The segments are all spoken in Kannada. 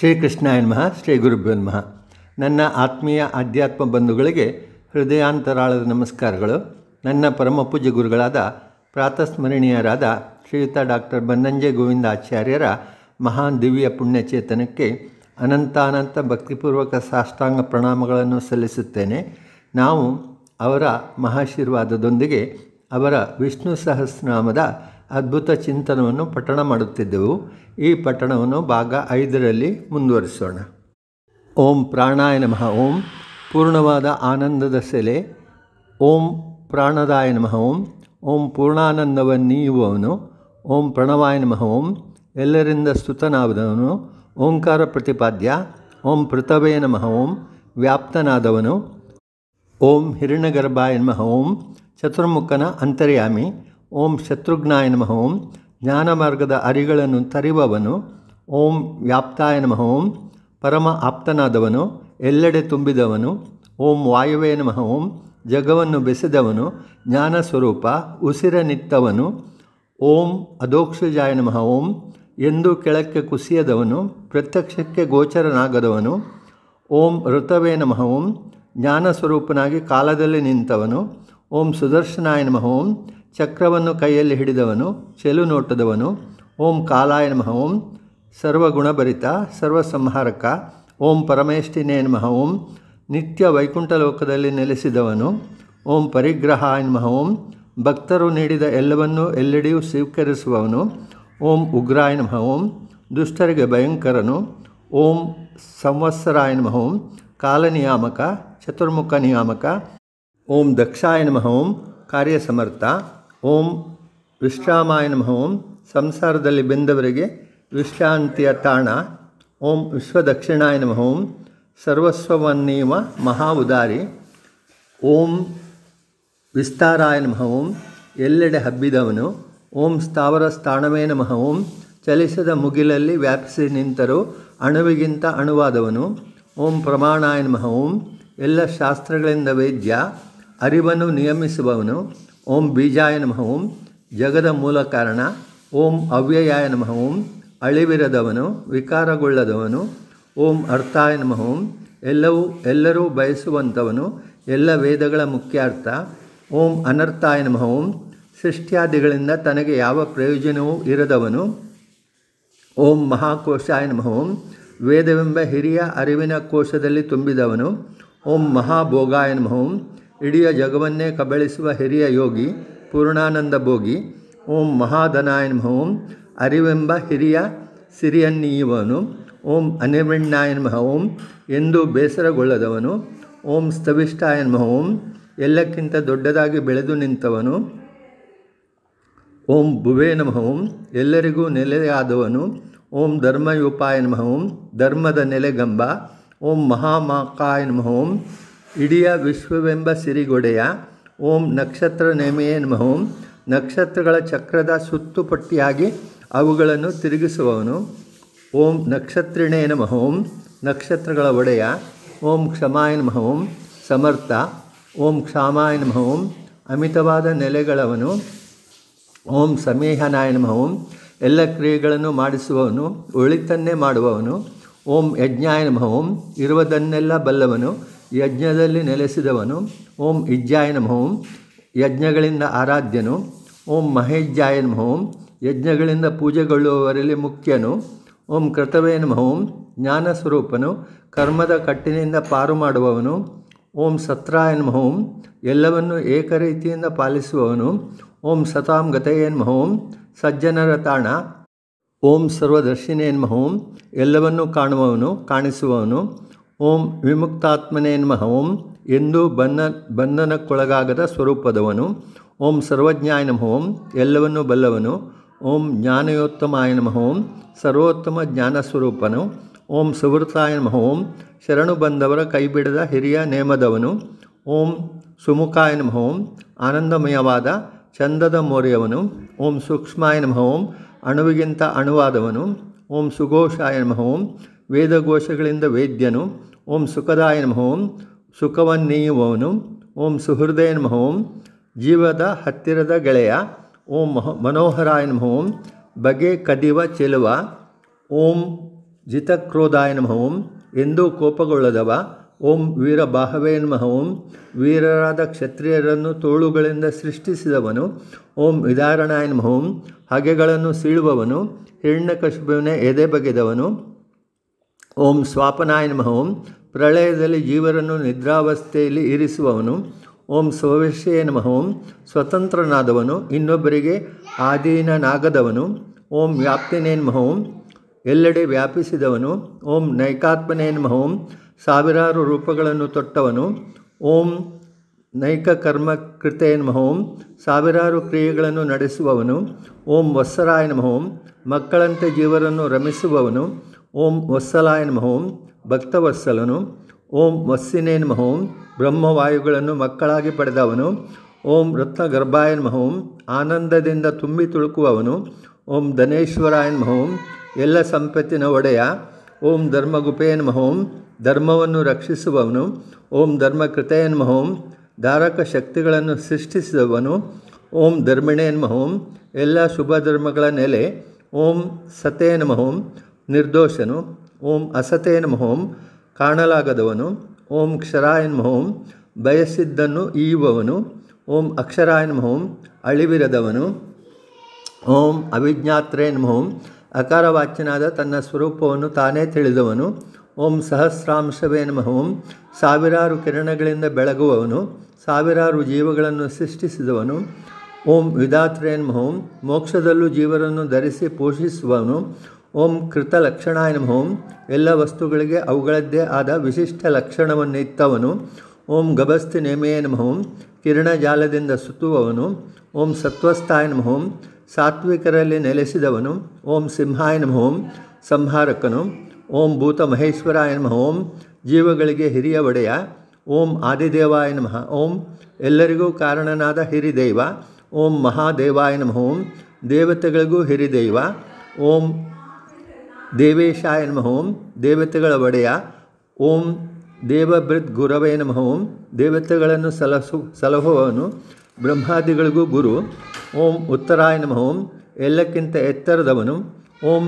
ಶ್ರೀ ನಮಃ ಶ್ರೀ ಗುರುಭ್ಯೋ ನನ್ನ ಆತ್ಮೀಯ ಆಧ್ಯಾತ್ಮ ಬಂಧುಗಳಿಗೆ ಹೃದಯಾಂತರಾಳದ ನಮಸ್ಕಾರಗಳು ನನ್ನ ಪರಮ ಪೂಜ್ಯ ಗುರುಗಳಾದ ಪ್ರಾತಸ್ಮರಣೀಯರಾದ ಶ್ರೀಯುತ ಡಾಕ್ಟರ್ ಬನ್ನಂಜೆ ಗೋವಿಂದಾಚಾರ್ಯರ ಮಹಾನ್ ದಿವ್ಯ ಪುಣ್ಯಚೇತನಕ್ಕೆ ಅನಂತಾನಂತ ಭಕ್ತಿಪೂರ್ವಕ ಸಾಷ್ಟಾಂಗ ಪ್ರಣಾಮಗಳನ್ನು ಸಲ್ಲಿಸುತ್ತೇನೆ ನಾವು ಅವರ ಮಹಾಶೀರ್ವಾದದೊಂದಿಗೆ ಅವರ ವಿಷ್ಣು ಸಹಸ್ರನಾಮದ ಅದ್ಭುತ ಚಿಂತನವನ್ನು ಪಠಣ ಮಾಡುತ್ತಿದ್ದೆವು ಈ ಪಠಣವನ್ನು ಭಾಗ ಐದರಲ್ಲಿ ಮುಂದುವರಿಸೋಣ ಓಂ ಪ್ರಾಣಾಯ ನಮಃ ಓಂ ಪೂರ್ಣವಾದ ಆನಂದದ ಸೆಲೆ ಓಂ ಪ್ರಾಣದಾಯ ನಮಃ ಓಂ ಓಂ ಪೂರ್ಣಾನಂದವನ್ನೀಯುವವನು ಓಂ ಪ್ರಣವಾಯ ನಮಃ ಓಂ ಎಲ್ಲರಿಂದ ಸ್ತುತನಾದವನು ಓಂಕಾರ ಪ್ರತಿಪಾದ್ಯ ಓಂ ಪೃಥವೇ ನಮಃ ಓಂ ವ್ಯಾಪ್ತನಾದವನು ಓಂ ಹಿರಣ್ಯಗರ್ಭಾಯ ನಮಃ ಓಂ ಚತುರ್ಮುಖನ ಅಂತರ್ಯಾಮಿ ಓಂ ಶತ್ರುಘ್ನಾಯ ನಮಃ ಓಂ ಜ್ಞಾನ ಅರಿಗಳನ್ನು ತರಿವವನು ಓಂ ವ್ಯಾಪ್ತಾಯ ನಮಃ ಓಂ ಪರಮ ಆಪ್ತನಾದವನು ಎಲ್ಲೆಡೆ ತುಂಬಿದವನು ಓಂ ವಾಯುವೇ ನಮಃ ಓಂ ಜಗವನ್ನು ಬೆಸೆದವನು ಜ್ಞಾನ ಸ್ವರೂಪ ಉಸಿರನಿತ್ತವನು ಓಂ ಅಧೋಕ್ಷಜಾಯ ನಮಃ ಓಂ ಎಂದು ಕೆಳಕ್ಕೆ ಕುಸಿಯದವನು ಪ್ರತ್ಯಕ್ಷಕ್ಕೆ ಗೋಚರನಾಗದವನು ಓಂ ಋತವೇ ನಮಃ ಓಂ ಜ್ಞಾನ ಸ್ವರೂಪನಾಗಿ ಕಾಲದಲ್ಲಿ ನಿಂತವನು ಓಂ ಸುದರ್ಶನಾಯ ನಮಃ ಓಂ ಚಕ್ರವನ್ನು ಕೈಯಲ್ಲಿ ಹಿಡಿದವನು ಚೆಲು ನೋಟದವನು ಓಂ ಕಾಲಾಯ ನಮಃ ಓಂ ಸರ್ವಗುಣಭರಿತ ಸರ್ವಸಂಹಾರಕ ಓಂ ಪರಮೇಷ್ಠಿನೇ ನಮಃ ಓಂ ನಿತ್ಯ ವೈಕುಂಠ ಲೋಕದಲ್ಲಿ ನೆಲೆಸಿದವನು ಓಂ ಪರಿಗ್ರಹ ನಮಃ ಓಂ ಭಕ್ತರು ನೀಡಿದ ಎಲ್ಲವನ್ನೂ ಎಲ್ಲೆಡೆಯೂ ಸ್ವೀಕರಿಸುವವನು ಓಂ ಉಗ್ರಾಯ ನಮಃ ಓಂ ದುಷ್ಟರಿಗೆ ಭಯಂಕರನು ಓಂ ಸಂವತ್ಸರಾಯ ನಮಃ ಓಂ ಕಾಲನಿಯಾಮಕ ಚತುರ್ಮುಖ ನಿಯಾಮಕ ಓಂ ದಕ್ಷಾಯ ನಮಃ ಓಂ ಕಾರ್ಯಸಮರ್ಥ ಓಂ ವಿಶ್ರಾಮಾಯ ನಮಃ ಓಂ ಸಂಸಾರದಲ್ಲಿ ಬೆಂದವರಿಗೆ ವಿಶ್ರಾಂತಿಯ ತಾಣ ಓಂ ವಿಶ್ವದಕ್ಷಿಣಾಯ ನಮಃ ಓಂ ಮಹಾ ಉದಾರಿ ಓಂ ವಿಸ್ತಾರಾಯ ನಮಃ ಓಂ ಎಲ್ಲೆಡೆ ಹಬ್ಬಿದವನು ಓಂ ಸ್ಥಾವರ ಸ್ಥಾನವೇ ನಮಃ ಓಂ ಚಲಿಸದ ಮುಗಿಲಲ್ಲಿ ವ್ಯಾಪಿಸಿ ನಿಂತರೂ ಅಣುವಿಗಿಂತ ಅಣುವಾದವನು ಓಂ ಪ್ರಮಾಣಾಯ ನಮಃ ಓಂ ಎಲ್ಲ ಶಾಸ್ತ್ರಗಳಿಂದ ವೇದ್ಯ ಅರಿವನ್ನು ನಿಯಮಿಸುವವನು ಓಂ ಬೀಜಾಯ ನಮಃ ಓಂ ಜಗದ ಮೂಲ ಕಾರಣ ಓಂ ಅವ್ಯಯಾಯ ನಮಃ ಓಂ ಅಳಿವಿರದವನು ವಿಕಾರಗೊಳ್ಳದವನು ಓಂ ಅರ್ಥಾಯ ನಮಃ ಓಂ ಎಲ್ಲವೂ ಎಲ್ಲರೂ ಬಯಸುವಂಥವನು ಎಲ್ಲ ವೇದಗಳ ಮುಖ್ಯಾರ್ಥ ಓಂ ಅನರ್ಥಾಯ ನಮಃ ಓಂ ಸೃಷ್ಟ್ಯಾದಿಗಳಿಂದ ತನಗೆ ಯಾವ ಪ್ರಯೋಜನವೂ ಇರದವನು ಓಂ ಮಹಾಕೋಶಾಯ ನಮಃ ಓಂ ವೇದವೆಂಬ ಹಿರಿಯ ಅರಿವಿನ ಕೋಶದಲ್ಲಿ ತುಂಬಿದವನು ಓಂ ಮಹಾಭೋಗಾಯ ನಮಃ ಓಂ ಇಡೀ ಜಗವನ್ನೇ ಕಬಳಿಸುವ ಹಿರಿಯ ಯೋಗಿ ಪೂರ್ಣಾನಂದ ಭೋಗಿ ಓಂ ಮಹಾಧನಾಯನ್ ನಮಃ ಓಂ ಅರಿವೆಂಬ ಹಿರಿಯ ಸಿರಿಯನ್ನೀವನು ಓಂ ಅನಿರ್ವಿಣ್ಣಾಯನ್ ಮಹೋಂ ಓಂ ಎಂದು ಬೇಸರಗೊಳ್ಳದವನು ಓಂ ಸ್ತವಿಷ್ಠಾಯ ಮಹೋಂ ಎಲ್ಲಕ್ಕಿಂತ ದೊಡ್ಡದಾಗಿ ಬೆಳೆದು ನಿಂತವನು ಓಂ ಭುವೇನ ನಮಃ ಎಲ್ಲರಿಗೂ ನೆಲೆಯಾದವನು ಓಂ ಧರ್ಮಯೂಪಾಯ ಮಹೋಂ ಧರ್ಮದ ನೆಲೆಗಂಬ ಓಂ ಮಹಾಮಾಕಾಯನ್ ನಮಃ ಇಡಿಯ ವಿಶ್ವವೆಂಬ ಸಿರಿಗೊಡೆಯ ಓಂ ನಕ್ಷತ್ರ ನೇಮೆಯೇ ಮಹೋಂ ನಕ್ಷತ್ರಗಳ ಚಕ್ರದ ಸುತ್ತುಪಟ್ಟಿಯಾಗಿ ಅವುಗಳನ್ನು ತಿರುಗಿಸುವವನು ಓಂ ನಕ್ಷತ್ರಿಣೇ ನಮಃ ನಕ್ಷತ್ರಗಳ ಒಡೆಯ ಓಂ ಕ್ಷಮಾಯ ನಮಃ ಸಮರ್ಥ ಓಂ ಕ್ಷಾಮಾಯ ಮಹೋಂ ಅಮಿತವಾದ ನೆಲೆಗಳವನು ಓಂ ಸಮೇಹನಾಯನ್ ಮಹೋಂ ಎಲ್ಲ ಕ್ರಿಯೆಗಳನ್ನು ಮಾಡಿಸುವವನು ಒಳಿತನ್ನೇ ಮಾಡುವವನು ಓಂ ಯಜ್ಞಾಯ ಮಹೋಂ ಇರುವುದನ್ನೆಲ್ಲ ಬಲ್ಲವನು ಯಜ್ಞದಲ್ಲಿ ನೆಲೆಸಿದವನು ಓಂ ಇಜ್ಜಾಯ ನಮಃಂ ಯಜ್ಞಗಳಿಂದ ಆರಾಧ್ಯನು ಓಂ ಮಹೇಜ್ಜಾಯ ನಮೋಂ ಯಜ್ಞಗಳಿಂದ ಪೂಜೆಗೊಳ್ಳುವವರಲ್ಲಿ ಮುಖ್ಯನು ಓಂ ಕೃತವೇ ಜ್ಞಾನ ಸ್ವರೂಪನು ಕರ್ಮದ ಕಟ್ಟಿನಿಂದ ಪಾರು ಮಾಡುವವನು ಓಂ ಸತ್ರಾಯ ಮಹೋಂ ಎಲ್ಲವನ್ನು ಏಕರೀತಿಯಿಂದ ಪಾಲಿಸುವವನು ಓಂ ಸತಾಂ ಮಹೋಂ ಸಜ್ಜನರ ತಾಣ ಓಂ ಸರ್ವದರ್ಶಿನೇನ್ಮಹೋಂ ಎಲ್ಲವನ್ನೂ ಕಾಣುವವನು ಕಾಣಿಸುವವನು ಓಂ ವಿಮುಕ್ತಾತ್ಮನೇ ನಮಃ ಓಂ ಎಂದು ಬನ್ನ ಬಂಧನಕ್ಕೊಳಗಾಗದ ಸ್ವರೂಪದವನು ಓಂ ಸರ್ವಜ್ಞಾಯ ನಮಃ ಓಂ ಎಲ್ಲವನ್ನೂ ಬಲ್ಲವನು ಓಂ ಜ್ಞಾನಯೋತ್ತಮಾಯ ನಮಃ ಓಂ ಸರ್ವೋತ್ತಮ ಜ್ಞಾನಸ್ವರೂಪನು ಓಂ ಸುವೃತಾಯ ನಮಃ ಓಂ ಶರಣು ಬಂದವರ ಕೈಬಿಡದ ಹಿರಿಯ ನೇಮದವನು ಓಂ ಸುಮುಖಾಯ ನಮಃ ಓಂ ಆನಂದಮಯವಾದ ಚಂದದ ಮೌರ್ಯವನು ಓಂ ಸೂಕ್ಷ್ಮಾಯ ನಮಃ ಓಂ ಅಣುವಿಗಿಂತ ಅಣುವಾದವನು ಓಂ ಸುಘೋಷಾಯ ನಮಃ ಓಂ ವೇದಘೋಷಗಳಿಂದ ವೇದ್ಯನು ಓಂ ಸುಖದಾಯ ನಮಃ ಸುಖವನ್ನೀಯುವವನು ಓಂ ಸುಹೃದಯ ನಮಃ ಓಂ ಜೀವದ ಹತ್ತಿರದ ಗೆಳೆಯ ಓಂ ಮಹ ಮನೋಹರಾಯ ನಮಃ ಬಗೆ ಕದಿವ ಚೆಲುವ ಓಂ ಜಿತಕ್ರೋಧಾಯ ನಮಃ ಓಂ ಎಂದೂ ಕೋಪಗೊಳ್ಳದವ ಓಂ ವೀರ ಬಾಹವೇ ನಮಃ ವೀರರಾದ ಕ್ಷತ್ರಿಯರನ್ನು ತೋಳುಗಳಿಂದ ಸೃಷ್ಟಿಸಿದವನು ಓಂ ವಿದಾರಣಾಯ ನಮಃ ಹಗೆಗಳನ್ನು ಸೀಳುವವನು ಹಿರಣ್ಯಕಶುಭುವಿನ ಎದೆ ಬಗೆದವನು ಓಂ ಸ್ವಾಪನಾಯ ನಮಃ ಪ್ರಳಯದಲ್ಲಿ ಜೀವರನ್ನು ನಿದ್ರಾವಸ್ಥೆಯಲ್ಲಿ ಇರಿಸುವವನು ಓಂ ಸೋವೇಶ್ಯೇ ನಮಃ ಓಂ ಸ್ವತಂತ್ರನಾದವನು ಇನ್ನೊಬ್ಬರಿಗೆ ಆಧೀನನಾಗದವನು ಓಂ ವ್ಯಾಪ್ತಿನೇನ್ ಮಹೋಂ ಎಲ್ಲೆಡೆ ವ್ಯಾಪಿಸಿದವನು ಓಂ ನೈಕಾತ್ಮನೇನ್ ಸಾವಿರಾರು ರೂಪಗಳನ್ನು ತೊಟ್ಟವನು ಓಂ ನೈಕ ಕರ್ಮ ಸಾವಿರಾರು ಕ್ರಿಯೆಗಳನ್ನು ನಡೆಸುವವನು ಓಂ ವತ್ಸರಾಯ ನಮಃ ಮಕ್ಕಳಂತೆ ಜೀವರನ್ನು ರಮಿಸುವವನು ಓಂ ವತ್ಸಲಾಯ ನಮಃ ಭಕ್ತವತ್ಸಲನು ಓಂ ಮಹೋಂ ಬ್ರಹ್ಮವಾಯುಗಳನ್ನು ಮಕ್ಕಳಾಗಿ ಪಡೆದವನು ಓಂ ಮಹೋಂ ಆನಂದದಿಂದ ತುಂಬಿ ತುಳುಕುವವನು ಓಂ ಧನೇಶ್ವರಾಯನ್ಮಹೋಂ ಎಲ್ಲ ಸಂಪತ್ತಿನ ಒಡೆಯ ಓಂ ಮಹೋಂ ಧರ್ಮವನ್ನು ರಕ್ಷಿಸುವವನು ಓಂ ಮಹೋಂ ಧಾರಕ ಶಕ್ತಿಗಳನ್ನು ಸೃಷ್ಟಿಸಿದವನು ಓಂ ಧರ್ಮಿಣೇನ್ಮಹೋಂ ಎಲ್ಲ ಶುಭ ಧರ್ಮಗಳ ನೆಲೆ ಓಂ ಸತೇನ್ಮಹೋಂ ನಿರ್ದೋಷನು ಓಂ ಮಹೋಂ ಕಾಣಲಾಗದವನು ಓಂ ಮಹೋಂ ಬಯಸಿದ್ದನ್ನು ಈಯುವವನು ಓಂ ಮಹೋಂ ಅಳಿವಿರದವನು ಓಂ ಮಹೋಂ ಅಕಾರವಾಚ್ಯನಾದ ತನ್ನ ಸ್ವರೂಪವನ್ನು ತಾನೇ ತಿಳಿದವನು ಓಂ ಮಹೋಂ ಸಾವಿರಾರು ಕಿರಣಗಳಿಂದ ಬೆಳಗುವವನು ಸಾವಿರಾರು ಜೀವಗಳನ್ನು ಸೃಷ್ಟಿಸಿದವನು ಓಂ ಮಹೋಂ ಮೋಕ್ಷದಲ್ಲೂ ಜೀವರನ್ನು ಧರಿಸಿ ಪೋಷಿಸುವವನು ಓಂ ಕೃತಲಕ್ಷಣಾಯ ನಮಃ ಎಲ್ಲ ವಸ್ತುಗಳಿಗೆ ಅವುಗಳದ್ದೇ ಆದ ವಿಶಿಷ್ಟ ಲಕ್ಷಣವನ್ನಿತ್ತವನು ಓಂ ಗಬಸ್ತಿ ನೇಮೆಯ ನಮಃ ಕಿರಣ ಕಿರಣಜಾಲದಿಂದ ಸುತ್ತುವವನು ಓಂ ಸತ್ವಸ್ಥಾಯ ನಮಃ ಸಾತ್ವಿಕರಲ್ಲಿ ನೆಲೆಸಿದವನು ಓಂ ಸಿಂಹಾಯ ನಮಃ ಸಂಹಾರಕನು ಓಂ ಭೂತ ಮಹೇಶ್ವರಾಯ ನಮಃ ಜೀವಗಳಿಗೆ ಹಿರಿಯ ಒಡೆಯ ಓಂ ಆದಿದೇವಾಯ ನಮಃ ಓಂ ಎಲ್ಲರಿಗೂ ಕಾರಣನಾದ ಹಿರಿದೈವ ಓಂ ಮಹಾದೇವಾಯ ನಮಃ ದೇವತೆಗಳಿಗೂ ಹಿರಿದೈವ ಓಂ ದೇವೇಶಾಯ ನಮಃ ದೇವತೆಗಳ ಒಡೆಯ ಓಂ ದೇವಭೃತ್ ಗುರವೇ ನಮಃ ದೇವತೆಗಳನ್ನು ಸಲಸು ಸಲಹುವವನು ಬ್ರಹ್ಮಾದಿಗಳಿಗೂ ಗುರು ಓಂ ಉತ್ತರಾಯ ನಮಃಂ ಎಲ್ಲಕ್ಕಿಂತ ಎತ್ತರದವನು ಓಂ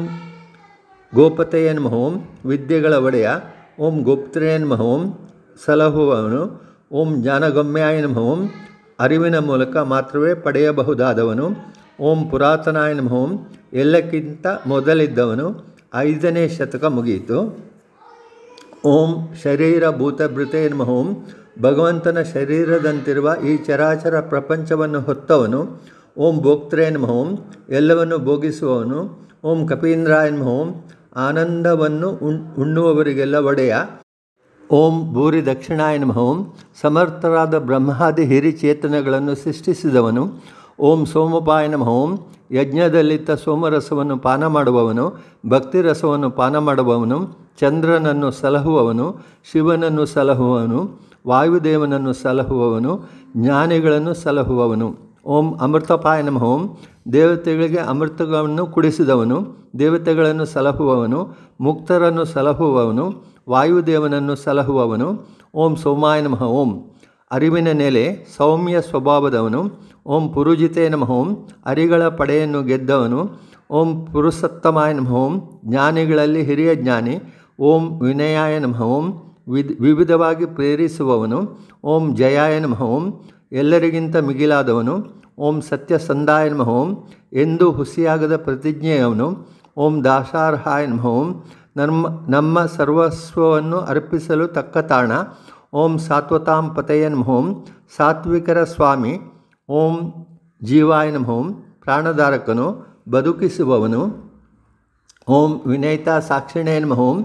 ಗೋಪತೆಯನ್ ಮಹೋಂ ವಿದ್ಯೆಗಳ ಒಡೆಯ ಓಂ ಗುಪ್ತರೆಯ ಮಹೋಂ ಓಂ ಸಲಹುವವನು ಓಂ ಜ್ಞಾನಗಮ್ಯಾಯ ಮಹೋಂ ಅರಿವಿನ ಮೂಲಕ ಮಾತ್ರವೇ ಪಡೆಯಬಹುದಾದವನು ಓಂ ಪುರಾತನಾಯ ಮಹೋಂ ಎಲ್ಲಕ್ಕಿಂತ ಮೊದಲಿದ್ದವನು ಐದನೇ ಶತಕ ಮುಗಿಯಿತು ಓಂ ಶರೀರ ಭೂತಭೃತೇನ್ಮಹೋಂ ಭಗವಂತನ ಶರೀರದಂತಿರುವ ಈ ಚರಾಚರ ಪ್ರಪಂಚವನ್ನು ಹೊತ್ತವನು ಓಂ ಭೋಕ್ತೇನ್ಮಹೋಂ ಎಲ್ಲವನ್ನು ಭೋಗಿಸುವವನು ಓಂ ಕಪೀಂದ್ರಾಯನ್ಮಹೋಂ ಆನಂದವನ್ನು ಉಣ್ಣುವವರಿಗೆಲ್ಲ ಒಡೆಯ ಓಂ ಭೂರಿ ದಕ್ಷಿಣಾಯನ್ಮಹೋಂ ಸಮರ್ಥರಾದ ಬ್ರಹ್ಮಾದಿ ಹಿರಿ ಸೃಷ್ಟಿಸಿದವನು ಓಂ ಸೋಮಪಾಯ ನಮಃಂ ಓಂ ಯಜ್ಞದಲ್ಲಿದ್ದ ಸೋಮರಸವನ್ನು ಪಾನ ಮಾಡುವವನು ಭಕ್ತಿರಸವನ್ನು ಪಾನ ಮಾಡುವವನು ಚಂದ್ರನನ್ನು ಸಲಹುವವನು ಶಿವನನ್ನು ಸಲಹುವವನು ವಾಯುದೇವನನ್ನು ಸಲಹುವವನು ಜ್ಞಾನಿಗಳನ್ನು ಸಲಹುವವನು ಓಂ ಅಮೃತಪಾಯ ನಮಃ ಓಂ ದೇವತೆಗಳಿಗೆ ಅಮೃತವನ್ನು ಕುಡಿಸಿದವನು ದೇವತೆಗಳನ್ನು ಸಲಹುವವನು ಮುಕ್ತರನ್ನು ಸಲಹುವವನು ವಾಯುದೇವನನ್ನು ಸಲಹುವವನು ಓಂ ಸೋಮಾಯ ನಮಃ ಓಂ ಅರಿವಿನ ನೆಲೆ ಸೌಮ್ಯ ಸ್ವಭಾವದವನು ಓಂ ಪುರುಜಿತೇ ನಮಃ ಅರಿಗಳ ಪಡೆಯನ್ನು ಗೆದ್ದವನು ಓಂ ಪುರುಸತ್ತಮಾಯ ನಮಃ ಜ್ಞಾನಿಗಳಲ್ಲಿ ಹಿರಿಯ ಜ್ಞಾನಿ ಓಂ ವಿನಯಾಯ ನಮಃ ವಿವಿಧವಾಗಿ ಪ್ರೇರಿಸುವವನು ಓಂ ಜಯಾಯ ನಮಃ ಎಲ್ಲರಿಗಿಂತ ಮಿಗಿಲಾದವನು ಓಂ ಸತ್ಯಸಂಧಾಯ ನಮಃ ಹುಸಿಯಾಗದ ಪ್ರತಿಜ್ಞೆಯವನು ಓಂ ದಾಸಾರ್ಹಾಯ ನಮಃ ನಮ್ಮ ನಮ್ಮ ಸರ್ವಸ್ವವನ್ನು ಅರ್ಪಿಸಲು ತಕ್ಕ ತಾಣ ಓಂ ಸಾತ್ವತಾಂ ಪತಯನ್ಮೋಂ ಸಾತ್ವಿಕರ ಸ್ವಾಮಿ ಓಂ ಜೀವಾಯನಮೋಂ ಪ್ರಾಣಧಾರಕನು ಬದುಕಿಸುವವನು ಓಂ ವಿನಯತ ಸಾಕ್ಷಿಣೇನ್ಮಹೋಂ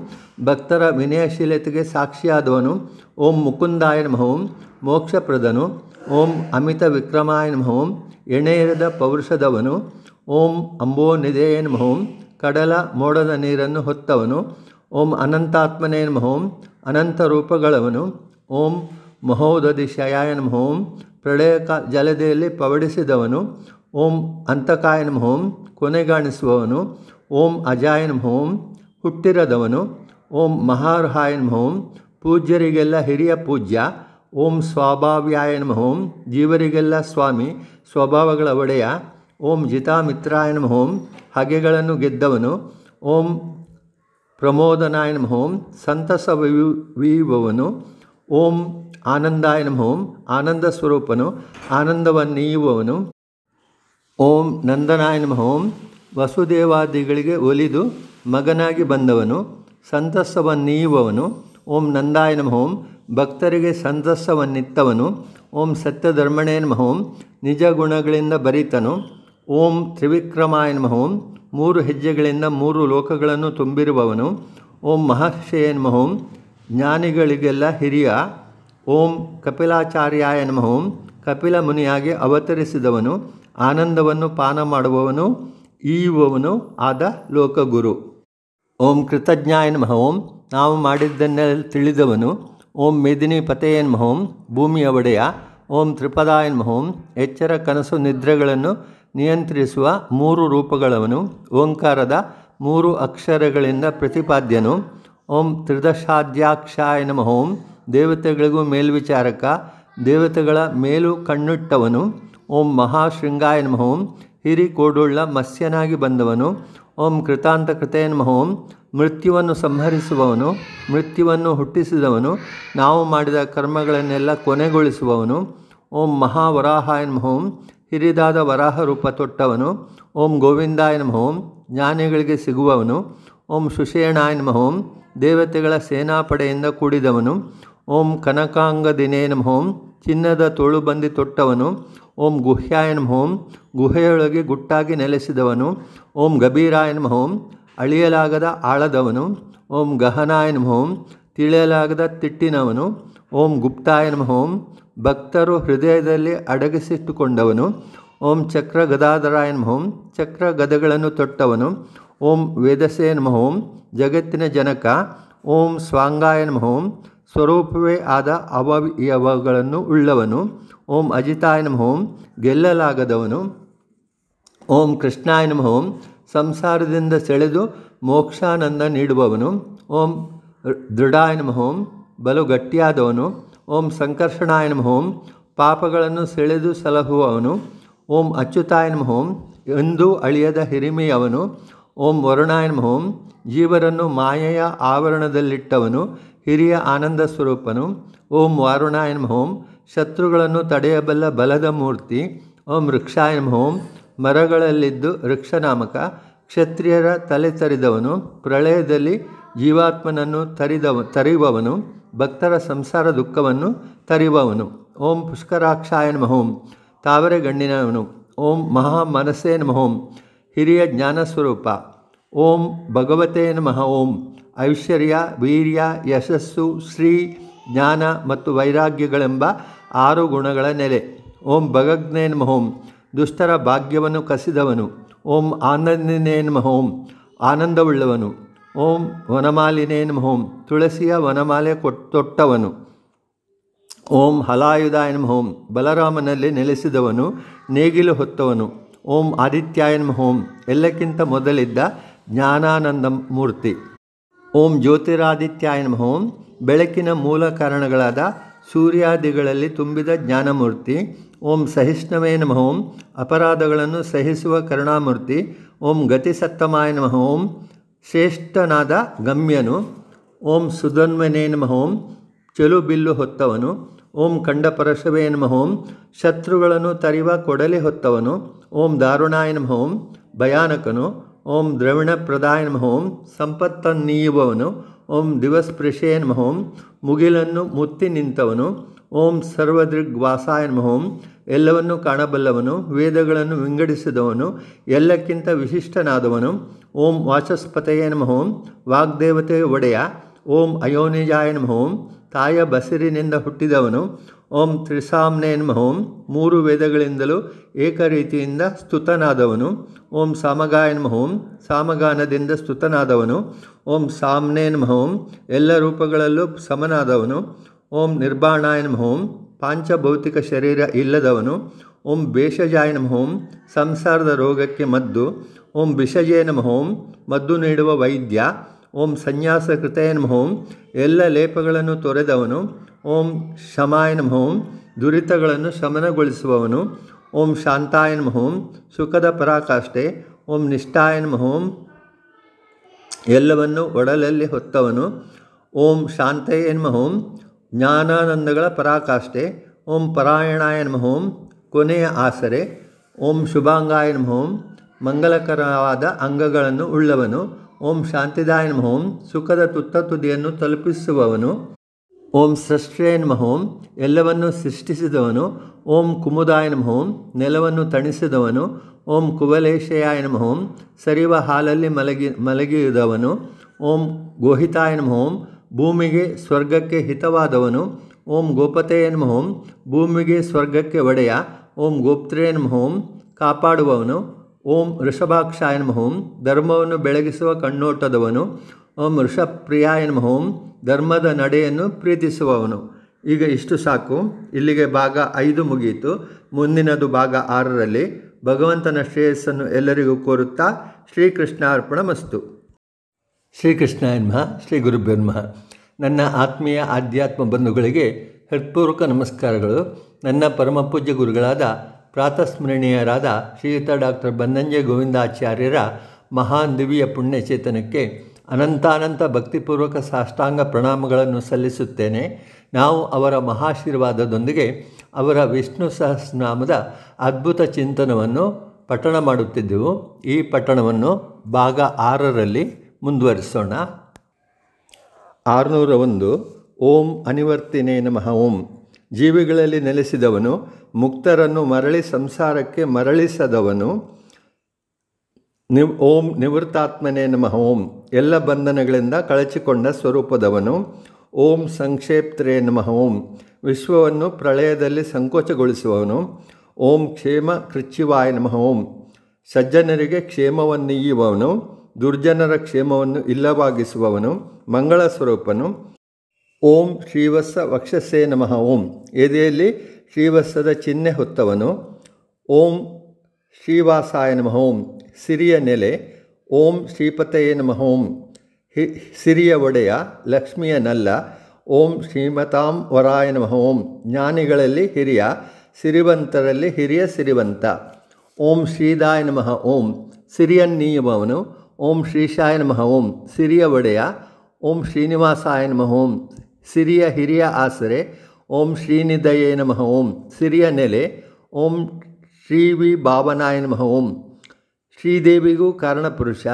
ಭಕ್ತರ ವಿನಯಶೀಲತೆಗೆ ಸಾಕ್ಷಿಯಾದವನು ಓಂ ಮುಕುಂದಾಯನ್ಮಹೋಂ ಮೋಕ್ಷಪ್ರದನು ಓಂ ಅಮಿತ ವಿಕ್ರಮಾಯನ್ಮಹೋಂ ಎಣೆಯರದ ಪೌರುಷದವನು ಓಂ ಅಂಬೋ ನಿಧೇಯನ್ಮಹೋಂ ಕಡಲ ಮೋಡದ ನೀರನ್ನು ಹೊತ್ತವನು ಓಂ ಅನಂತಾತ್ಮನೇನ್ಮಹೋಂ ಅನಂತ ರೂಪಗಳವನು ಓಂ ಮಹೋದಧಿಶಯಾಯ ಹೋಂ ಪ್ರಳಯ ಪ್ರಳಯಕ ಜಲದೆಯಲ್ಲಿ ಪವಡಿಸಿದವನು ಓಂ ಅಂತಕಾಯನ ಹೋಂ ಕೊನೆಗಾಣಿಸುವವನು ಓಂ ಅಜಾಯನ ಹೋಂ ಹುಟ್ಟಿರದವನು ಓಂ ಮಹಾರ್ಹಾಯನ ಹೋಂ ಪೂಜ್ಯರಿಗೆಲ್ಲ ಹಿರಿಯ ಪೂಜ್ಯ ಓಂ ಸ್ವಾಭಾವ್ಯಾಯನ ಹೋಂ ಜೀವರಿಗೆಲ್ಲ ಸ್ವಾಮಿ ಸ್ವಭಾವಗಳ ಒಡೆಯ ಓಂ ಜಿತಾಮಿತ್ರಾಯನ ಹೋಂ ಹಗೆಗಳನ್ನು ಗೆದ್ದವನು ಓಂ ಪ್ರಮೋದನಾಯನ ಹೋಂ ಸಂತಸ ವಿಯುವವನು ಓಂ ಆನಂದಾಯ ನಮೋಂ ಆನಂದ ಸ್ವರೂಪನು ಆನಂದವನ್ನೀಯುವವನು ಓಂ ನಂದನಾಯ ನಮಃಂ ವಸುದೇವಾದಿಗಳಿಗೆ ಒಲಿದು ಮಗನಾಗಿ ಬಂದವನು ಸಂತಸವನ್ನೀಯುವವನು ಓಂ ನಂದಾಯ ನಮಃಂ ಭಕ್ತರಿಗೆ ಸಂತಸವನ್ನಿತ್ತವನು ಓಂ ಸತ್ಯಧರ್ಮಣೇ ನಮಃಂ ನಿಜ ಗುಣಗಳಿಂದ ಬರಿತನು ಓಂ ತ್ರಿವಿಕ್ರಮಾಯ ನಮಃಂ ಮೂರು ಹೆಜ್ಜೆಗಳಿಂದ ಮೂರು ಲೋಕಗಳನ್ನು ತುಂಬಿರುವವನು ಓಂ ಮಹರ್ಷಯೇ ಮಹೋಂ ಜ್ಞಾನಿಗಳಿಗೆಲ್ಲ ಹಿರಿಯ ಓಂ ಕಪಿಲಾಚಾರ್ಯಾಯ ನಮಃ ಓಂ ಕಪಿಲ ಮುನಿಯಾಗಿ ಅವತರಿಸಿದವನು ಆನಂದವನ್ನು ಪಾನ ಮಾಡುವವನು ಈಯುವವನು ಆದ ಲೋಕಗುರು ಓಂ ಕೃತಜ್ಞಾಯ ನಮಃ ಓಂ ನಾವು ಮಾಡಿದ್ದನ್ನೆಲ್ಲ ತಿಳಿದವನು ಓಂ ಮೇದಿನಿ ಪತೆಯ ನಮಃ ಓಂ ಭೂಮಿಯ ಒಡೆಯ ಓಂ ತ್ರಿಪದಾಯ ನಮಃ ಓಂ ಎಚ್ಚರ ಕನಸು ನಿದ್ರೆಗಳನ್ನು ನಿಯಂತ್ರಿಸುವ ಮೂರು ರೂಪಗಳವನು ಓಂಕಾರದ ಮೂರು ಅಕ್ಷರಗಳಿಂದ ಪ್ರತಿಪಾದ್ಯನು ಓಂ ತ್ರಿದಶಾಧ್ಯಾಕ್ಷಾಯ ನಮಃ ಓಂ ದೇವತೆಗಳಿಗೂ ಮೇಲ್ವಿಚಾರಕ ದೇವತೆಗಳ ಮೇಲು ಕಣ್ಣುಟ್ಟವನು ಓಂ ಮಹಾಶೃಂಗಾಯ ನಮಃ ಓಂ ಕೋಡುಳ್ಳ ಮತ್ಸ್ಯನಾಗಿ ಬಂದವನು ಓಂ ಕೃತಾಂತ ಕೃತೇ ನಮಃ ಓಂ ಮೃತ್ಯುವನ್ನು ಸಂಹರಿಸುವವನು ಮೃತ್ಯುವನ್ನು ಹುಟ್ಟಿಸಿದವನು ನಾವು ಮಾಡಿದ ಕರ್ಮಗಳನ್ನೆಲ್ಲ ಕೊನೆಗೊಳಿಸುವವನು ಓಂ ಮಹಾವರಾಹಾಯ ನಮಃ ಓಂ ಹಿರಿದಾದ ವರಾಹ ರೂಪ ತೊಟ್ಟವನು ಓಂ ಗೋವಿಂದಾಯ ನಮಃ ಓಂ ಜ್ಞಾನಿಗಳಿಗೆ ಸಿಗುವವನು ಓಂ ಸುಷೇಣಾಯ ನಮಃ ಓಂ ದೇವತೆಗಳ ಸೇನಾಪಡೆಯಿಂದ ಕೂಡಿದವನು ಓಂ ಕನಕಾಂಗ ನಮಃ ಓಂ ಚಿನ್ನದ ತೋಳು ಬಂದಿ ತೊಟ್ಟವನು ಓಂ ಗುಹ್ಯಾಯ ನಮಃ ಗುಹೆಯೊಳಗೆ ಗುಟ್ಟಾಗಿ ನೆಲೆಸಿದವನು ಓಂ ಗಭೀರಾಯ ನಮಃ ಅಳಿಯಲಾಗದ ಆಳದವನು ಓಂ ಗಹನಾಯ ನಮಃ ಓಂ ತಿಳಿಯಲಾಗದ ತಿಟ್ಟಿನವನು ಓಂ ಗುಪ್ತಾಯ ನಮಃ ಭಕ್ತರು ಹೃದಯದಲ್ಲಿ ಅಡಗಿಸಿಟ್ಟುಕೊಂಡವನು ಓಂ ಚಕ್ರ ಗದಾಧರಾಯ ನಮಃ ಚಕ್ರ ಗದಗಳನ್ನು ತೊಟ್ಟವನು ಓಂ ವೇದಸೇ ನಮಃ ಓಂ ಜಗತ್ತಿನ ಜನಕ ಓಂ ಸ್ವಾಂಗಾಯ ನಮಃ ಸ್ವರೂಪವೇ ಆದ ಅವಯವಗಳನ್ನು ಉಳ್ಳವನು ಓಂ ಅಜಿತಾಯ ನಮಃ ಗೆಲ್ಲಲಾಗದವನು ಓಂ ಕೃಷ್ಣಾಯ ನಮಃ ಸಂಸಾರದಿಂದ ಸೆಳೆದು ಮೋಕ್ಷಾನಂದ ನೀಡುವವನು ಓಂ ದೃಢಾಯ ನಮಃ ಓಂ ಬಲು ಗಟ್ಟಿಯಾದವನು ಓಂ ಸಂಕರ್ಷಣಾಯ ನಮಃ ಪಾಪಗಳನ್ನು ಸೆಳೆದು ಸಲಹುವವನು ಓಂ ಅಚ್ಯುತಾಯ ನಮಃ ಓಂ ಎಂದೂ ಅಳಿಯದ ಹಿರಿಮೆಯವನು ಓಂ ಹೋಂ ಜೀವರನ್ನು ಮಾಯೆಯ ಆವರಣದಲ್ಲಿಟ್ಟವನು ಹಿರಿಯ ಆನಂದ ಸ್ವರೂಪನು ಓಂ ಹೋಂ ಶತ್ರುಗಳನ್ನು ತಡೆಯಬಲ್ಲ ಬಲದ ಮೂರ್ತಿ ಓಂ ಹೋಂ ಮರಗಳಲ್ಲಿದ್ದು ವೃಕ್ಷನಾಮಕ ಕ್ಷತ್ರಿಯರ ತಲೆ ತರಿದವನು ಪ್ರಳಯದಲ್ಲಿ ಜೀವಾತ್ಮನನ್ನು ತರಿದವ ತರಿಯುವವನು ಭಕ್ತರ ಸಂಸಾರ ದುಃಖವನ್ನು ತರಿಯುವವನು ಓಂ ಪುಷ್ಕರಾಕ್ಷಾಯನ್ ಮಹೋಂ ತಾವರೆ ಗಣ್ಣಿನವನು ಓಂ ಮಹಾ ಮಹೋಂ ಹಿರಿಯ ಜ್ಞಾನಸ್ವರೂಪ ಓಂ ಭಗವತೇ ನಮಃ ಓಂ ಐಶ್ವರ್ಯ ವೀರ್ಯ ಯಶಸ್ಸು ಶ್ರೀ ಜ್ಞಾನ ಮತ್ತು ವೈರಾಗ್ಯಗಳೆಂಬ ಆರು ಗುಣಗಳ ನೆಲೆ ಓಂ ಭಗಜ್ಞೇ ನಮಃ ದುಷ್ಟರ ಭಾಗ್ಯವನ್ನು ಕಸಿದವನು ಓಂ ಆನಂದಿನೇ ನಮಃ ಆನಂದವುಳ್ಳವನು ಓಂ ವನಮಾಲಿನೇ ನಮಃ ತುಳಸಿಯ ವನಮಾಲೆ ತೊಟ್ಟವನು ಓಂ ಹಲಾಯುಧ ನಮಃ ಬಲರಾಮನಲ್ಲಿ ನೆಲೆಸಿದವನು ನೇಗಿಲು ಹೊತ್ತವನು ಓಂ ಆದಿತ್ಯಾಯನ್ ಹೋಂ ಎಲ್ಲಕ್ಕಿಂತ ಮೊದಲಿದ್ದ ಜ್ಞಾನಾನಂದ ಮೂರ್ತಿ ಓಂ ಜ್ಯೋತಿರಾದಿತ್ಯಾಯನ್ ಹೋಂ ಬೆಳಕಿನ ಮೂಲ ಕಾರಣಗಳಾದ ಸೂರ್ಯಾದಿಗಳಲ್ಲಿ ತುಂಬಿದ ಜ್ಞಾನಮೂರ್ತಿ ಓಂ ಸಹಿಷ್ಣುವೇ ನಮಃ ಅಪರಾಧಗಳನ್ನು ಸಹಿಸುವ ಕರುಣಾಮೂರ್ತಿ ಓಂ ಗತಿಸತ್ತಮಾಯ ನಮಃ ಶ್ರೇಷ್ಠನಾದ ಗಮ್ಯನು ಓಂ ಸುಧನ್ವನೇ ನಮಃ ಓಂ ಚೆಲು ಬಿಲ್ಲು ಹೊತ್ತವನು ಓಂ ಕಂಡ ಪರಶವೇ ನಮಃ ಶತ್ರುಗಳನ್ನು ತರಿವ ಕೊಡಲೆ ಹೊತ್ತವನು ಓಂ ದಾರುಣಾಯ ನಮಃ ಭಯಾನಕನು ಓಂ ದ್ರವಿಣ ಪ್ರದಾಯ ನಮಃ ಓಂ ಓಂ ದಿವಸ್ ನಮಃ ಮುಗಿಲನ್ನು ಮುತ್ತಿ ನಿಂತವನು ಓಂ ಸರ್ವದೃಗ್ವಾಸಾಯ ನಮಃ ಓಂ ಎಲ್ಲವನ್ನು ಕಾಣಬಲ್ಲವನು ವೇದಗಳನ್ನು ವಿಂಗಡಿಸಿದವನು ಎಲ್ಲಕ್ಕಿಂತ ವಿಶಿಷ್ಟನಾದವನು ಓಂ ವಾಚಸ್ಪತೆಯ ನಮಃ ಓಂ ವಾಗ್ದೇವತೆ ಒಡೆಯ ಓಂ ಅಯೋನಿಜಾಯ ನಮಃ ತಾಯ ಬಸಿರಿನಿಂದ ಹುಟ್ಟಿದವನು ಓಂ ತ್ರಿಸಾಮ್ನೇನ್ಮಹೋಂ ಮೂರು ವೇದಗಳಿಂದಲೂ ಏಕರೀತಿಯಿಂದ ಸ್ತುತನಾದವನು ಓಂ ಸಾಮಗಾಯನ್ಮಹೋಂ ಸಾಮಗಾನದಿಂದ ಸ್ತುತನಾದವನು ಓಂ ಸಾಮ್ನೇನ್ಮಹೋಂ ಎಲ್ಲ ರೂಪಗಳಲ್ಲೂ ಸಮನಾದವನು ಓಂ ಪಾಂಚ ಪಾಂಚಭೌತಿಕ ಶರೀರ ಇಲ್ಲದವನು ಓಂ ಮಹೋಂ ಸಂಸಾರದ ರೋಗಕ್ಕೆ ಮದ್ದು ಓಂ ಮಹೋಂ ಮದ್ದು ನೀಡುವ ವೈದ್ಯ ಓಂ ಸನ್ಯಾಸ ಕೃತಯನ್ ಎಲ್ಲ ಲೇಪಗಳನ್ನು ತೊರೆದವನು ಓಂ ಶಮಾಯ ದುರಿತಗಳನ್ನು ಶಮನಗೊಳಿಸುವವನು ಓಂ ಶಾಂತಾಯನ್ ಮಹೋಂ ಸುಖದ ಪರಾಕಾಷ್ಠೆ ಓಂ ನಿಷ್ಠಾಯನ್ ಮಹೋಂ ಎಲ್ಲವನ್ನು ಒಡಲಲ್ಲಿ ಹೊತ್ತವನು ಓಂ ಶಾಂತಯನ್ಮಹೋಂ ಜ್ಞಾನಾನಂದಗಳ ಪರಾಕಾಷ್ಠೆ ಓಂ ಪರಾಯಣಾಯನ್ ಮಹೋಂ ಕೊನೆಯ ಆಸರೆ ಓಂ ಶುಭಾಂಗಾಯನ್ ಮಹೋಂ ಮಂಗಲಕರವಾದ ಅಂಗಗಳನ್ನು ಉಳ್ಳವನು ಓಂ ಶಾಂತಿದಾಯ ಮಹೋಂ ಸುಖದ ತುತ್ತ ತುದಿಯನ್ನು ತಲುಪಿಸುವವನು ಓಂ ಸೃಷ್ಟೇನ್ ಮಹೋಂ ಎಲ್ಲವನ್ನು ಸೃಷ್ಟಿಸಿದವನು ಓಂ ಕುಮುದಾಯ ಮಹೋಂ ನೆಲವನ್ನು ತಣಿಸಿದವನು ಓಂ ಕುವಲೇಶಯಾಯ ಮಹೋಂ ಸರಿವ ಹಾಲಲ್ಲಿ ಮಲಗಿ ಮಲಗಿದವನು ಓಂ ಗೋಹಿತಾಯ ಮಹೋಂ ಭೂಮಿಗೆ ಸ್ವರ್ಗಕ್ಕೆ ಹಿತವಾದವನು ಓಂ ಗೋಪತೆಯನ್ ಮಹೋಂ ಭೂಮಿಗೆ ಸ್ವರ್ಗಕ್ಕೆ ಒಡೆಯ ಓಂ ಗೋಪ್ತ್ರೇನ್ ಮಹೋಂ ಕಾಪಾಡುವವನು ಓಂ ಋಷಭಾಕ್ಷಾಯ ನಮಃ ಧರ್ಮವನ್ನು ಬೆಳಗಿಸುವ ಕಣ್ಣೋಟದವನು ಓಂ ಋಷಪ್ರಿಯಾಯ ನಮಃ ಧರ್ಮದ ನಡೆಯನ್ನು ಪ್ರೀತಿಸುವವನು ಈಗ ಇಷ್ಟು ಸಾಕು ಇಲ್ಲಿಗೆ ಭಾಗ ಐದು ಮುಗಿಯಿತು ಮುಂದಿನದು ಭಾಗ ಆರರಲ್ಲಿ ಭಗವಂತನ ಶ್ರೇಯಸ್ಸನ್ನು ಎಲ್ಲರಿಗೂ ಕೋರುತ್ತಾ ಶ್ರೀಕೃಷ್ಣ ಅರ್ಪಣ ಮಸ್ತು ಶ್ರೀಕೃಷ್ಣ ಎನ್ಮಃ ಶ್ರೀ ಗುರುಬ್ರಹ್ಮ ನನ್ನ ಆತ್ಮೀಯ ಆಧ್ಯಾತ್ಮ ಬಂಧುಗಳಿಗೆ ಹೃತ್ಪೂರ್ವಕ ನಮಸ್ಕಾರಗಳು ನನ್ನ ಪರಮಪೂಜ್ಯ ಗುರುಗಳಾದ ಪ್ರಾತಸ್ಮರಣೀಯರಾದ ಶ್ರೀಯುತ ಡಾಕ್ಟರ್ ಬನ್ನಂಜೆ ಗೋವಿಂದಾಚಾರ್ಯರ ಮಹಾನ್ ದಿವ್ಯ ಪುಣ್ಯಚೇತನಕ್ಕೆ ಅನಂತಾನಂತ ಭಕ್ತಿಪೂರ್ವಕ ಸಾಷ್ಟಾಂಗ ಪ್ರಣಾಮಗಳನ್ನು ಸಲ್ಲಿಸುತ್ತೇನೆ ನಾವು ಅವರ ಮಹಾಶೀರ್ವಾದದೊಂದಿಗೆ ಅವರ ವಿಷ್ಣು ಸಹಸ್ರನಾಮದ ಅದ್ಭುತ ಚಿಂತನವನ್ನು ಪಠಣ ಮಾಡುತ್ತಿದ್ದೆವು ಈ ಪಠಣವನ್ನು ಭಾಗ ಆರರಲ್ಲಿ ಮುಂದುವರಿಸೋಣ ಆರುನೂರ ಒಂದು ಓಂ ಅನಿವರ್ತಿನೇ ನಮಃ ಓಂ ಜೀವಿಗಳಲ್ಲಿ ನೆಲೆಸಿದವನು ಮುಕ್ತರನ್ನು ಮರಳಿ ಸಂಸಾರಕ್ಕೆ ಮರಳಿಸದವನು ನಿವ್ ಓಂ ನಿವೃತ್ತಾತ್ಮನೇ ನಮಃ ಓಂ ಎಲ್ಲ ಬಂಧನಗಳಿಂದ ಕಳಚಿಕೊಂಡ ಸ್ವರೂಪದವನು ಓಂ ಸಂಕ್ಷೇಪ್ತ್ರೇ ನಮಃ ಓಂ ವಿಶ್ವವನ್ನು ಪ್ರಳಯದಲ್ಲಿ ಸಂಕೋಚಗೊಳಿಸುವವನು ಓಂ ಕ್ಷೇಮ ಕೃಚ್ಛಿವಾಯ ನಮಃ ಓಂ ಸಜ್ಜನರಿಗೆ ಕ್ಷೇಮವನ್ನೀಯುವವನು ದುರ್ಜನರ ಕ್ಷೇಮವನ್ನು ಇಲ್ಲವಾಗಿಸುವವನು ಮಂಗಳ ಸ್ವರೂಪನು ಓಂ ಶ್ರೀವತ್ಸ ವಕ್ಷಸೇ ನಮಃ ಓಂ ಎದೆಯಲ್ಲಿ ಶ್ರೀವತ್ಸದ ಚಿಹ್ನೆ ಹೊತ್ತವನು ಓಂ ಶ್ರೀವಾಸಾಯ ನಮಃ ಓಂ ಸಿರಿಯ ನೆಲೆ ಓಂ ಶ್ರೀಪತಯೇ ನಮಃ ಓಂ ಹಿ ಸಿರಿಯ ಒಡೆಯ ಲಕ್ಷ್ಮಿಯ ನಲ್ಲ ಓಂ ಶ್ರೀಮತಾಂ ವರಾಯ ನಮಃ ಓಂ ಜ್ಞಾನಿಗಳಲ್ಲಿ ಹಿರಿಯ ಸಿರಿವಂತರಲ್ಲಿ ಹಿರಿಯ ಸಿರಿವಂತ ಓಂ ಶ್ರೀದಾಯ ನಮಃ ಓಂ ಸಿರಿಯನ್ನೀಯಮವನು ಓಂ ಶ್ರೀಶಾಯ ನಮಃ ಓಂ ಸಿರಿಯ ಒಡೆಯ ಓಂ ಶ್ರೀನಿವಾಸಾಯ ನಮಃ ಓಂ ಸಿರಿಯ ಹಿರಿಯ ಆಸರೆ ಓಂ ಶ್ರೀನಿಧಯೇ ನಮಃ ಓಂ ಸಿರಿಯ ನೆಲೆ ಓಂ ಶ್ರೀ ವಿ ಭಾವನಾಯ ನಮಃ ಓಂ ಶ್ರೀದೇವಿಗೂ ಕಾರಣಪುರುಷ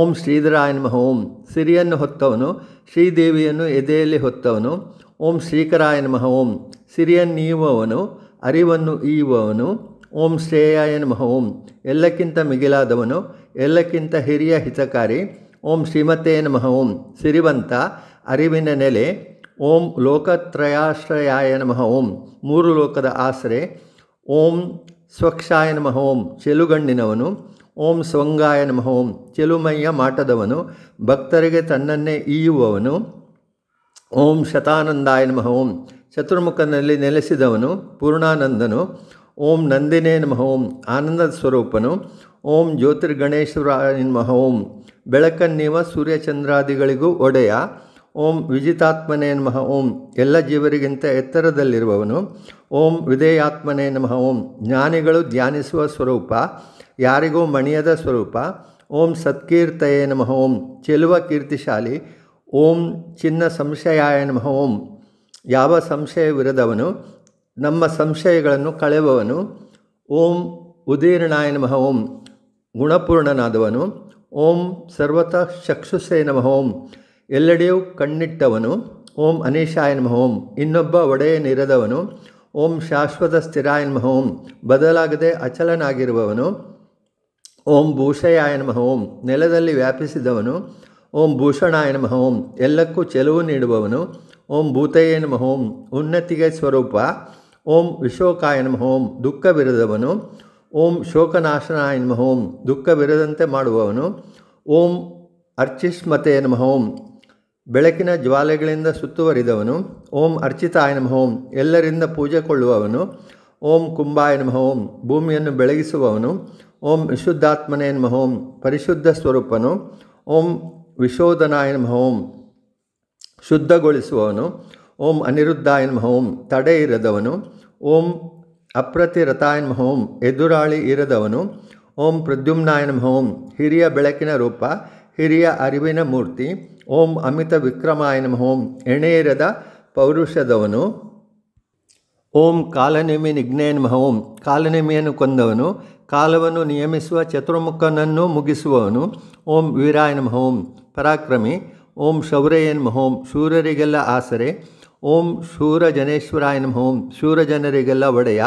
ಓಂ ಶ್ರೀಧರಾಯ ನಮಃ ಓಂ ಸಿರಿಯನ್ನು ಹೊತ್ತವನು ಶ್ರೀದೇವಿಯನ್ನು ಎದೆಯಲ್ಲಿ ಹೊತ್ತವನು ಓಂ ಶ್ರೀಕರಾಯ ನಮಃ ಓಂ ಸಿರಿಯನ್ನೀವನು ಅರಿವನ್ನು ಈಯುವವನು ಓಂ ಶ್ರೇಯಾಯ ನಮಃ ಓಂ ಎಲ್ಲಕ್ಕಿಂತ ಮಿಗಿಲಾದವನು ಎಲ್ಲಕ್ಕಿಂತ ಹಿರಿಯ ಹಿತಕಾರಿ ಓಂ ಶ್ರೀಮತೇ ನಮಃ ಓಂ ಸಿರಿವಂತ ಅರಿವಿನ ನೆಲೆ ಓಂ ಲೋಕತ್ರಯಾಶ್ರಯಾಯ ನಮಃ ಓಂ ಮೂರು ಲೋಕದ ಆಸರೆ ಓಂ ಸ್ವಕ್ಷಾಯ ನಮಃ ಓಂ ಚೆಲುಗಣ್ಣಿನವನು ಓಂ ಸ್ವಂಗಾಯ ನಮಃ ಓಂ ಚೆಲುಮಯ್ಯ ಮಾಟದವನು ಭಕ್ತರಿಗೆ ತನ್ನನ್ನೇ ಈಯುವವನು ಓಂ ಶತಾನಂದಾಯ ನಮಃ ಓಂ ಚತುರ್ಮುಖನಲ್ಲಿ ನೆಲೆಸಿದವನು ಪೂರ್ಣಾನಂದನು ಓಂ ನಂದಿನೇ ನಮಃ ಓಂ ಆನಂದ ಸ್ವರೂಪನು ಓಂ ಜ್ಯೋತಿರ್ಗಣೇಶ್ವರ ನಮಃ ಓಂ ಬೆಳಕನ್ನೀವ ಸೂರ್ಯಚಂದ್ರಾದಿಗಳಿಗೂ ಒಡೆಯ ಓಂ ವಿಜಿತಾತ್ಮನೇ ನಮಃ ಓಂ ಎಲ್ಲ ಜೀವರಿಗಿಂತ ಎತ್ತರದಲ್ಲಿರುವವನು ಓಂ ವಿಧೇಯಾತ್ಮನೇ ನಮಃ ಓಂ ಜ್ಞಾನಿಗಳು ಧ್ಯಾನಿಸುವ ಸ್ವರೂಪ ಯಾರಿಗೂ ಮಣಿಯದ ಸ್ವರೂಪ ಓಂ ಸತ್ಕೀರ್ತಯೇ ನಮಃ ಓಂ ಚೆಲುವ ಕೀರ್ತಿಶಾಲಿ ಓಂ ಚಿನ್ನ ಸಂಶಯಾಯ ನಮಃ ಓಂ ಯಾವ ಸಂಶಯವಿರದವನು ನಮ್ಮ ಸಂಶಯಗಳನ್ನು ಕಳೆವವನು ಓಂ ಉದೀರ್ಣಾಯ ನಮಃ ಓಂ ಗುಣಪೂರ್ಣನಾದವನು ಓಂ ಸರ್ವತಃ ಚಕ್ಷುಸೇ ನಮಃ ಓಂ ಎಲ್ಲೆಡೆಯೂ ಕಣ್ಣಿಟ್ಟವನು ಓಂ ಅನೀಶಾಯನ್ಮ ಓಂ ಇನ್ನೊಬ್ಬ ಒಡೆಯನಿರದವನು ಓಂ ಶಾಶ್ವತ ಸ್ಥಿರಾಯನ್ಮ ಓಂ ಬದಲಾಗದೆ ಅಚಲನಾಗಿರುವವನು ಓಂ ಭೂಷಯಾಯನ್ಮ ಓಂ ನೆಲದಲ್ಲಿ ವ್ಯಾಪಿಸಿದವನು ಓಂ ಭೂಷಣಾಯನ್ಮ ಓಂ ಎಲ್ಲಕ್ಕೂ ಚೆಲುವು ನೀಡುವವನು ಓಂ ಭೂತಯ್ಯನ್ಮ ಓಂ ಉನ್ನತಿಗೆ ಸ್ವರೂಪ ಓಂ ವಿಶೋಕಾಯನ್ಮ ಓಂ ದುಃಖವಿರದವನು ಓಂ ಶೋಕನಾಶನಾಯನ್ಮ ಓಂ ದುಃಖವಿರದಂತೆ ಮಾಡುವವನು ಓಂ ಅರ್ಚಿಷ್ಮತೆಯನ್ಮ ಓಂ ಬೆಳಕಿನ ಜ್ವಾಲೆಗಳಿಂದ ಸುತ್ತುವರಿದವನು ಓಂ ಅರ್ಚಿತಾಯ ನಮಃ ಎಲ್ಲರಿಂದ ಪೂಜೆ ಕೊಳ್ಳುವವನು ಓಂ ಕುಂಭಾಯನ ನಮಃ ಓಂ ಭೂಮಿಯನ್ನು ಬೆಳಗಿಸುವವನು ಓಂ ವಿಶುದ್ಧಾತ್ಮನೇ ನಮಃ ಪರಿಶುದ್ಧ ಸ್ವರೂಪನು ಓಂ ವಿಶೋಧನಾಯನ ನಮಃ ಶುದ್ಧಗೊಳಿಸುವವನು ಓಂ ಅನಿರುದ್ಧಾಯ ಹೋಂ ತಡೆ ಇರದವನು ಓಂ ಅಪ್ರತಿರತಾಯ ನಮಃ ಓಂ ಎದುರಾಳಿ ಇರದವನು ಓಂ ಪ್ರದ್ಯುಮ್ನಾಯನ ನಮಃ ಹಿರಿಯ ಬೆಳಕಿನ ರೂಪ ಹಿರಿಯ ಅರಿವಿನ ಮೂರ್ತಿ ಓಂ ಅಮಿತ ವಿಕ್ರಮಾಯ ನಮಃ ಓಂ ಎಣೇರದ ಪೌರುಷದವನು ಓಂ ಕಾಲನೇಮಿ ನಿಘ್ನೇ ಮಹೋಂ ಓಂ ಕೊಂದವನು ಕಾಲವನ್ನು ನಿಯಮಿಸುವ ಚತುರ್ಮುಖನನ್ನು ಮುಗಿಸುವವನು ಓಂ ವೀರಾಯ ನಮಃ ಓಂ ಪರಾಕ್ರಮಿ ಓಂ ಶೌರ್ಯ ಮಹೋಂ ಓಂ ಶೂರರಿಗೆಲ್ಲ ಆಸರೆ ಓಂ ಶೂರಜನೇಶ್ವರಾಯನ ನಮಃ ಓಂ ಶೂರಜನರಿಗೆಲ್ಲ ಒಡೆಯ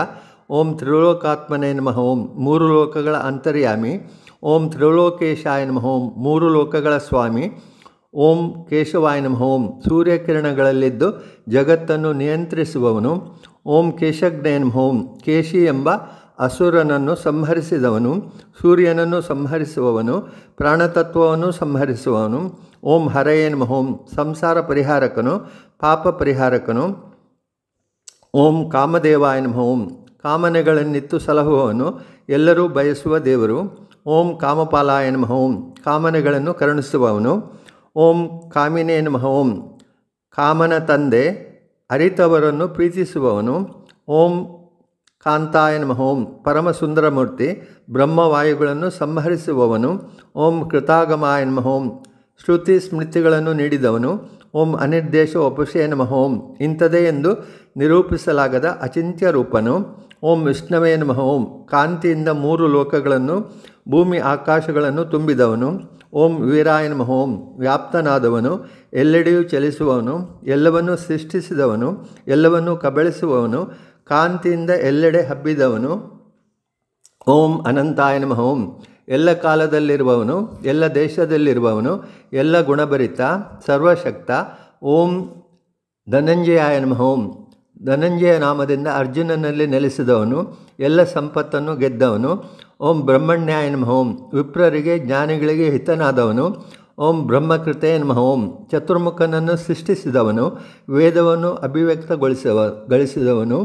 ಓಂ ತ್ರಿಲೋಕಾತ್ಮನೇ ನಮಃ ಓಂ ಮೂರು ಲೋಕಗಳ ಅಂತರ್ಯಾಮಿ ಓಂ ತ್ರಿಲೋಕೇಶಾಯ ನಮಃ ಮೂರು ಲೋಕಗಳ ಸ್ವಾಮಿ ಓಂ ಕೇಶವಾಯ ನಮಃ ಓಂ ಸೂರ್ಯಕಿರಣಗಳಲ್ಲಿದ್ದು ಜಗತ್ತನ್ನು ನಿಯಂತ್ರಿಸುವವನು ಓಂ ನಮಃ ಓಂ ಕೇಶಿ ಎಂಬ ಅಸುರನನ್ನು ಸಂಹರಿಸಿದವನು ಸೂರ್ಯನನ್ನು ಸಂಹರಿಸುವವನು ಪ್ರಾಣತತ್ವವನ್ನು ಸಂಹರಿಸುವವನು ಓಂ ಹರಯೇನ್ ಮಹೋಂ ಸಂಸಾರ ಪರಿಹಾರಕನು ಪಾಪ ಪರಿಹಾರಕನು ಓಂ ಕಾಮದೇವಾಯನ ಓಂ ಕಾಮನೆಗಳನ್ನಿತ್ತು ಸಲಹುವವನು ಎಲ್ಲರೂ ಬಯಸುವ ದೇವರು ಓಂ ಕಾಮಪಾಲಾಯನ ಓಂ ಕಾಮನೆಗಳನ್ನು ಕರುಣಿಸುವವನು ಓಂ ಕಾಮಿನೇ ನಮಃ ಓಂ ಕಾಮನ ತಂದೆ ಅರಿತವರನ್ನು ಪ್ರೀತಿಸುವವನು ಓಂ ಕಾಂತಾಯ ನಮಃ ಓಂ ಪರಮ ಸುಂದರಮೂರ್ತಿ ಬ್ರಹ್ಮವಾಯುಗಳನ್ನು ಸಂಹರಿಸುವವನು ಓಂ ಕೃತಾಗಮಾಯ ನಮಃ ಓಂ ಶ್ರುತಿ ಸ್ಮೃತಿಗಳನ್ನು ನೀಡಿದವನು ಓಂ ಅನಿರ್ದೇಶ ಉಪಶೇ ನಮಃ ಓಂ ಇಂಥದೇ ಎಂದು ನಿರೂಪಿಸಲಾಗದ ಅಚಿಂತ್ಯ ರೂಪನು ಓಂ ವಿಷ್ಣುವೇ ನಮಃ ಓಂ ಕಾಂತಿಯಿಂದ ಮೂರು ಲೋಕಗಳನ್ನು ಭೂಮಿ ಆಕಾಶಗಳನ್ನು ತುಂಬಿದವನು ಓಂ ವೀರಾಯನ ಮಹೋಂ ವ್ಯಾಪ್ತನಾದವನು ಎಲ್ಲೆಡೆಯೂ ಚಲಿಸುವವನು ಎಲ್ಲವನ್ನು ಸೃಷ್ಟಿಸಿದವನು ಎಲ್ಲವನ್ನು ಕಬಳಿಸುವವನು ಕಾಂತಿಯಿಂದ ಎಲ್ಲೆಡೆ ಹಬ್ಬಿದವನು ಓಂ ಅನಂತಾಯನ ಮಹೋಂ ಎಲ್ಲ ಕಾಲದಲ್ಲಿರುವವನು ಎಲ್ಲ ದೇಶದಲ್ಲಿರುವವನು ಎಲ್ಲ ಗುಣಭರಿತ ಸರ್ವಶಕ್ತ ಓಂ ಧನಂಜಯಾಯ ನಮಃ ಧನಂಜಯ ನಾಮದಿಂದ ಅರ್ಜುನನಲ್ಲಿ ನೆಲೆಸಿದವನು ಎಲ್ಲ ಸಂಪತ್ತನ್ನು ಗೆದ್ದವನು ಓಂ ಬ್ರಹ್ಮಣ್ಯಾಯ ನಮಃ ಓಂ ವಿಪ್ರರಿಗೆ ಜ್ಞಾನಿಗಳಿಗೆ ಹಿತನಾದವನು ಓಂ ಬ್ರಹ್ಮಕೃತೆ ನಮಃ ಓಂ ಚತುರ್ಮುಖನನ್ನು ಸೃಷ್ಟಿಸಿದವನು ವೇದವನ್ನು ಅಭಿವ್ಯಕ್ತಗೊಳಿಸವ ಗಳಿಸಿದವನು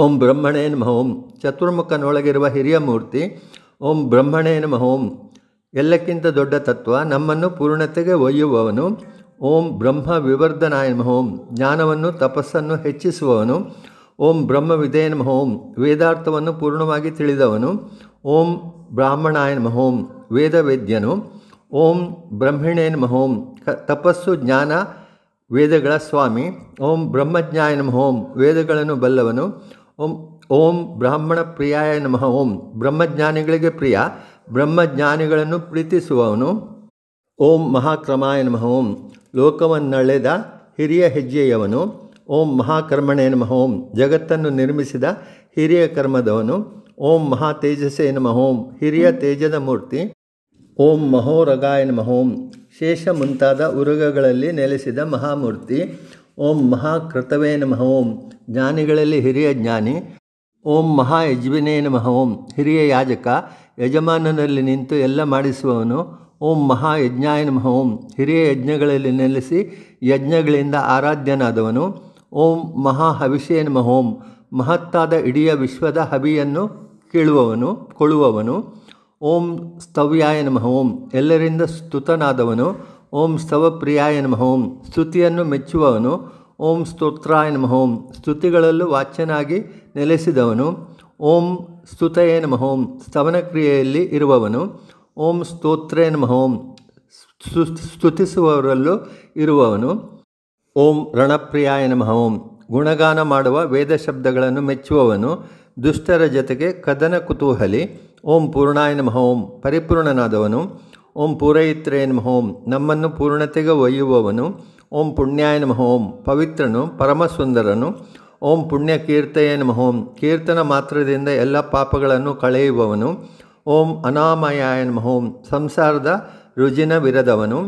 ಓಂ ಬ್ರಹ್ಮಣೇ ನಮಃ ಓಂ ಚತುರ್ಮುಖನೊಳಗಿರುವ ಹಿರಿಯ ಮೂರ್ತಿ ಓಂ ಬ್ರಹ್ಮಣೇ ನಮಃ ಎಲ್ಲಕ್ಕಿಂತ ದೊಡ್ಡ ತತ್ವ ನಮ್ಮನ್ನು ಪೂರ್ಣತೆಗೆ ಒಯ್ಯುವವನು ಓಂ ಬ್ರಹ್ಮ ವಿವರ್ಧನಾಯ ನಮಃ ಜ್ಞಾನವನ್ನು ತಪಸ್ಸನ್ನು ಹೆಚ್ಚಿಸುವವನು ಓಂ ಬ್ರಹ್ಮವಿದೇ ನಮಃ ಓಂ ವೇದಾರ್ಥವನ್ನು ಪೂರ್ಣವಾಗಿ ತಿಳಿದವನು ಓಂ ಬ್ರಾಹ್ಮಣಾಯ ನಮಃ ಓಂ ವೇದ್ಯನು ಓಂ ಬ್ರಹ್ಮಿಣೇ ನಮಃ ತಪಸ್ಸು ಜ್ಞಾನ ವೇದಗಳ ಸ್ವಾಮಿ ಓಂ ಬ್ರಹ್ಮಜ್ಞಾಯ ನಮಃ ಓಂ ವೇದಗಳನ್ನು ಬಲ್ಲವನು ಓಂ ಓಂ ಬ್ರಾಹ್ಮಣ ಪ್ರಿಯಾಯ ನಮಃ ಓಂ ಬ್ರಹ್ಮಜ್ಞಾನಿಗಳಿಗೆ ಪ್ರಿಯ ಬ್ರಹ್ಮಜ್ಞಾನಿಗಳನ್ನು ಪ್ರೀತಿಸುವವನು ಓಂ ಮಹಾಕ್ರಮಾಯ ನಮಃ ಓಂ ಲೋಕವನ್ನಳೆದ ಹಿರಿಯ ಹೆಜ್ಜೆಯವನು ಓಂ ಮಹಾಕರ್ಮಣೇ ನಮಃ ಓಂ ಜಗತ್ತನ್ನು ನಿರ್ಮಿಸಿದ ಹಿರಿಯ ಕರ್ಮದವನು ಓಂ ಮಹಾ ತೇಜಸ್ಸೇ ನಮಃ ಓಂ ಹಿರಿಯ ತೇಜದ ಮೂರ್ತಿ ಓಂ ಮಹೋರಗಾಯ ನಮಃ ಶೇಷ ಮುಂತಾದ ಉರುಗಗಳಲ್ಲಿ ನೆಲೆಸಿದ ಮಹಾಮೂರ್ತಿ ಓಂ ಮಹಾಕೃತವೇ ನಮಃ ಓಂ ಜ್ಞಾನಿಗಳಲ್ಲಿ ಹಿರಿಯ ಜ್ಞಾನಿ ಓಂ ಮಹಾ ಯಜ್ವಿನೇ ನಮಃ ಓಂ ಹಿರಿಯ ಯಾಜಕ ಯಜಮಾನನಲ್ಲಿ ನಿಂತು ಎಲ್ಲ ಮಾಡಿಸುವವನು ಓಂ ಮಹಾ ಯಜ್ಞಾಯ ನಮಃ ಓಂ ಹಿರಿಯ ಯಜ್ಞಗಳಲ್ಲಿ ನೆಲೆಸಿ ಯಜ್ಞಗಳಿಂದ ಆರಾಧ್ಯನಾದವನು ಓಂ ಮಹಾ ಹವಿಷೇ ನಮಃ ಓಂ ಮಹತ್ತಾದ ಇಡೀ ವಿಶ್ವದ ಹವಿಯನ್ನು ಕೇಳುವವನು ಕೊಳ್ಳುವವನು ಓಂ ಸ್ತವ್ಯಾಯ ನಮಃ ಓಂ ಎಲ್ಲರಿಂದ ಸ್ತುತನಾದವನು ಓಂ ಸ್ತವಪ್ರಿಯಾಯ ನಮಃ ಓಂ ಸ್ತುತಿಯನ್ನು ಮೆಚ್ಚುವವನು ಓಂ ಸ್ತೋತ್ರಾಯ ನಮಃ ಓಂ ಸ್ತುತಿಗಳಲ್ಲೂ ವಾಚ್ಯನಾಗಿ ನೆಲೆಸಿದವನು ಓಂ ಸ್ತುತಯೇ ನಮಃ ಓಂ ಸ್ತವನ ಕ್ರಿಯೆಯಲ್ಲಿ ಇರುವವನು ಓಂ ಸ್ತೋತ್ರೇ ನಮಃ ಓಂ ಸ್ತುತಿಸುವವರಲ್ಲೂ ಇರುವವನು ಓಂ ರಣಪ್ರಿಯಾಯ ನಮಃ ಓಂ ಗುಣಗಾನ ಮಾಡುವ ವೇದ ಶಬ್ದಗಳನ್ನು ಮೆಚ್ಚುವವನು ದುಷ್ಟರ ಜೊತೆಗೆ ಕದನ ಕುತೂಹಲಿ ಓಂ ಪೂರ್ಣಾಯ ನಮಃ ಓಂ ಪರಿಪೂರ್ಣನಾದವನು ಓಂ ಪೂರೈತ್ರೇ ನಮಃ ಓಂ ನಮ್ಮನ್ನು ಪೂರ್ಣತೆಗೆ ಒಯ್ಯುವವನು ಓಂ ಪುಣ್ಯಾಯ ನಮಃ ಓಂ ಪವಿತ್ರನು ಪರಮಸುಂದರನು ಓಂ ಪುಣ್ಯ ನಮಃ ಓಂ ಕೀರ್ತನ ಮಾತ್ರದಿಂದ ಎಲ್ಲ ಪಾಪಗಳನ್ನು ಕಳೆಯುವವನು ಓಂ ಅನಾಮಯಾಯ ನಮಃ ಓಂ ಸಂಸಾರದ ರುಜಿನ ವಿರದವನು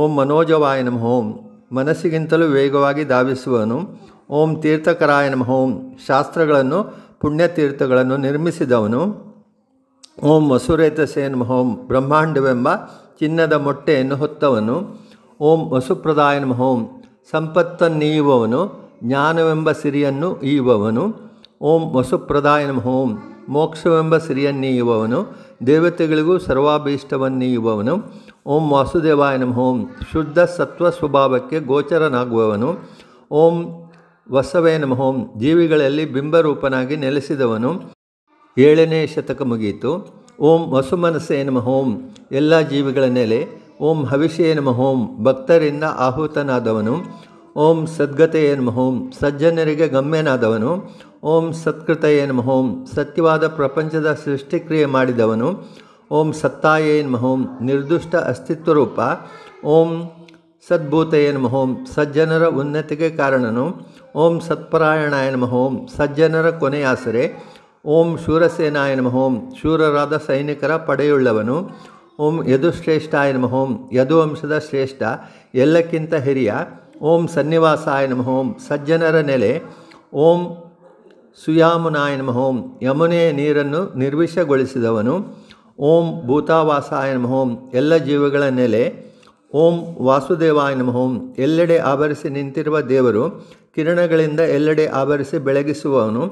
ಓಂ ಮನೋಜವಾಯ ನಮಃ ಓಂ ಮನಸ್ಸಿಗಿಂತಲೂ ವೇಗವಾಗಿ ಧಾವಿಸುವನು ಓಂ ತೀರ್ಥಕರಾಯ ನಮಃ ಶಾಸ್ತ್ರಗಳನ್ನು ಪುಣ್ಯತೀರ್ಥಗಳನ್ನು ನಿರ್ಮಿಸಿದವನು ಓಂ ವಸುರೇತಸೇ ಮಹೋಂ ಬ್ರಹ್ಮಾಂಡವೆಂಬ ಚಿನ್ನದ ಮೊಟ್ಟೆಯನ್ನು ಹೊತ್ತವನು ಓಂ ವಸುಪ್ರದಾಯ ಮಹೋಂ ಸಂಪತ್ತನ್ನೀಯುವವನು ಜ್ಞಾನವೆಂಬ ಸಿರಿಯನ್ನು ಈಯುವವನು ಓಂ ವಸುಪ್ರದಾಯ ಮಹೋಂ ಮೋಕ್ಷವೆಂಬ ಸಿರಿಯನ್ನೀಯುವವನು ದೇವತೆಗಳಿಗೂ ಸರ್ವಾಭೀಷ್ಟವನ್ನೀಯುವವನು ಓಂ ವಾಸುದೇವಾಯ ನಮಃ ಶುದ್ಧ ಸತ್ವ ಸ್ವಭಾವಕ್ಕೆ ಗೋಚರನಾಗುವವನು ಓಂ ವಸವೇ ನಮಃ ಜೀವಿಗಳಲ್ಲಿ ಬಿಂಬರೂಪನಾಗಿ ನೆಲೆಸಿದವನು ಏಳನೇ ಶತಕ ಮುಗಿಯಿತು ಓಂ ವಸುಮನಸೇ ನಮಃ ಓಂ ಎಲ್ಲ ಜೀವಿಗಳ ನೆಲೆ ಓಂ ಹವಿಷೇ ನಮಃ ಓಂ ಭಕ್ತರಿಂದ ಆಹುತನಾದವನು ಓಂ ಸದ್ಗತೆಯೇ ನಮಃ ಸಜ್ಜನರಿಗೆ ಗಮ್ಯನಾದವನು ಓಂ ಸತ್ಕೃತಯೇ ನಮಃ ಸತ್ಯವಾದ ಪ್ರಪಂಚದ ಸೃಷ್ಟಿಕ್ರಿಯೆ ಮಾಡಿದವನು ಓಂ ಸತ್ತಾಯೇನ್ಮಹೋಂ ನಿರ್ದುಷ್ಟ ಅಸ್ತಿತ್ವರೂಪ ಓಂ ಸದ್ಭೂತಯೇನ್ಮಹೋಂ ಸಜ್ಜನರ ಉನ್ನತಿಗೆ ಕಾರಣನು ಓಂ ಸತ್ಪರಾಯಣಾಯನ್ಮಹೋಂ ಓಂ ಸಜ್ಜನರ ಕೊನೆಯಾಸರೆ ಓಂ ಶೂರಸೇನಾಯ ಓಂ ಶೂರರಾದ ಸೈನಿಕರ ಪಡೆಯುಳ್ಳವನು ಓಂ ಯದುಶ್ರೇಷ್ಠಾಯನಮಃ ಯದುವಂಶದ ಶ್ರೇಷ್ಠ ಎಲ್ಲಕ್ಕಿಂತ ಹಿರಿಯ ಓಂ ಸನ್ನಿವಾಸಾಯ ಓಂ ಸಜ್ಜನರ ನೆಲೆ ಓಂ ಸುಯಾಮುನಾಯನ ಮಹೋಂ ಯಮುನೆಯ ನೀರನ್ನು ನಿರ್ವಿಷಗೊಳಿಸಿದವನು ಓಂ ಭೂತಾವಾಸಾಯ ನಮಃ ಎಲ್ಲ ಜೀವಗಳ ನೆಲೆ ಓಂ ವಾಸುದೇವಾಯ ನಮಃಂ ಎಲ್ಲೆಡೆ ಆವರಿಸಿ ನಿಂತಿರುವ ದೇವರು ಕಿರಣಗಳಿಂದ ಎಲ್ಲೆಡೆ ಆವರಿಸಿ ಬೆಳಗಿಸುವವನು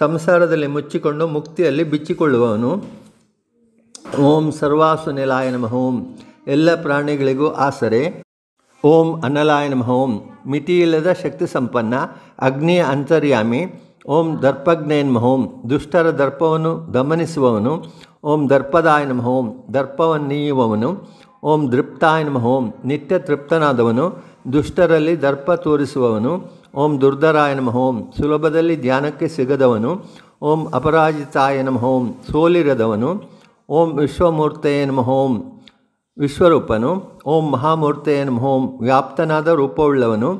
ಸಂಸಾರದಲ್ಲಿ ಮುಚ್ಚಿಕೊಂಡು ಮುಕ್ತಿಯಲ್ಲಿ ಬಿಚ್ಚಿಕೊಳ್ಳುವವನು ಓಂ ಸರ್ವಾಸು ನಿಲಾಯ ನಮಃಂ ಎಲ್ಲ ಪ್ರಾಣಿಗಳಿಗೂ ಆಸರೆ ಓಂ ಅನಲಾಯ ನಮಃಂ ಮಿತಿ ಮಿತಿಯಿಲ್ಲದ ಶಕ್ತಿ ಸಂಪನ್ನ ಅಗ್ನಿಯ ಅಂತರ್ಯಾಮಿ ಓಂ ದರ್ಪಜ್ಞೇನ್ಮಹೋಂ ದುಷ್ಟರ ದರ್ಪವನ್ನು ದಮನಿಸುವವನು ಓಂ ದರ್ಪದಾಯ ನಮಃ ಓಂ ದರ್ಪವನ್ನೀಯುವವನು ಓಂ ದೃಪ್ತಾಯ ನಮಃ ಓಂ ನಿತ್ಯ ತೃಪ್ತನಾದವನು ದುಷ್ಟರಲ್ಲಿ ದರ್ಪ ತೋರಿಸುವವನು ಓಂ ದುರ್ಧರಾಯ ನಮಃ ಓಂ ಸುಲಭದಲ್ಲಿ ಧ್ಯಾನಕ್ಕೆ ಸಿಗದವನು ಓಂ ಅಪರಾಜಿತಾಯ ನಮಃ ಸೋಲಿರದವನು ಓಂ ವಿಶ್ವಮೂರ್ತೆಯ ನಮಃ ಓಂ ವಿಶ್ವರೂಪನು ಓಂ ಮಹಾಮೂರ್ತೆಯ ನಮಃ ವ್ಯಾಪ್ತನಾದ ರೂಪವುಳ್ಳವನು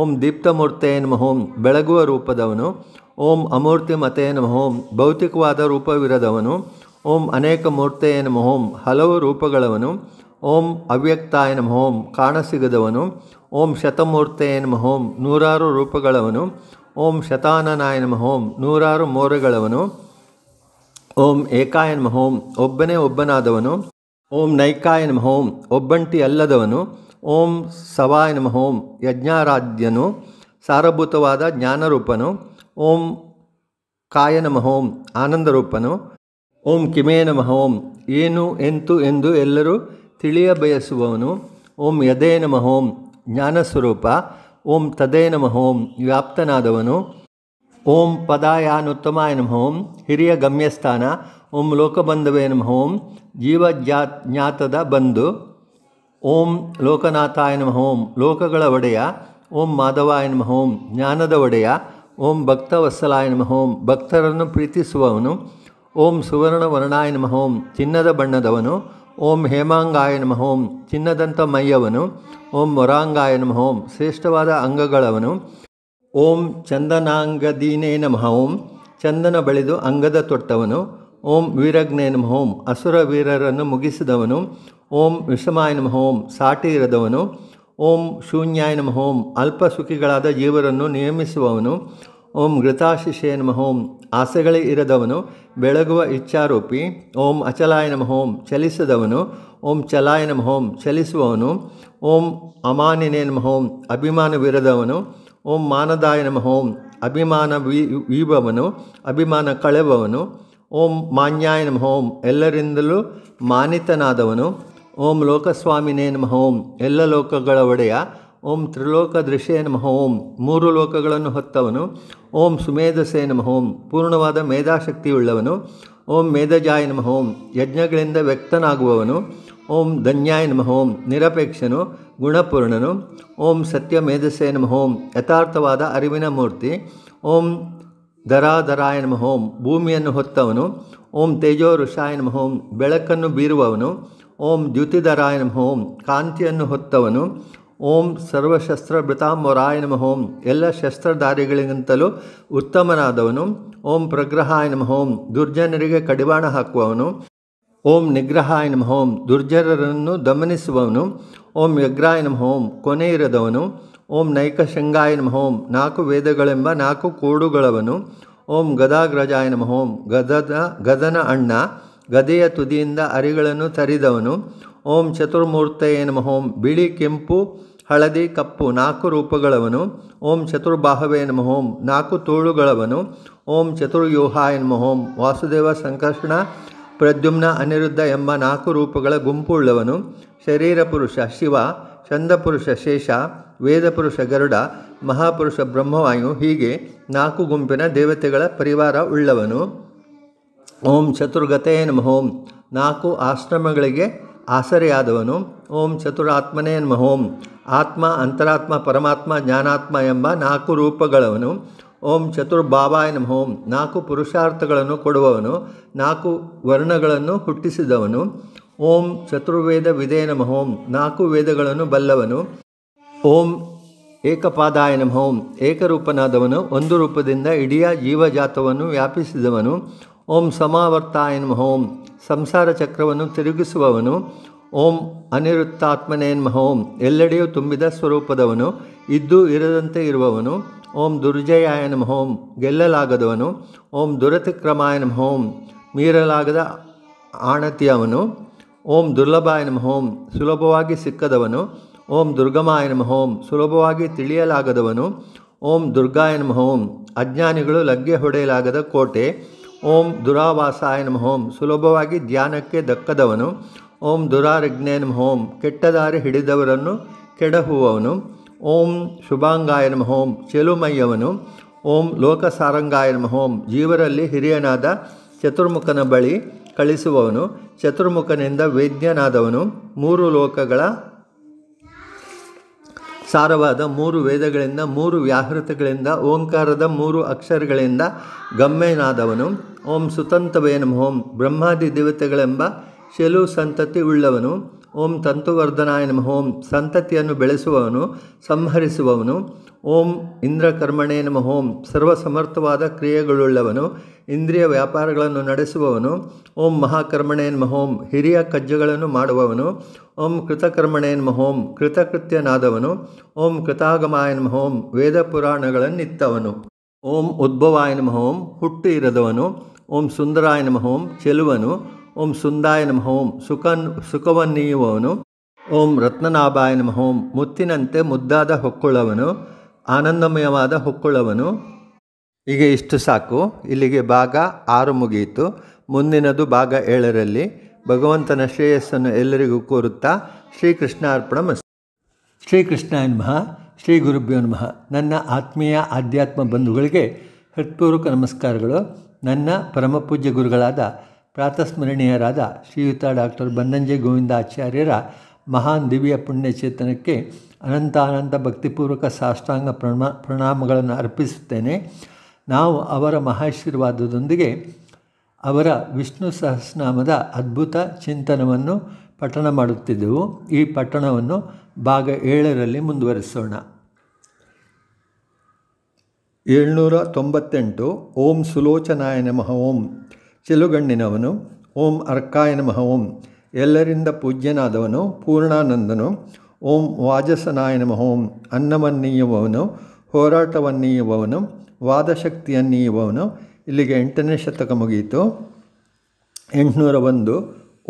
ಓಂ ದೀಪ್ತಮೂರ್ತೆಯ ನಮಃ ಬೆಳಗುವ ರೂಪದವನು ಓಂ ಅಮೂರ್ತಿ ಮತೇನ ನಮಃ ಭೌತಿಕವಾದ ರೂಪವಿರದವನು ಓಂ ಅನೇಕ ಮೂರ್ತೆಯ ನಮಃ ಹಲವು ರೂಪಗಳವನು ಓಂ ಅವ್ಯಕ್ತಾಯ ನಮಃಂ ಕಾಣಸಿಗದವನು ಓಂ ಶತಮೂರ್ತೆಯ ನಮಃ ನೂರಾರು ರೂಪಗಳವನು ಓಂ ಶತಾನನಾಯ ನಮಹೋಂ ನೂರಾರು ಮೋರೆಗಳವನು ಓಂ ಏಕಾಯ ನಮಃ ಒಬ್ಬನೇ ಒಬ್ಬನಾದವನು ಓಂ ನೈಕಾಯ ನಮಃ ಒಬ್ಬಂಟಿ ಅಲ್ಲದವನು ಓಂ ಸವಾಯ ನಮಹೋಂ ಯಜ್ಞಾರಾಧ್ಯನು ಸಾರಭೂತವಾದ ಜ್ಞಾನರೂಪನು ಓಂ ಕಾಯ ನಮಹೋಂ ಆನಂದರೂಪನು ಓಂ ಕಿಮೇ ನಮಃ ಓಂ ಏನು ಎಂತು ಎಂದು ಎಲ್ಲರೂ ತಿಳಿಯ ಬಯಸುವವನು ಓಂ ಯದೇ ನಮಃ ಓಂ ಜ್ಞಾನಸ್ವರೂಪ ಓಂ ತದೇ ನಮಃ ಓಂ ವ್ಯಾಪ್ತನಾದವನು ಓಂ ಪದಾಯಾನುತ್ತಮಾಯ ನಮಃ ಓಂ ಹಿರಿಯ ಗಮ್ಯಸ್ಥಾನ ಓಂ ಲೋಕಬಂಧವೇ ನಮಃ ಓಂ ಜೀವಜ್ಞಾ ಜ್ಞಾತದ ಬಂಧು ಓಂ ಲೋಕನಾಥಾಯ ನಮಃ ಓಂ ಲೋಕಗಳ ಒಡೆಯ ಓಂ ಮಾಧವಾಯ ನಮಃ ಓಂ ಜ್ಞಾನದ ಒಡೆಯ ಓಂ ಭಕ್ತವತ್ಸಲಾಯ ನಮಃ ಓಂ ಭಕ್ತರನ್ನು ಪ್ರೀತಿಸುವವನು ಓಂ ಸುವರ್ಣ ವರ್ಣಾಯ ನಮಃ ಓಂ ಚಿನ್ನದ ಬಣ್ಣದವನು ಓಂ ಹೇಮಾಂಗಾಯ ನಮಃ ಓಂ ಚಿನ್ನದಂಥ ಮೈಯವನು ಓಂ ವರಾಂಗಾಯ ನಮಃ ಶ್ರೇಷ್ಠವಾದ ಅಂಗಗಳವನು ಓಂ ಚಂದನಾಂಗದೀನೇ ನಮಃ ಓಂ ಚಂದನ ಬಳಿದು ಅಂಗದ ತೊಟ್ಟವನು ಓಂ ವೀರಗ್ನೇ ನಮಃ ಅಸುರ ವೀರರನ್ನು ಮುಗಿಸಿದವನು ಓಂ ವಿಷಮಾಯ ನಮಃ ಓಂ ಇರದವನು ಓಂ ಶೂನ್ಯಾಯ ನಮಃ ಓಂ ಅಲ್ಪ ಸುಖಿಗಳಾದ ಜೀವರನ್ನು ನಿಯಮಿಸುವವನು ಓಂ ಘೃತಾಶಿಷೇ ನಮಃ ಓಂ ಆಸೆಗಳೇ ಇರದವನು ಬೆಳಗುವ ಇಚ್ಛಾರೂಪಿ ಓಂ ಅಚಲಾಯ ನಮಃ ಓಂ ಚಲಿಸದವನು ಓಂ ಚಲಾಯ ನಮಃ ಓಂ ಚಲಿಸುವವನು ಓಂ ಅಮಾನಿನೇ ನಮಃ ಅಭಿಮಾನವಿರದವನು ಓಂ ಮಾನದಾಯ ನಮಃ ಓಂ ಅಭಿಮಾನ ವೀಭವನು ಅಭಿಮಾನ ಕಳೆಬವನು ಓಂ ಮಾನ್ಯಾಯ ನಮಃ ಎಲ್ಲರಿಂದಲೂ ಮಾನಿತನಾದವನು ಓಂ ಲೋಕಸ್ವಾಮಿನೇ ನಮಃ ಎಲ್ಲ ಲೋಕಗಳ ಒಡೆಯ ಓಂ ತ್ರಿಲೋಕ ದೃಶೇ ನಮಃ ಓಂ ಮೂರು ಲೋಕಗಳನ್ನು ಹೊತ್ತವನು ಓಂ ಸುಮೇಧಸೇ ನಮಃ ಓಂ ಪೂರ್ಣವಾದ ಮೇಧಾಶಕ್ತಿಯುಳ್ಳವನು ಓಂ ಮೇಧಜಾಯ ನಮಃ ಓಂ ಯಜ್ಞಗಳಿಂದ ವ್ಯಕ್ತನಾಗುವವನು ಓಂ ಧನ್ಯಾಯ ನಮಃ ಓಂ ನಿರಪೇಕ್ಷನು ಗುಣಪೂರ್ಣನು ಓಂ ಸತ್ಯ ಮೇಧಸೇ ನಮಃ ಓಂ ಯಥಾರ್ಥವಾದ ಅರಿವಿನ ಮೂರ್ತಿ ಓಂ ಧರಾಧರಾಯ ನಮಃ ಓಂ ಭೂಮಿಯನ್ನು ಹೊತ್ತವನು ಓಂ ತೇಜೋ ಋಷಾಯ ನಮಃ ಓಂ ಬೆಳಕನ್ನು ಬೀರುವವನು ಓಂ ದ್ಯುತಿಧರಾಯ ನಮಃ ಓಂ ಕಾಂತಿಯನ್ನು ಹೊತ್ತವನು ಓಂ ಸರ್ವಶಸ್ತ್ರ ಬೃತಾಂಬರಾಯ ನಮಃ ಓಂ ಎಲ್ಲ ಶಸ್ತ್ರಧಾರಿಗಳಿಗಿಂತಲೂ ಉತ್ತಮನಾದವನು ಓಂ ಪ್ರಗ್ರಹಾಯ ನಮಃ ಓಂ ದುರ್ಜನರಿಗೆ ಕಡಿವಾಣ ಹಾಕುವವನು ಓಂ ನಿಗ್ರಹಾಯ ನಮಃ ಓಂ ದುರ್ಜರರನ್ನು ದಮನಿಸುವವನು ಓಂ ಯಗ್ರಾಯ ನಮಃ ಕೊನೆ ಇರದವನು ಓಂ ನೈಕಶಂಗಾಯ ನಮಃ ಓಂ ನಾಲ್ಕು ವೇದಗಳೆಂಬ ನಾಲ್ಕು ಕೋಡುಗಳವನು ಓಂ ಗದಾಗ್ರಜಾಯ ನಮಃ ಓಂ ಗದದ ಗದನ ಅಣ್ಣ ಗದೆಯ ತುದಿಯಿಂದ ಅರಿಗಳನ್ನು ತರಿದವನು ಓಂ ಚತುರ್ಮೂರ್ತಯೇ ನಮಃ ಬಿಳಿ ಕೆಂಪು ಹಳದಿ ಕಪ್ಪು ನಾಲ್ಕು ರೂಪಗಳವನು ಓಂ ಚತುರ್ಬಾಹವೇ ನಮಃಂ ನಾಲ್ಕು ತೋಳುಗಳವನು ಓಂ ಚತುರ್ವ್ಯೂಹಾಯ ಎನ್ಮ ವಾಸುದೇವ ಸಂಕರ್ಷಣ ಪ್ರದ್ಯುಮ್ನ ಅನಿರುದ್ಧ ಎಂಬ ನಾಲ್ಕು ರೂಪಗಳ ಗುಂಪುಳ್ಳವನು ಶರೀರ ಪುರುಷ ಶಿವ ಚಂದಪುರುಷ ಶೇಷ ವೇದಪುರುಷ ಗರುಡ ಮಹಾಪುರುಷ ಬ್ರಹ್ಮವಾಯು ಹೀಗೆ ನಾಲ್ಕು ಗುಂಪಿನ ದೇವತೆಗಳ ಪರಿವಾರ ಉಳ್ಳವನು ಓಂ ಚತುರ್ಗತೇ ನಮಃ ನಾಲ್ಕು ಆಶ್ರಮಗಳಿಗೆ ಆಸರೆಯಾದವನು ಓಂ ಚತುರಾತ್ಮನೇ ಮಹೋಂ ಆತ್ಮ ಅಂತರಾತ್ಮ ಪರಮಾತ್ಮ ಜ್ಞಾನಾತ್ಮ ಎಂಬ ನಾಲ್ಕು ರೂಪಗಳವನು ಓಂ ಚತುರ್ಭಾವಾಯ ನಮಃ ನಾಲ್ಕು ಪುರುಷಾರ್ಥಗಳನ್ನು ಕೊಡುವವನು ನಾಲ್ಕು ವರ್ಣಗಳನ್ನು ಹುಟ್ಟಿಸಿದವನು ಓಂ ಚತುರ್ವೇದ ವಿದೇ ನಮಃ ನಾಲ್ಕು ವೇದಗಳನ್ನು ಬಲ್ಲವನು ಓಂ ಏಕಪಾದಾಯ ನಮಃ ಏಕರೂಪನಾದವನು ಒಂದು ರೂಪದಿಂದ ಇಡೀ ಜೀವಜಾತವನ್ನು ವ್ಯಾಪಿಸಿದವನು ಓಂ ಸಮಾವರ್ತಾಯ ನಮಃ ಸಂಸಾರ ಚಕ್ರವನ್ನು ತಿರುಗಿಸುವವನು ಓಂ ಅನಿರುತ್ತಾತ್ಮನೇನ್ ಓಂ ಎಲ್ಲೆಡೆಯೂ ತುಂಬಿದ ಸ್ವರೂಪದವನು ಇದ್ದು ಇರದಂತೆ ಇರುವವನು ಓಂ ದುರ್ಜಯಾಯ ನಮಃ ಗೆಲ್ಲಲಾಗದವನು ಓಂ ದುರತಿಕ್ರಮಾಯ ನಮಃ ಮೀರಲಾಗದ ಆಣತಿಯವನು ಓಂ ದುರ್ಲಭಾಯ ನಮಃ ಸುಲಭವಾಗಿ ಸಿಕ್ಕದವನು ಓಂ ದುರ್ಗಮಾಯ ನಮಃ ಸುಲಭವಾಗಿ ತಿಳಿಯಲಾಗದವನು ಓಂ ದುರ್ಗಾಯ ನಮಃ ಅಜ್ಞಾನಿಗಳು ಲಗ್ಗೆ ಹೊಡೆಯಲಾಗದ ಕೋಟೆ ಓಂ ದುರಾವಾಸಾಯ ನಮ ಹೋಂ ಸುಲಭವಾಗಿ ಧ್ಯಾನಕ್ಕೆ ದಕ್ಕದವನು ಓಂ ದುರಾರಜ್ಞೆ ನಮ ಹೋಂ ಕೆಟ್ಟದಾರಿ ಹಿಡಿದವರನ್ನು ಕೆಡಹುವವನು ಓಂ ಶುಭಾಂಗಾಯ ನಮ ಹೋಂ ಚೆಲುಮಯ್ಯವನು ಓಂ ಲೋಕಸಾರಂಗಾಯ ನಮ ಹೋಂ ಜೀವರಲ್ಲಿ ಹಿರಿಯನಾದ ಚತುರ್ಮುಖನ ಬಳಿ ಕಳಿಸುವವನು ಚತುರ್ಮುಖನಿಂದ ವೈದ್ಯನಾದವನು ಮೂರು ಲೋಕಗಳ ಸಾರವಾದ ಮೂರು ವೇದಗಳಿಂದ ಮೂರು ವ್ಯಾಹೃತಗಳಿಂದ ಓಂಕಾರದ ಮೂರು ಅಕ್ಷರಗಳಿಂದ ಗಮ್ಯನಾದವನು ಓಂ ಸುತಂತವೇನ ಓಂ ಬ್ರಹ್ಮಾದಿ ದೇವತೆಗಳೆಂಬ ಶೆಲು ಸಂತತಿ ಉಳ್ಳವನು ಓಂ ತಂತುವರ್ಧನಾಯನ ಹೋಂ ಓಂ ಸಂತತಿಯನ್ನು ಬೆಳೆಸುವವನು ಸಂಹರಿಸುವವನು ಓಂ ಇಂದ್ರಕರ್ಮಣೇ ನಮ ಓಂ ಸರ್ವಸಮರ್ಥವಾದ ಕ್ರಿಯೆಗಳುಳ್ಳವನು ಇಂದ್ರಿಯ ವ್ಯಾಪಾರಗಳನ್ನು ನಡೆಸುವವನು ಓಂ ಮಹಾಕರ್ಮಣೆ ನಮ ಹಿರಿಯ ಕಜ್ಜಗಳನ್ನು ಮಾಡುವವನು ಓಂ ಕೃತಕರ್ಮಣೆ ನಮ ಕೃತಕೃತ್ಯನಾದವನು ಓಂ ಕೃತಾಗಮಾಯ ಮಹೋಂ ವೇದ ಪುರಾಣಗಳನ್ನಿತ್ತವನು ಓಂ ಉದ್ಭವಾಯ ಮಹೋಂ ಹುಟ್ಟು ಇರದವನು ಓಂ ಸುಂದರಾಯ ಮಹೋಂ ಚೆಲುವನು ಓಂ ಸುಂದಾಯ ಮಹೋಂ ಸುಖನ್ ಸುಖವನ್ನೀಯುವವನು ಓಂ ರತ್ನನಾಭಾಯ ಮಹೋಂ ಮುತ್ತಿನಂತೆ ಮುದ್ದಾದ ಹೊಕ್ಕುಳವನು ಆನಂದಮಯವಾದ ಹೊಕ್ಕುಳವನು ಹೀಗೆ ಇಷ್ಟು ಸಾಕು ಇಲ್ಲಿಗೆ ಭಾಗ ಆರು ಮುಗಿಯಿತು ಮುಂದಿನದು ಭಾಗ ಏಳರಲ್ಲಿ ಭಗವಂತನ ಶ್ರೇಯಸ್ಸನ್ನು ಎಲ್ಲರಿಗೂ ಕೋರುತ್ತಾ ಶ್ರೀಕೃಷ್ಣ ಅರ್ಪಣ ಮಸ್ತಿ ಶ್ರೀಕೃಷ್ಣ ನಮಃ ಶ್ರೀ ಗುರುಭ್ಯೋ ನಮಃ ನನ್ನ ಆತ್ಮೀಯ ಆಧ್ಯಾತ್ಮ ಬಂಧುಗಳಿಗೆ ಹೃತ್ಪೂರ್ವಕ ನಮಸ್ಕಾರಗಳು ನನ್ನ ಪರಮಪೂಜ್ಯ ಗುರುಗಳಾದ ಪ್ರಾತಸ್ಮರಣೀಯರಾದ ಶ್ರೀಯುತ ಡಾಕ್ಟರ್ ಬನ್ನಂಜೆ ಗೋವಿಂದಾಚಾರ್ಯರ ಮಹಾನ್ ದಿವ್ಯ ಪುಣ್ಯಚೇತನಕ್ಕೆ ಅನಂತಾನಂತ ಭಕ್ತಿಪೂರ್ವಕ ಸಾಷ್ಟಾಂಗ ಪ್ರಣಾಮಗಳನ್ನು ಅರ್ಪಿಸುತ್ತೇನೆ ನಾವು ಅವರ ಮಹಾಶೀರ್ವಾದದೊಂದಿಗೆ ಅವರ ವಿಷ್ಣು ಸಹಸ್ರನಾಮದ ಅದ್ಭುತ ಚಿಂತನವನ್ನು ಪಠಣ ಮಾಡುತ್ತಿದ್ದೆವು ಈ ಪಠಣವನ್ನು ಭಾಗ ಏಳರಲ್ಲಿ ಮುಂದುವರಿಸೋಣ ಏಳ್ನೂರ ತೊಂಬತ್ತೆಂಟು ಓಂ ಸುಲೋಚನಾಯ ನಮಃ ಓಂ ಚೆಲುಗಣ್ಣಿನವನು ಓಂ ಅರ್ಕಾಯ ನಮಃ ಓಂ ಎಲ್ಲರಿಂದ ಪೂಜ್ಯನಾದವನು ಪೂರ್ಣಾನಂದನು ಓಂ ವಾಜಸನಾಯನ ಓಂ ಅನ್ನವನ್ನೀಯುವವನು ಹೋರಾಟವನ್ನೀಯುವವನು ವಾದಶಕ್ತಿಯನ್ನೀಯುವವನು ಇಲ್ಲಿಗೆ ಎಂಟನೇ ಶತಕ ಮುಗಿಯಿತು ಎಂಟುನೂರ ಒಂದು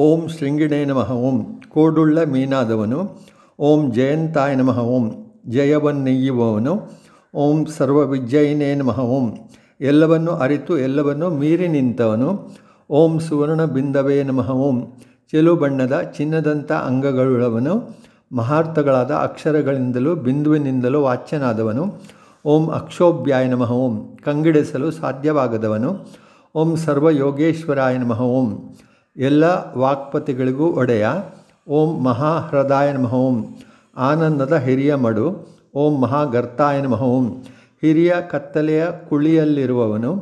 ಓಂ ಶೃಂಗಿಣೇ ನಮಃ ಓಂ ಕೋಡುಳ್ಳ ಮೀನಾದವನು ಓಂ ಜಯಂತಾಯ ನಮಃ ಓಂ ಜಯವನ್ನೆಯ್ಯುವವನು ಓಂ ಸರ್ವವಿಜಯಿನೇ ನಮಃ ಓಂ ಎಲ್ಲವನ್ನು ಅರಿತು ಎಲ್ಲವನ್ನು ಮೀರಿ ನಿಂತವನು ಓಂ ಸುವರ್ಣ ಬಿಂದವೇ ನಮಃ ಓಂ ಚೆಲು ಬಣ್ಣದ ಚಿನ್ನದಂಥ ಅಂಗಗಳುಳ್ಳವನು ಮಹಾರ್ಥಗಳಾದ ಅಕ್ಷರಗಳಿಂದಲೂ ಬಿಂದುವಿನಿಂದಲೂ ವಾಚ್ಯನಾದವನು ಓಂ ಅಕ್ಷೋಭ್ಯಾಯ ನಮಃ ಓಂ ಕಂಗಿಡಿಸಲು ಸಾಧ್ಯವಾಗದವನು ಓಂ ಸರ್ವಯೋಗೇಶ್ವರಾಯ ನಮಃ ಓಂ ಎಲ್ಲ ವಾಕ್ಪತಿಗಳಿಗೂ ಒಡೆಯ ಓಂ ಮಹಾಹೃದಾಯ ನಮಃ ಓಂ ಆನಂದದ ಹಿರಿಯ ಮಡು ಓಂ ಮಹಾಗರ್ತಾಯ ನಮಃ ಓಂ ಹಿರಿಯ ಕತ್ತಲೆಯ ಕುಳಿಯಲ್ಲಿರುವವನು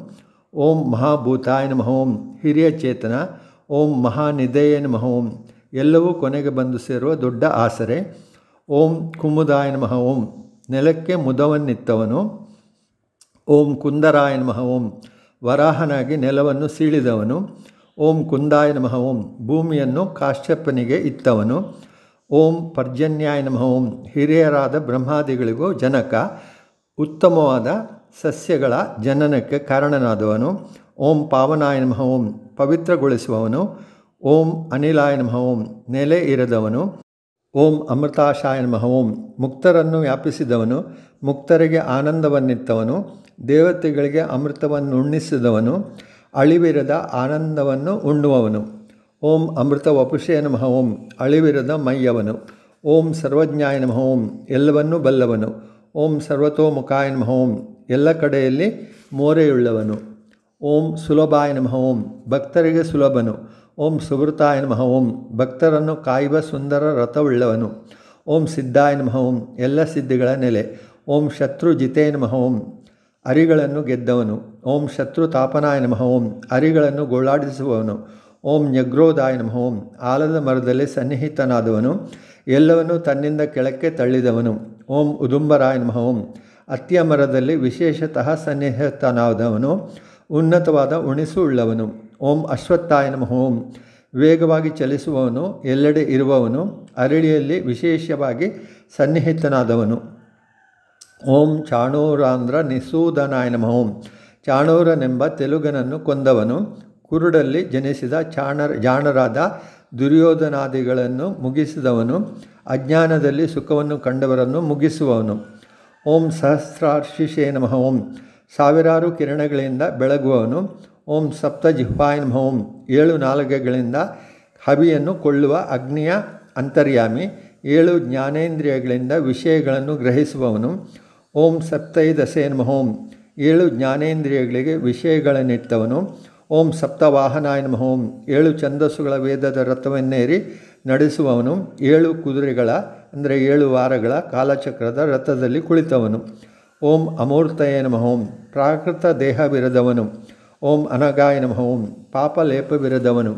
ಓಂ ಮಹಾಭೂತಾಯ ನಮಃ ಓಂ ಹಿರಿಯ ಚೇತನ ಓಂ ಮಹಾನಿಧೇಯ ನಮಃ ಓಂ ಎಲ್ಲವೂ ಕೊನೆಗೆ ಬಂದು ಸೇರುವ ದೊಡ್ಡ ಆಸರೆ ಓಂ ಕುಮುದಾಯ ನಮಃ ಓಂ ನೆಲಕ್ಕೆ ಮುದವನ್ನಿತ್ತವನು ಓಂ ಕುಂದರಾಯ ನಮಃ ಓಂ ವರಾಹನಾಗಿ ನೆಲವನ್ನು ಸೀಳಿದವನು ಓಂ ಕುಂದಾಯ ನಮಃ ಓಂ ಭೂಮಿಯನ್ನು ಕಾಶ್ಯಪ್ಪನಿಗೆ ಇತ್ತವನು ಓಂ ಪರ್ಜನ್ಯಾಯ ನಮಃ ಓಂ ಹಿರಿಯರಾದ ಬ್ರಹ್ಮಾದಿಗಳಿಗೂ ಜನಕ ಉತ್ತಮವಾದ ಸಸ್ಯಗಳ ಜನನಕ್ಕೆ ಕಾರಣನಾದವನು ಓಂ ಪಾವನಾಯ ನಮಃ ಓಂ ಪವಿತ್ರಗೊಳಿಸುವವನು ಓಂ ಅನಿಲಾಯ ನಮಃ ಓಂ ನೆಲೆ ಇರದವನು ಓಂ ಅಮೃತಾಶಾಯ ನಮಃ ಓಂ ಮುಕ್ತರನ್ನು ವ್ಯಾಪಿಸಿದವನು ಮುಕ್ತರಿಗೆ ಆನಂದವನ್ನಿತ್ತವನು ದೇವತೆಗಳಿಗೆ ಅಮೃತವನ್ನು ಉಣ್ಣಿಸಿದವನು ಅಳಿವಿರದ ಆನಂದವನ್ನು ಉಣ್ಣುವವನು ಓಂ ಅಮೃತ ವಪುಷೇ ನಮಃ ಓಂ ಅಳಿವಿರದ ಮೈಯವನು ಓಂ ಸರ್ವಜ್ಞಾಯ ನಮಃ ಓಂ ಎಲ್ಲವನ್ನೂ ಬಲ್ಲವನು ಓಂ ಸರ್ವತೋಮುಖಾಯ ನಮಃ ಓಂ ಎಲ್ಲ ಕಡೆಯಲ್ಲಿ ಮೋರೆಯುಳ್ಳವನು ಓಂ ಸುಲಭಾಯ ನಮಃ ಓಂ ಭಕ್ತರಿಗೆ ಸುಲಭನು ಓಂ ಸುಭೃತಾಯ ನಮಃ ಓಂ ಭಕ್ತರನ್ನು ಕಾಯುವ ಸುಂದರ ರಥವುಳ್ಳವನು ಓಂ ಸಿದ್ಧಾಯ ನಮಃ ಓಂ ಎಲ್ಲ ಸಿದ್ಧಿಗಳ ನೆಲೆ ಓಂ ಶತ್ರು ಜಿತೇ ನಮಃ ಓಂ ಅರಿಗಳನ್ನು ಗೆದ್ದವನು ಓಂ ಶತ್ರು ತಾಪನಾಯ ನಮಃ ಓಂ ಅರಿಗಳನ್ನು ಗೋಳಾಡಿಸುವವನು ಓಂ ನ್ಯಗ್ರೋದಾಯ ನಮಃ ಓಂ ಆಲದ ಮರದಲ್ಲಿ ಸನ್ನಿಹಿತನಾದವನು ಎಲ್ಲವನ್ನು ತನ್ನಿಂದ ಕೆಳಕ್ಕೆ ತಳ್ಳಿದವನು ಓಂ ಉದುಂಬರಾಯ ನಮಃ ಓಂ ಮರದಲ್ಲಿ ವಿಶೇಷತಃ ಸನ್ನಿಹಿತನಾದವನು ಉನ್ನತವಾದ ಉಳ್ಳವನು ಓಂ ಅಶ್ವತ್ಥಾಯ ನಮಃ ಓಂ ವೇಗವಾಗಿ ಚಲಿಸುವವನು ಎಲ್ಲೆಡೆ ಇರುವವನು ಅರಳಿಯಲ್ಲಿ ವಿಶೇಷವಾಗಿ ಸನ್ನಿಹಿತನಾದವನು ಓಂ ಚಾಣೂರಾಂಧ್ರ ನಿಸೂದನಾಯ ನಮಃ ಓಂ ಚಾಣೂರನೆಂಬ ತೆಲುಗನನ್ನು ಕೊಂದವನು ಕುರುಡಲ್ಲಿ ಜನಿಸಿದ ಚಾಣರ ಜಾಣರಾದ ದುರ್ಯೋಧನಾದಿಗಳನ್ನು ಮುಗಿಸಿದವನು ಅಜ್ಞಾನದಲ್ಲಿ ಸುಖವನ್ನು ಕಂಡವರನ್ನು ಮುಗಿಸುವವನು ಓಂ ಸಹಸ್ರಾರ್ಷಿಷೇ ನಮಃ ಓಂ ಸಾವಿರಾರು ಕಿರಣಗಳಿಂದ ಬೆಳಗುವವನು ಓಂ ಸಪ್ತ ಜಿಹ್ವಾಯನ್ ಹೋಂ ಏಳು ನಾಲಗೆಗಳಿಂದ ಹವಿಯನ್ನು ಕೊಳ್ಳುವ ಅಗ್ನಿಯ ಅಂತರ್ಯಾಮಿ ಏಳು ಜ್ಞಾನೇಂದ್ರಿಯಗಳಿಂದ ವಿಷಯಗಳನ್ನು ಗ್ರಹಿಸುವವನು ಓಂ ಸಪ್ತೈದಸೇನ್ ಮಹೋಂ ಏಳು ಜ್ಞಾನೇಂದ್ರಿಯಗಳಿಗೆ ವಿಷಯಗಳನ್ನಿಟ್ಟವನು ಓಂ ಸಪ್ತವಾಹನಾಯನ ಮಹೋಂ ಏಳು ಛಂದಸ್ಸುಗಳ ವೇದದ ರಥವನ್ನೇರಿ ನಡೆಸುವವನು ಏಳು ಕುದುರೆಗಳ ಅಂದರೆ ಏಳು ವಾರಗಳ ಕಾಲಚಕ್ರದ ರಥದಲ್ಲಿ ಕುಳಿತವನು ಓಂ ಅಮೂರ್ತಯ ನಮಃ ಪ್ರಾಕೃತ ದೇಹವಿರದವನು ಓಂ ಅನಗಾಯ ನಮಃ ಪಾಪಲೇಪವಿರದವನು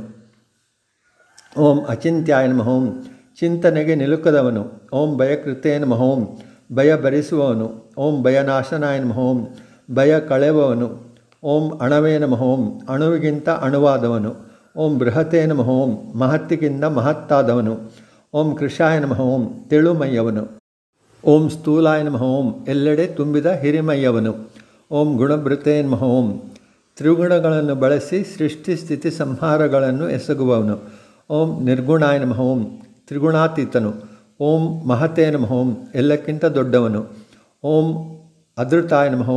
ಓಂ ಅಚಿಂತ್ಯಾಯ ನಮಃ ಚಿಂತನೆಗೆ ನಿಲುಕದವನು ಓಂ ಭಯಕೃತೇ ನಮಃ ಭಯ ಭರಿಸುವವನು ಓಂ ಭಯನಾಶನಾಯ ನಮಃ ಭಯ ಕಳೆವವನು ಓಂ ಅಣವೇ ನಮಃ ಅಣುವಿಗಿಂತ ಅಣುವಾದವನು ಓಂ ಬೃಹತೇ ನಮಃ ಮಹತ್ತಿಗಿಂತ ಮಹತ್ತಾದವನು ಓಂ ಕೃಷಾಯ ನಮಃ ತೆಳುಮಯ್ಯವನು ಓಂ ಸ್ಥೂಲಾಯ ನಮಃ ಓಂ ಎಲ್ಲೆಡೆ ತುಂಬಿದ ಹಿರಿಮಯ್ಯವನು ಓಂ ಗುಣಭೃತೇ ನಮಃ ಓಂ ತ್ರಿಗುಣಗಳನ್ನು ಬಳಸಿ ಸೃಷ್ಟಿ ಸ್ಥಿತಿ ಸಂಹಾರಗಳನ್ನು ಎಸಗುವವನು ಓಂ ನಿರ್ಗುಣಾಯ ನಮಃ ತ್ರಿಗುಣಾತೀತನು ಓಂ ಮಹತೇ ನಮಃ ಎಲ್ಲಕ್ಕಿಂತ ದೊಡ್ಡವನು ಓಂ ಅದೃತಾಯ ನಮಃ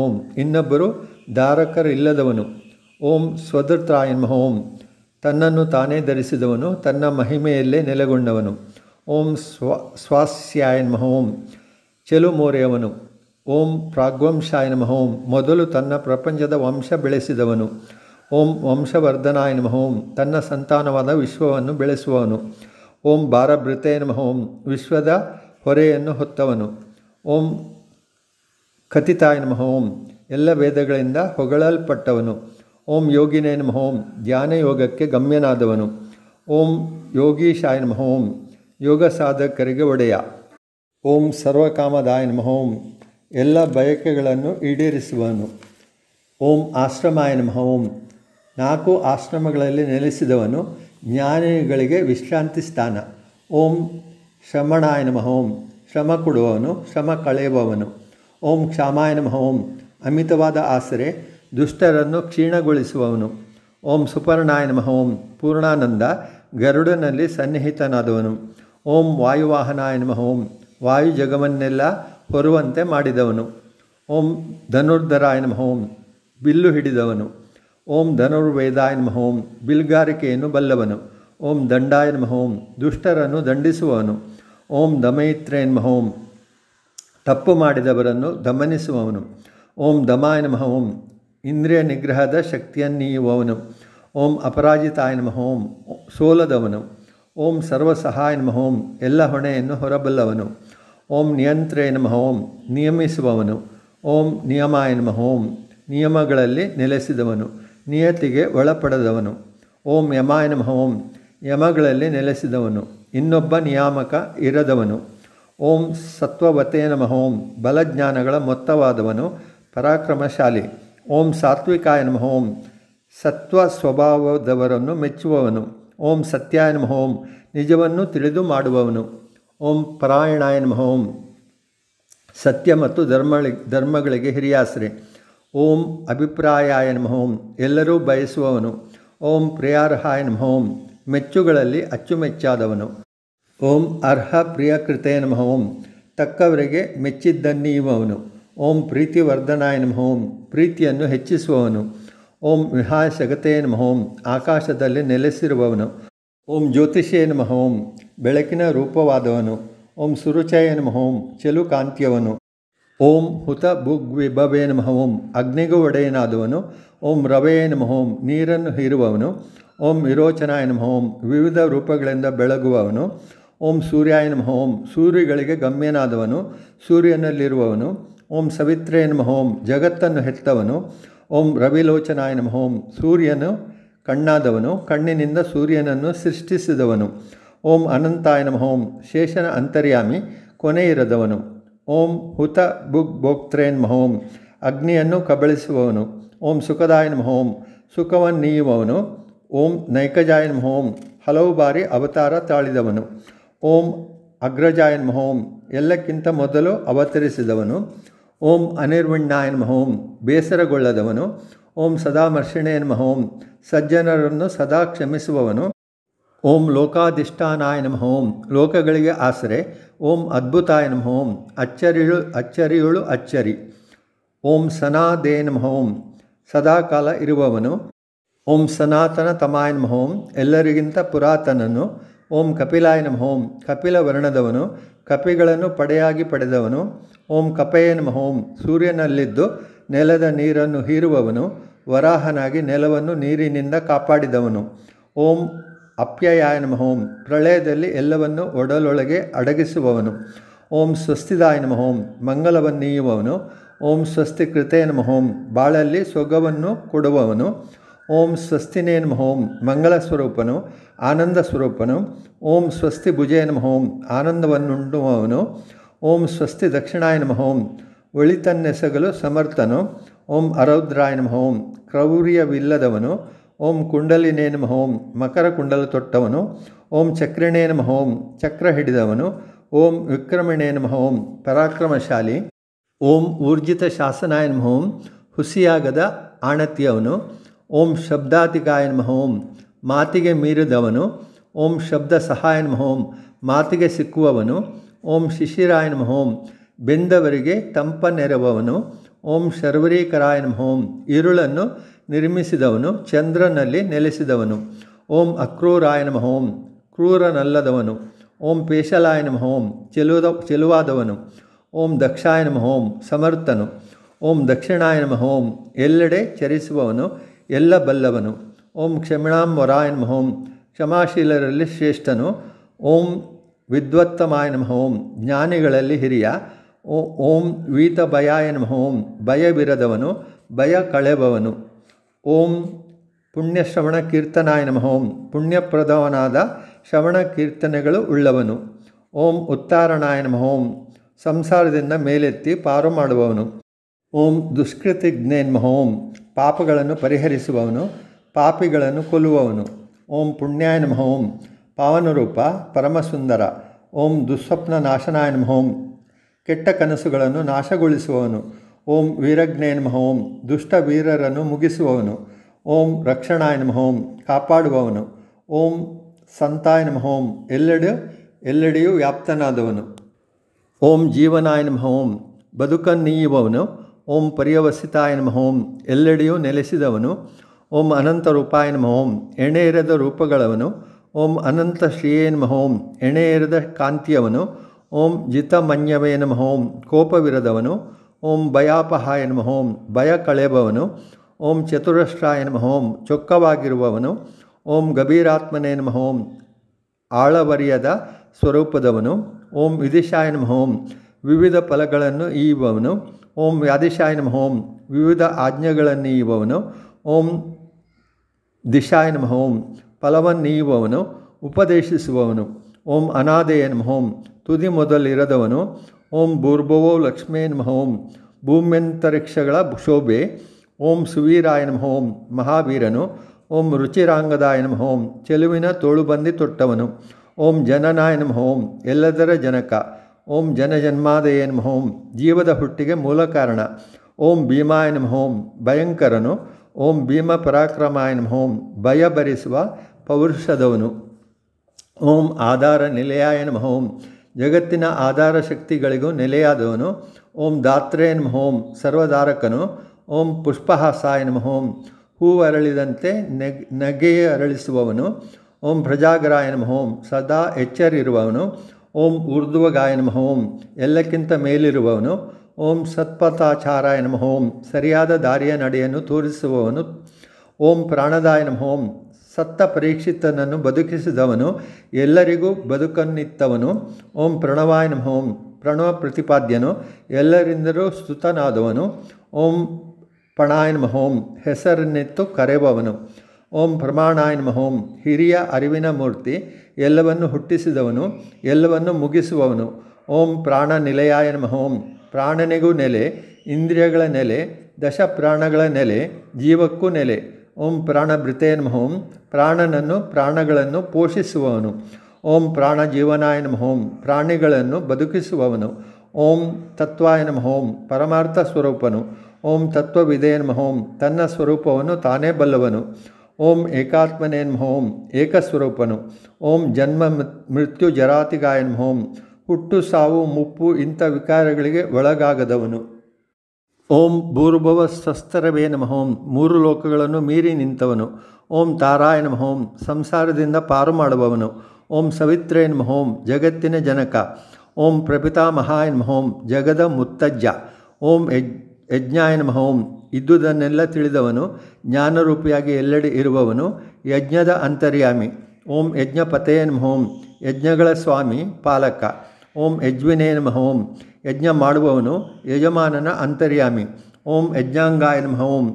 ಇನ್ನೊಬ್ಬರು ಧಾರಕರಿಲ್ಲದವನು ಓಂ ಸ್ವದೃತಾಯ ನಮಃ ತನ್ನನ್ನು ತಾನೇ ಧರಿಸಿದವನು ತನ್ನ ಮಹಿಮೆಯಲ್ಲೇ ನೆಲೆಗೊಂಡವನು ಓಂ ಸ್ವ ಸ್ವಾಸ್ಯಾಯ ನಮಃ ಮೋರೆಯವನು ಓಂ ಪ್ರಾಗ್ವಂಶಾಯ ನಮಃ ಓಂ ಮೊದಲು ತನ್ನ ಪ್ರಪಂಚದ ವಂಶ ಬೆಳೆಸಿದವನು ಓಂ ವಂಶವರ್ಧನಾಯ ನಮಃ ತನ್ನ ಸಂತಾನವಾದ ವಿಶ್ವವನ್ನು ಬೆಳೆಸುವವನು ಓಂ ಭಾರಭೃತೇ ನಮಃ ವಿಶ್ವದ ಹೊರೆಯನ್ನು ಹೊತ್ತವನು ಓಂ ಕಥಿತಾಯ ನಮಃ ಎಲ್ಲ ವೇದಗಳಿಂದ ಹೊಗಳಲ್ಪಟ್ಟವನು ಓಂ ಯೋಗಿನೇ ನಮಃ ಧ್ಯಾನ ಯೋಗಕ್ಕೆ ಗಮ್ಯನಾದವನು ಓಂ ಯೋಗೀಶಾಯ ನಮಃ ಯೋಗ ಸಾಧಕರಿಗೆ ಒಡೆಯ ಓಂ ಸರ್ವಕಾಮದಾಯ ನಮಃ ಓಂ ಎಲ್ಲ ಬಯಕೆಗಳನ್ನು ಈಡೇರಿಸುವನು ಓಂ ಆಶ್ರಮಾಯ ನಮಃ ಓಂ ನಾಲ್ಕು ಆಶ್ರಮಗಳಲ್ಲಿ ನೆಲೆಸಿದವನು ಜ್ಞಾನಿಗಳಿಗೆ ವಿಶ್ರಾಂತಿ ಸ್ಥಾನ ಓಂ ಶ್ರಮಣಾಯ ನಮಃ ಓಂ ಶ್ರಮ ಕೊಡುವವನು ಶ್ರಮ ಕಳೆಯುವವನು ಓಂ ಕ್ಷಾಮಾಯ ನಮಃ ಓಂ ಅಮಿತವಾದ ಆಸರೆ ದುಷ್ಟರನ್ನು ಕ್ಷೀಣಗೊಳಿಸುವವನು ಓಂ ಸುಪರ್ಣಾಯ ನಮಃ ಓಂ ಪೂರ್ಣಾನಂದ ಗರುಡನಲ್ಲಿ ಸನ್ನಿಹಿತನಾದವನು ಓಂ ವಾಯುವಾಹನಾಯ ನಮಃ ಓಂ ವಾಯು ಜಗವನ್ನೆಲ್ಲ ಹೊರುವಂತೆ ಮಾಡಿದವನು ಓಂ ಧನುರ್ಧರಾಯನ ನಮಃ ಬಿಲ್ಲು ಹಿಡಿದವನು ಓಂ ಧನುರ್ವೇದಾಯನ ನಮಃ ಬಿಲ್ಗಾರಿಕೆಯನ್ನು ಬಲ್ಲವನು ಓಂ ದಂಡಾಯ ನಮಃ ದುಷ್ಟರನ್ನು ದಂಡಿಸುವವನು ಓಂ ದಮಯಿತ್ರೇನ್ ನಮಃ ತಪ್ಪು ಮಾಡಿದವರನ್ನು ದಮನಿಸುವವನು ಓಂ ದಮಾಯ ನಮಃ ಇಂದ್ರಿಯ ನಿಗ್ರಹದ ಶಕ್ತಿಯನ್ನೀಯುವವನು ಓಂ ಅಪರಾಜಿತಾಯ ನಮಃ ಓಂ ಸೋಲದವನು ಓಂ ಸರ್ವಸಹಾಯನ ನಮಃ ಎಲ್ಲ ಹೊಣೆಯನ್ನು ಹೊರಬಲ್ಲವನು ಓಂ ನಿಯಂತ್ರೇ ನಮಃ ಓಂ ನಿಯಮಿಸುವವನು ಓಂ ನಿಯಮಾಯ ನಮಃ ಓಂ ನಿಯಮಗಳಲ್ಲಿ ನೆಲೆಸಿದವನು ನಿಯತಿಗೆ ಒಳಪಡದವನು ಓಂ ಯಮಾಯ ನಮಃ ಓಂ ಯಮಗಳಲ್ಲಿ ನೆಲೆಸಿದವನು ಇನ್ನೊಬ್ಬ ನಿಯಾಮಕ ಇರದವನು ಓಂ ಸತ್ವವತೇ ನಮಃ ಓಂ ಬಲಜ್ಞಾನಗಳ ಮೊತ್ತವಾದವನು ಪರಾಕ್ರಮಶಾಲಿ ಓಂ ಸಾತ್ವಿಕಾಯ ನಮಃ ಓಂ ಸತ್ವ ಸ್ವಭಾವದವರನ್ನು ಮೆಚ್ಚುವವನು ಓಂ ಸತ್ಯಾಯ ನಮಃ ಓಂ ನಿಜವನ್ನು ತಿಳಿದು ಮಾಡುವವನು ಓಂ ಪರಾಯಣಾಯ ನಮಃ ಓಂ ಸತ್ಯ ಮತ್ತು ಧರ್ಮಳಿ ಧರ್ಮಗಳಿಗೆ ಹಿರಿಯಾಸ್ರೆ ಓಂ ಅಭಿಪ್ರಾಯಾಯ ನಮಃ ಓಂ ಎಲ್ಲರೂ ಬಯಸುವವನು ಓಂ ಪ್ರಿಯಾರ್ಹಾಯ ನಮಃ ಓಂ ಮೆಚ್ಚುಗಳಲ್ಲಿ ಅಚ್ಚುಮೆಚ್ಚಾದವನು ಓಂ ಅರ್ಹ ಪ್ರಿಯಕೃತೇ ನಮಃ ಓಂ ತಕ್ಕವರಿಗೆ ಮೆಚ್ಚಿದ್ದನ್ನೀಯುವವನು ಓಂ ಪ್ರೀತಿವರ್ಧನಾಯ ನಮಃ ಓಂ ಪ್ರೀತಿಯನ್ನು ಹೆಚ್ಚಿಸುವವನು ಓಂ ವಿಹಾಯ ಶಗತೇ ನಮಃ ಓಂ ಆಕಾಶದಲ್ಲಿ ನೆಲೆಸಿರುವವನು ಓಂ ಜ್ಯೋತಿಷೇ ನಮಃ ಓಂ ಬೆಳಕಿನ ರೂಪವಾದವನು ಓಂ ಸುರುಚಯ ನಮಃ ಓಂ ಕಾಂತ್ಯವನು ಓಂ ಹುತ ಭುಗ್ವಿಭವೇ ನಮಃ ಓಂ ಅಗ್ನಿಗೂ ಒಡೆಯನಾದವನು ಓಂ ರವೇ ನಮಃ ಓಂ ನೀರನ್ನು ಹೀರುವವನು ಓಂ ವಿರೋಚನಾಯ ನಮಃ ಓಂ ವಿವಿಧ ರೂಪಗಳಿಂದ ಬೆಳಗುವವನು ಓಂ ಸೂರ್ಯಾಯ ನಮಃ ಓಂ ಸೂರ್ಯಗಳಿಗೆ ಗಮ್ಯನಾದವನು ಸೂರ್ಯನಲ್ಲಿರುವವನು ಓಂ ಸವಿತ್ರೇ ನಮಃ ಓಂ ಜಗತ್ತನ್ನು ಹೆತ್ತವನು ಓಂ ರವಿಲೋಚನಾಯ ನಮಃ ಓಂ ಸೂರ್ಯನು ಕಣ್ಣಾದವನು ಕಣ್ಣಿನಿಂದ ಸೂರ್ಯನನ್ನು ಸೃಷ್ಟಿಸಿದವನು ಓಂ ಅನಂತಾಯ ನಮಃ ಶೇಷನ ಅಂತರ್ಯಾಮಿ ಕೊನೆಯಿರದವನು ಓಂ ಹುತ ಬುಗ್ ಭೋಕ್ತ್ರೇನ್ ಮಹೋಂ ಅಗ್ನಿಯನ್ನು ಕಬಳಿಸುವವನು ಓಂ ಸುಖದಾಯ ನಮಃ ಓಂ ಸುಖವನ್ನೀಯುವವನು ಓಂ ನೈಕಜಾಯ ನಮಃ ಹಲವು ಬಾರಿ ಅವತಾರ ತಾಳಿದವನು ಓಂ ಅಗ್ರಜಾಯ ನಮಃ ಎಲ್ಲಕ್ಕಿಂತ ಮೊದಲು ಅವತರಿಸಿದವನು ಓಂ ಅನಿರ್ವಿಣ್ಯಾಯ ನಮಃ ಬೇಸರಗೊಳ್ಳದವನು ಓಂ ಸದಾ ಮರ್ಷಣೆ ನಮಃ ಸಜ್ಜನರನ್ನು ಸದಾ ಕ್ಷಮಿಸುವವನು ಓಂ ಲೋಕಾಧಿಷ್ಠಾನಾಯ ನಮಃ ಓಂ ಲೋಕಗಳಿಗೆ ಆಸರೆ ಓಂ ಅದ್ಭುತಾಯ ನಮಃ ಓಂ ಅಚ್ಚರಿಳು ಅಚ್ಚರಿಯುಳು ಅಚ್ಚರಿ ಓಂ ಸನಾದೇ ನಮಃ ಸದಾಕಾಲ ಇರುವವನು ಓಂ ಸನಾತನ ತಮಾಯ ನಮಃ ಎಲ್ಲರಿಗಿಂತ ಪುರಾತನನು ಓಂ ಕಪಿಲಾಯ ನಮಃ ಕಪಿಲ ವರ್ಣದವನು ಕಪಿಗಳನ್ನು ಪಡೆಯಾಗಿ ಪಡೆದವನು ಓಂ ಕಪೆಯ ನಮಃ ಸೂರ್ಯನಲ್ಲಿದ್ದು ನೆಲದ ನೀರನ್ನು ಹೀರುವವನು ವರಾಹನಾಗಿ ನೆಲವನ್ನು ನೀರಿನಿಂದ ಕಾಪಾಡಿದವನು ಓಂ ಅಪ್ಯಯಾಯನ ಮಹೋಂ ಪ್ರಳಯದಲ್ಲಿ ಎಲ್ಲವನ್ನು ಒಡಲೊಳಗೆ ಅಡಗಿಸುವವನು ಓಂ ಸ್ವಸ್ತಿದಾಯನ ಮಹೋಂ ಮಂಗಲವನ್ನೀಯುವವನು ಓಂ ಸ್ವಸ್ತಿ ಕೃತೇನ ಮಹೋಂ ಬಾಳಲ್ಲಿ ಸೊಗವನ್ನು ಕೊಡುವವನು ಓಂ ಸ್ವಸ್ತಿನೇನ ಮಹೋಂ ಮಂಗಳ ಸ್ವರೂಪನು ಆನಂದ ಸ್ವರೂಪನು ಓಂ ಸ್ವಸ್ತಿ ಭುಜೇನ ಮಹೋಂ ಆನಂದವನ್ನುಂಡುವವನು ಓಂ ಸ್ವಸ್ತಿ ದಕ್ಷಿಣಾಯನ ಮಹೋಂ ಒಳಿತನ್ನೆಸಗಲು ಸಮರ್ಥನು ಓಂ ಅರೌದ್ರಾಯನ ಮಹೋಂ ಕ್ರೌರ್ಯವಿಲ್ಲದವನು ಓಂ ಕುಂಡಲಿನೇ ನಮಃ ಮಕರ ಕುಂಡಲ ತೊಟ್ಟವನು ಓಂ ಚಕ್ರಣೇ ನಮಃ ಚಕ್ರ ಹಿಡಿದವನು ಓಂ ವಿಕ್ರಮಣೇ ನಮಃ ಪರಾಕ್ರಮಶಾಲಿ ಓಂ ಊರ್ಜಿತ ಶಾಸನಾಯ ನಮಃ ಹುಸಿಯಾಗದ ಆಣತಿಯವನು ಓಂ ಶಬ್ದಾತಿಗಾಯ ನಮಃ ಮಾತಿಗೆ ಮೀರಿದವನು ಓಂ ಶಬ್ದ ಸಹಾಯ ಮಹೋಂ ಮಾತಿಗೆ ಸಿಕ್ಕುವವನು ಓಂ ಶಿಶಿರಾಯ ನಮಃ ಬೆಂದವರಿಗೆ ತಂಪನೆರವವನು ಓಂ ಶರ್ವರೀಕರಾಯ ನಮಃ ಇರುಳನ್ನು ನಿರ್ಮಿಸಿದವನು ಚಂದ್ರನಲ್ಲಿ ನೆಲೆಸಿದವನು ಓಂ ಅಕ್ರೂರಾಯ ನಮಃ ಕ್ರೂರನಲ್ಲದವನು ಓಂ ಪೇಶಲಾಯ ನಮಃ ಚೆಲುವದ ಚೆಲುವಾದವನು ಓಂ ದಕ್ಷಾಯ ನಮಃ ಸಮರ್ಥನು ಓಂ ದಕ್ಷಿಣಾಯ ನಮಃ ಎಲ್ಲೆಡೆ ಚರಿಸುವವನು ಎಲ್ಲ ಬಲ್ಲವನು ಓಂ ಕ್ಷಮಿಣಾಂಬರಾಯ ನಮಃ ಕ್ಷಮಾಶೀಲರಲ್ಲಿ ಶ್ರೇಷ್ಠನು ಓಂ ವಿದ್ವತ್ತಮಾಯ ನಮಃ ಜ್ಞಾನಿಗಳಲ್ಲಿ ಹಿರಿಯ ಓಂ ವೀತಭಯಾಯ ನಮಃ ಭಯವಿರದವನು ಭಯ ಕಳೆಬವನು ಓಂ ಶ್ರವಣ ಕೀರ್ತನಾಯ ನಮಃ ಓಂ ಪುಣ್ಯಪ್ರದವನಾದ ಶ್ರವಣ ಕೀರ್ತನೆಗಳು ಉಳ್ಳವನು ಓಂ ಉತ್ತಾರಣಾಯ ನಮಃ ಓಂ ಸಂಸಾರದಿಂದ ಮೇಲೆತ್ತಿ ಪಾರು ಮಾಡುವವನು ಓಂ ದುಷ್ಕೃತಿಜ್ಞೇನ್ಮಃ ಓಂ ಪಾಪಗಳನ್ನು ಪರಿಹರಿಸುವವನು ಪಾಪಿಗಳನ್ನು ಕೊಲ್ಲುವವನು ಓಂ ಪುಣ್ಯಾಯ ನಮಃ ಓಂ ಪಾವನರೂಪ ಪರಮಸುಂದರ ಓಂ ದುಸ್ವಪ್ನ ನಾಶನಾಯ ನಮಃ ಓಂ ಕೆಟ್ಟ ಕನಸುಗಳನ್ನು ನಾಶಗೊಳಿಸುವವನು ಓಂ ವೀರಜ್ಞೇನ್ಮಃ ಓಂ ದುಷ್ಟ ವೀರರನ್ನು ಮುಗಿಸುವವನು ಓಂ ರಕ್ಷಣಾಯ ನಮಃ ಕಾಪಾಡುವವನು ಓಂ ಸಂತಾಯ ನಮಃ ಎಲ್ಲೆಡೆ ಎಲ್ಲೆಡೆಯೂ ವ್ಯಾಪ್ತನಾದವನು ಓಂ ಜೀವನಾಯ ನಮಃ ಬದುಕನ್ನೀಯುವವನು ಓಂ ಪರ್ಯವಸಿತಾಯ ನಮಃ ಎಲ್ಲೆಡೆಯೂ ನೆಲೆಸಿದವನು ಓಂ ಅನಂತ ರೂಪಾಯ ನಮಃ ಓಂ ಎಣೆ ಇರದ ರೂಪಗಳವನು ಓಂ ಅನಂತ ಶ್ರೀಯೇ ನಮಃ ಓಂ ಎಣೆ ಇರದ ಕಾಂತಿಯವನು ಓಂ ಜಿತಮನ್ಯವೇ ನಮಃ ಕೋಪವಿರದವನು ಓಂ ಭಯಾಪಹ ಎನ್ನುವ ಭಯ ಕಳೆಯಬವನು ಓಂ ಚತುರಷ್ಟ್ರ ಎನ್ನುವ ಚೊಕ್ಕವಾಗಿರುವವನು ಓಂ ಗಭೀರಾತ್ಮನೇ ಎನ್ನುವ ಆಳವರಿಯದ ಸ್ವರೂಪದವನು ಓಂ ವಿದಿಶಾಯನ ಹೋಂ ವಿವಿಧ ಫಲಗಳನ್ನು ಈವವನು ಓಂ ವ್ಯಾದಿಶಾಯನ ಹೋಂ ವಿವಿಧ ಆಜ್ಞೆಗಳನ್ನು ಈವವನು ಓಂ ದಿಶಾಯ ಹೋಂ ಫಲವನ್ನೀವವನು ಉಪದೇಶಿಸುವವನು ಓಂ ಅನಾದೇಯ ಹೋಂ ತುದಿ ಮೊದಲಿರದವನು ಓಂ ಭೂರ್ಭವೋ ಲಕ್ಷ್ಮೇ ನಮಃ ಓಂ ಭೂಮ್ಯಂತರಿಕ್ಷಗಳ ಶೋಭೆ ಓಂ ಸುವೀರಾಯ ನಮಃ ಮಹಾವೀರನು ಓಂ ರುಚಿರಾಂಗದಾಯ ನಮಃ ಓಂ ಚೆಲುವಿನ ತೋಳುಬಂದಿ ತೊಟ್ಟವನು ಓಂ ಜನನಾಯ ನಮಃ ಎಲ್ಲದರ ಜನಕ ಓಂ ಜನಜನ್ಮಾದಯ ನಮಃ ಜೀವದ ಹುಟ್ಟಿಗೆ ಮೂಲ ಕಾರಣ ಓಂ ಭೀಮಾಯ ನಮಃ ಭಯಂಕರನು ಓಂ ಭೀಮ ಪರಾಕ್ರಮಾಯ ನಮಃ ಭಯ ಭರಿಸುವ ಪೌರುಷದವನು ಓಂ ಆಧಾರ ನಿಲಯಾಯ ನಮಃ ಜಗತ್ತಿನ ಆಧಾರ ಶಕ್ತಿಗಳಿಗೂ ನೆಲೆಯಾದವನು ಓಂ ದಾತ್ರೇ ಹೋಂ ಸರ್ವಧಾರಕನು ಓಂ ಪುಷ್ಪಹಾಸಾಯ ಹೋಂ ಹೂ ಅರಳಿದಂತೆ ನೆಗ್ ನಗೆಯ ಅರಳಿಸುವವನು ಓಂ ಪ್ರಜಾಗರಾಯನ ಹೋಂ ಸದಾ ಎಚ್ಚರಿರುವವನು ಓಂ ಊರ್ಧ್ವಗಾಯನ ಹೋಂ ಎಲ್ಲಕ್ಕಿಂತ ಮೇಲಿರುವವನು ಓಂ ಸತ್ಪಥಾಚಾರಾಯನ ಹೋಂ ಸರಿಯಾದ ದಾರಿಯ ನಡೆಯನ್ನು ತೋರಿಸುವವನು ಓಂ ಪ್ರಾಣದಾಯನ ಹೋಂ ಸತ್ತ ಪರೀಕ್ಷಿತನನ್ನು ಬದುಕಿಸಿದವನು ಎಲ್ಲರಿಗೂ ಬದುಕನ್ನಿತ್ತವನು ಓಂ ಪ್ರಣವಾಯ ಓಂ ಪ್ರಣವ ಪ್ರತಿಪಾದ್ಯನು ಎಲ್ಲರಿಂದಲೂ ಸ್ತುತನಾದವನು ಓಂ ಪಣಾಯನ ಮಹೋಂ ಹೆಸರನ್ನೆತ್ತು ಕರೆಯುವವನು ಓಂ ಪ್ರಮಾಣಾಯನ ಮಹೋಂ ಹಿರಿಯ ಅರಿವಿನ ಮೂರ್ತಿ ಎಲ್ಲವನ್ನು ಹುಟ್ಟಿಸಿದವನು ಎಲ್ಲವನ್ನು ಮುಗಿಸುವವನು ಓಂ ಪ್ರಾಣ ನಿಲಯಾಯನ ಮಹೋಂ ಪ್ರಾಣನೆಗೂ ನೆಲೆ ಇಂದ್ರಿಯಗಳ ನೆಲೆ ದಶ ಪ್ರಾಣಗಳ ನೆಲೆ ಜೀವಕ್ಕೂ ನೆಲೆ ಓಂ ಪ್ರಾಣಭೃತೇನ್ ಮಹೋಂ ಪ್ರಾಣನನ್ನು ಪ್ರಾಣಗಳನ್ನು ಪೋಷಿಸುವವನು ಓಂ ಪ್ರಾಣ ಜೀವನಾಯನ ಮಹೋಂ ಪ್ರಾಣಿಗಳನ್ನು ಬದುಕಿಸುವವನು ಓಂ ತತ್ವಾಯನ ಮಹೋಂ ಪರಮಾರ್ಥ ಸ್ವರೂಪನು ಓಂ ತತ್ವವಿದೇನ್ ಮಹೋಂ ತನ್ನ ಸ್ವರೂಪವನ್ನು ತಾನೇ ಬಲ್ಲವನು ಓಂ ಏಕಾತ್ಮನೇನ್ ಮಹೋಂ ಏಕಸ್ವರೂಪನು ಓಂ ಜನ್ಮ ಮೃತ್ಯು ಜರಾತಿಗಾಯನ್ ಮಹೋಂ ಹುಟ್ಟು ಸಾವು ಮುಪ್ಪು ಇಂಥ ವಿಕಾರಗಳಿಗೆ ಒಳಗಾಗದವನು ಓಂ ಭೂರ್ಭವ ಸಸ್ತರವೇ ನಮಃ ಓಂ ಮೂರು ಲೋಕಗಳನ್ನು ಮೀರಿ ನಿಂತವನು ಓಂ ತಾರಾಯ ನಮಃ ಓಂ ಸಂಸಾರದಿಂದ ಪಾರು ಮಾಡುವವನು ಓಂ ಸವಿತ್ರೇ ನಮಃ ಓಂ ಜಗತ್ತಿನ ಜನಕ ಓಂ ಪ್ರಪಿತಾಮಹಾಯ ನಮಃ ಓಂ ಜಗದ ಮುತ್ತಜ್ಜ ಓಂ ಯಜ್ ಯಜ್ಞಾಯ ನಮಃ ಇದ್ದುದನ್ನೆಲ್ಲ ತಿಳಿದವನು ಜ್ಞಾನರೂಪಿಯಾಗಿ ಎಲ್ಲೆಡೆ ಇರುವವನು ಯಜ್ಞದ ಅಂತರ್ಯಾಮಿ ಓಂ ಯಜ್ಞಪತೇ ನಮಃ ಯಜ್ಞಗಳ ಸ್ವಾಮಿ ಪಾಲಕ ಓಂ ಯಜ್ವಿನೇ ನಮಃ ಯಜ್ಞ ಮಾಡುವವನು ಯಜಮಾನನ ಅಂತರ್ಯಾಮಿ ಓಂ ಯಜ್ಞಾಂಗಾಯ ನಮಃ ಓಂ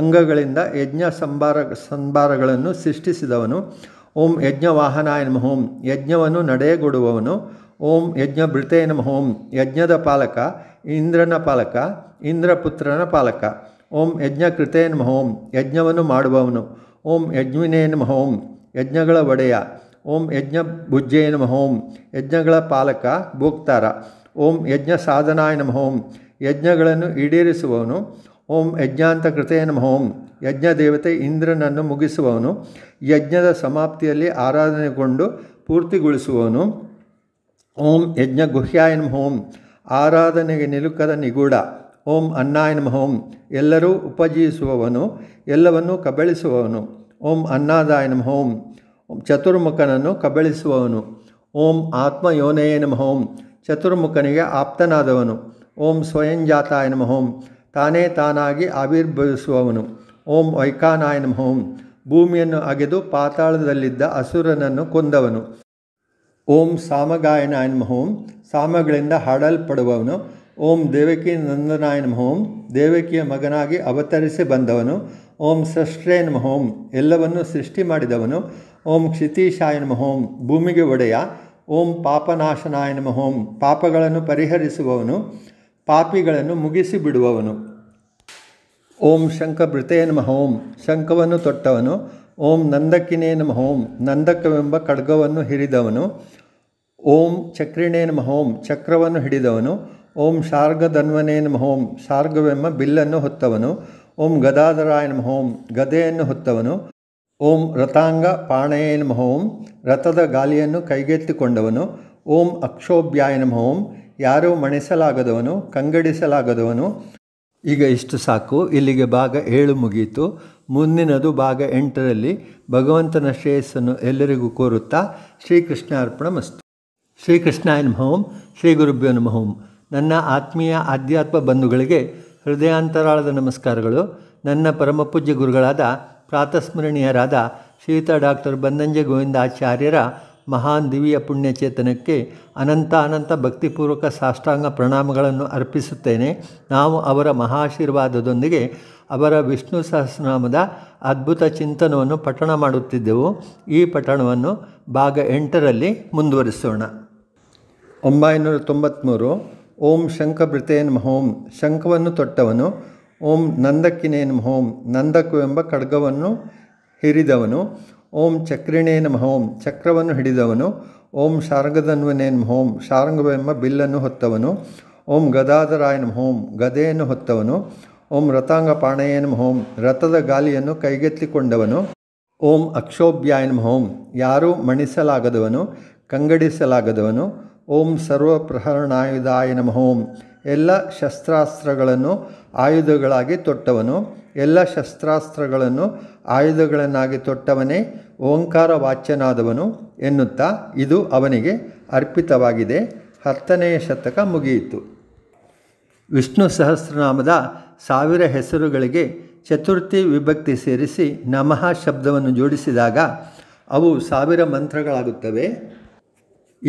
ಅಂಗಗಳಿಂದ ಯಜ್ಞ ಸಂಭಾರ ಸಂಭಾರಗಳನ್ನು ಸೃಷ್ಟಿಸಿದವನು ಓಂ ಯಜ್ಞವಾಹನಾಯ ನಮಃ ಓಂ ಯಜ್ಞವನ್ನು ನಡೆಯಗೊಡುವವನು ಓಂ ಯಜ್ಞ ಭೃತೇ ನಮಃ ಓಂ ಯಜ್ಞದ ಪಾಲಕ ಇಂದ್ರನ ಪಾಲಕ ಇಂದ್ರಪುತ್ರನ ಪಾಲಕ ಓಂ ಯಜ್ಞ ಕೃತೇ ನಮಃ ಓಂ ಯಜ್ಞವನ್ನು ಮಾಡುವವನು ಓಂ ಯಜ್ಞಿನೇ ನಮಃ ಓಂ ಯಜ್ಞಗಳ ಒಡೆಯ ಓಂ ಯಜ್ಞ ಭುಜ್ಜೇ ನಮಃ ಓಂ ಯಜ್ಞಗಳ ಪಾಲಕ ಭೋಕ್ತಾರ ಓಂ ಯಜ್ಞ ಸಾಧನಾಯ ನಮಃ ಯಜ್ಞಗಳನ್ನು ಈಡೇರಿಸುವವನು ಓಂ ಯಜ್ಞಾಂತ ಕೃತೆಯ ನಮಃ ಯಜ್ಞ ದೇವತೆ ಇಂದ್ರನನ್ನು ಮುಗಿಸುವವನು ಯಜ್ಞದ ಸಮಾಪ್ತಿಯಲ್ಲಿ ಆರಾಧನೆಗೊಂಡು ಪೂರ್ತಿಗೊಳಿಸುವವನು ಓಂ ಯಜ್ಞ ಗುಹ್ಯಾಯ ನಮಃ ಆರಾಧನೆಗೆ ನಿಲುಕದ ನಿಗೂಢ ಓಂ ಅನ್ನಾಯ ನಮಃ ಎಲ್ಲರೂ ಉಪಜೀವಿಸುವವನು ಎಲ್ಲವನ್ನೂ ಕಬಳಿಸುವವನು ಓಂ ಅನ್ನಾದಾಯ ನಮಃ ಚತುರ್ಮುಖನನ್ನು ಕಬಳಿಸುವವನು ಓಂ ಆತ್ಮ ನಮಃ ಓಂ ಚತುರ್ಮುಖನಿಗೆ ಆಪ್ತನಾದವನು ಓಂ ಸ್ವಯಂಜಾತಾಯ ನಮಃ ಓಂ ತಾನೇ ತಾನಾಗಿ ಆವಿರ್ಭವಿಸುವವನು ಓಂ ವೈಖಾನಾಯ ನಮಃ ಭೂಮಿಯನ್ನು ಅಗೆದು ಪಾತಾಳದಲ್ಲಿದ್ದ ಅಸುರನನ್ನು ಕೊಂದವನು ಓಂ ಸಾಮಗಾಯನಾಯ ನಮಃ ಸಾಮಗಳಿಂದ ಹಾಡಲ್ಪಡುವವನು ಓಂ ದೇವಕಿ ನಂದನಾಯ ನಮಃ ದೇವಕಿಯ ಮಗನಾಗಿ ಅವತರಿಸಿ ಬಂದವನು ಓಂ ಸೃಷ್ಟೇ ನಮಹೋಂ ಎಲ್ಲವನ್ನು ಸೃಷ್ಟಿ ಮಾಡಿದವನು ಓಂ ಕ್ಷಿತೀಶಾಯ ನಮಃ ಭೂಮಿಗೆ ಒಡೆಯ ಓಂ ಪಾಪನಾಶನಾಯ ನಮಃ ಪಾಪಗಳನ್ನು ಪರಿಹರಿಸುವವನು ಪಾಪಿಗಳನ್ನು ಮುಗಿಸಿ ಬಿಡುವವನು ಓಂ ಶಂಖಭೃತೇ ನಮಃ ಓಂ ಶಂಖವನ್ನು ತೊಟ್ಟವನು ಓಂ ನಂದಕಿನೇ ನಮಃ ನಂದಕವೆಂಬ ಖಡ್ಗವನ್ನು ಹಿರಿದವನು ಓಂ ಚಕ್ರಿಣೇ ನಮಃ ಓಂ ಚಕ್ರವನ್ನು ಹಿಡಿದವನು ಓಂ ಶಾರ್ಗಧನ್ವನೇ ನಮಃ ಓಂ ಶಾರ್ಗವೆಂಬ ಬಿಲ್ಲನ್ನು ಹೊತ್ತವನು ಓಂ ಗದಾಧರಾಯ ನಮಃ ಗದೆಯನ್ನು ಹೊತ್ತವನು ಓಂ ರಥಾಂಗ ಪಾಣಯೇನಮಃ ಓಂ ರಥದ ಗಾಲಿಯನ್ನು ಕೈಗೆತ್ತಿಕೊಂಡವನು ಓಂ ಅಕ್ಷೋಭ್ಯಾಯನ ಮಹೋಂ ಯಾರೂ ಮಣಿಸಲಾಗದವನು ಕಂಗಡಿಸಲಾಗದವನು ಈಗ ಇಷ್ಟು ಸಾಕು ಇಲ್ಲಿಗೆ ಭಾಗ ಏಳು ಮುಗಿಯಿತು ಮುಂದಿನದು ಭಾಗ ಎಂಟರಲ್ಲಿ ಭಗವಂತನ ಶ್ರೇಯಸ್ಸನ್ನು ಎಲ್ಲರಿಗೂ ಕೋರುತ್ತಾ ಶ್ರೀಕೃಷ್ಣಾರ್ಪಣ ಮಸ್ತು ಶ್ರೀಕೃಷ್ಣಾಯ ನಮಃ ಶ್ರೀ ಗುರುಭ್ಯೋ ನಮಃ ನನ್ನ ಆತ್ಮೀಯ ಆಧ್ಯಾತ್ಮ ಬಂಧುಗಳಿಗೆ ಹೃದಯಾಂತರಾಳದ ನಮಸ್ಕಾರಗಳು ನನ್ನ ಪರಮಪೂಜ್ಯ ಗುರುಗಳಾದ ಪ್ರಾತಸ್ಮರಣೀಯರಾದ ಶೀತ ಡಾಕ್ಟರ್ ಬಂದಂಜೆ ಗೋವಿಂದಾಚಾರ್ಯರ ಮಹಾನ್ ದಿವ್ಯ ಪುಣ್ಯಚೇತನಕ್ಕೆ ಅನಂತ ಅನಂತ ಭಕ್ತಿಪೂರ್ವಕ ಸಾಷ್ಟಾಂಗ ಪ್ರಣಾಮಗಳನ್ನು ಅರ್ಪಿಸುತ್ತೇನೆ ನಾವು ಅವರ ಮಹಾಶೀರ್ವಾದದೊಂದಿಗೆ ಅವರ ವಿಷ್ಣು ಸಹಸ್ರನಾಮದ ಅದ್ಭುತ ಚಿಂತನವನ್ನು ಪಠಣ ಮಾಡುತ್ತಿದ್ದೆವು ಈ ಪಠಣವನ್ನು ಭಾಗ ಎಂಟರಲ್ಲಿ ಮುಂದುವರಿಸೋಣ ಒಂಬೈನೂರ ತೊಂಬತ್ತ್ಮೂರು ಓಂ ಶಂಖ ಮಹೋಂ ಶಂಖವನ್ನು ತೊಟ್ಟವನು ಓಂ ನಂದಕ್ಕಿನೇ ನಮಃ ಓಂ ನಂದಕು ಎಂಬ ಖಡ್ಗವನ್ನು ಹಿರಿದವನು ಓಂ ಚಕ್ರಿಣೇನ ನಮಃ ಚಕ್ರವನ್ನು ಹಿಡಿದವನು ಓಂ ಶಾರ್ಗಧನ್ವನೇ ನಮಃ ಶಾರಂಗವೆಂಬ ಬಿಲ್ಲನ್ನು ಹೊತ್ತವನು ಓಂ ಗದಾಧರಾಯ ನಮಃ ಗದೆಯನ್ನು ಹೊತ್ತವನು ಓಂ ರಥಾಂಗ ನಮಃ ರಥದ ಗಾಲಿಯನ್ನು ಕೈಗೆತ್ತಿಕೊಂಡವನು ಓಂ ಅಕ್ಷೋಭ್ಯಾಯ ನಮಃ ಯಾರು ಯಾರೂ ಮಣಿಸಲಾಗದವನು ಕಂಗಡಿಸಲಾಗದವನು ಓಂ ಸರ್ವಪ್ರಹರಣಾಯುಧಾಯ ನಮಃ ಹೋಂ ಎಲ್ಲ ಶಸ್ತ್ರಾಸ್ತ್ರಗಳನ್ನು ಆಯುಧಗಳಾಗಿ ತೊಟ್ಟವನು ಎಲ್ಲ ಶಸ್ತ್ರಾಸ್ತ್ರಗಳನ್ನು ಆಯುಧಗಳನ್ನಾಗಿ ತೊಟ್ಟವನೇ ಓಂಕಾರ ವಾಚ್ಯನಾದವನು ಎನ್ನುತ್ತಾ ಇದು ಅವನಿಗೆ ಅರ್ಪಿತವಾಗಿದೆ ಹತ್ತನೆಯ ಶತಕ ಮುಗಿಯಿತು ವಿಷ್ಣು ಸಹಸ್ರನಾಮದ ಸಾವಿರ ಹೆಸರುಗಳಿಗೆ ಚತುರ್ಥಿ ವಿಭಕ್ತಿ ಸೇರಿಸಿ ನಮಃ ಶಬ್ದವನ್ನು ಜೋಡಿಸಿದಾಗ ಅವು ಸಾವಿರ ಮಂತ್ರಗಳಾಗುತ್ತವೆ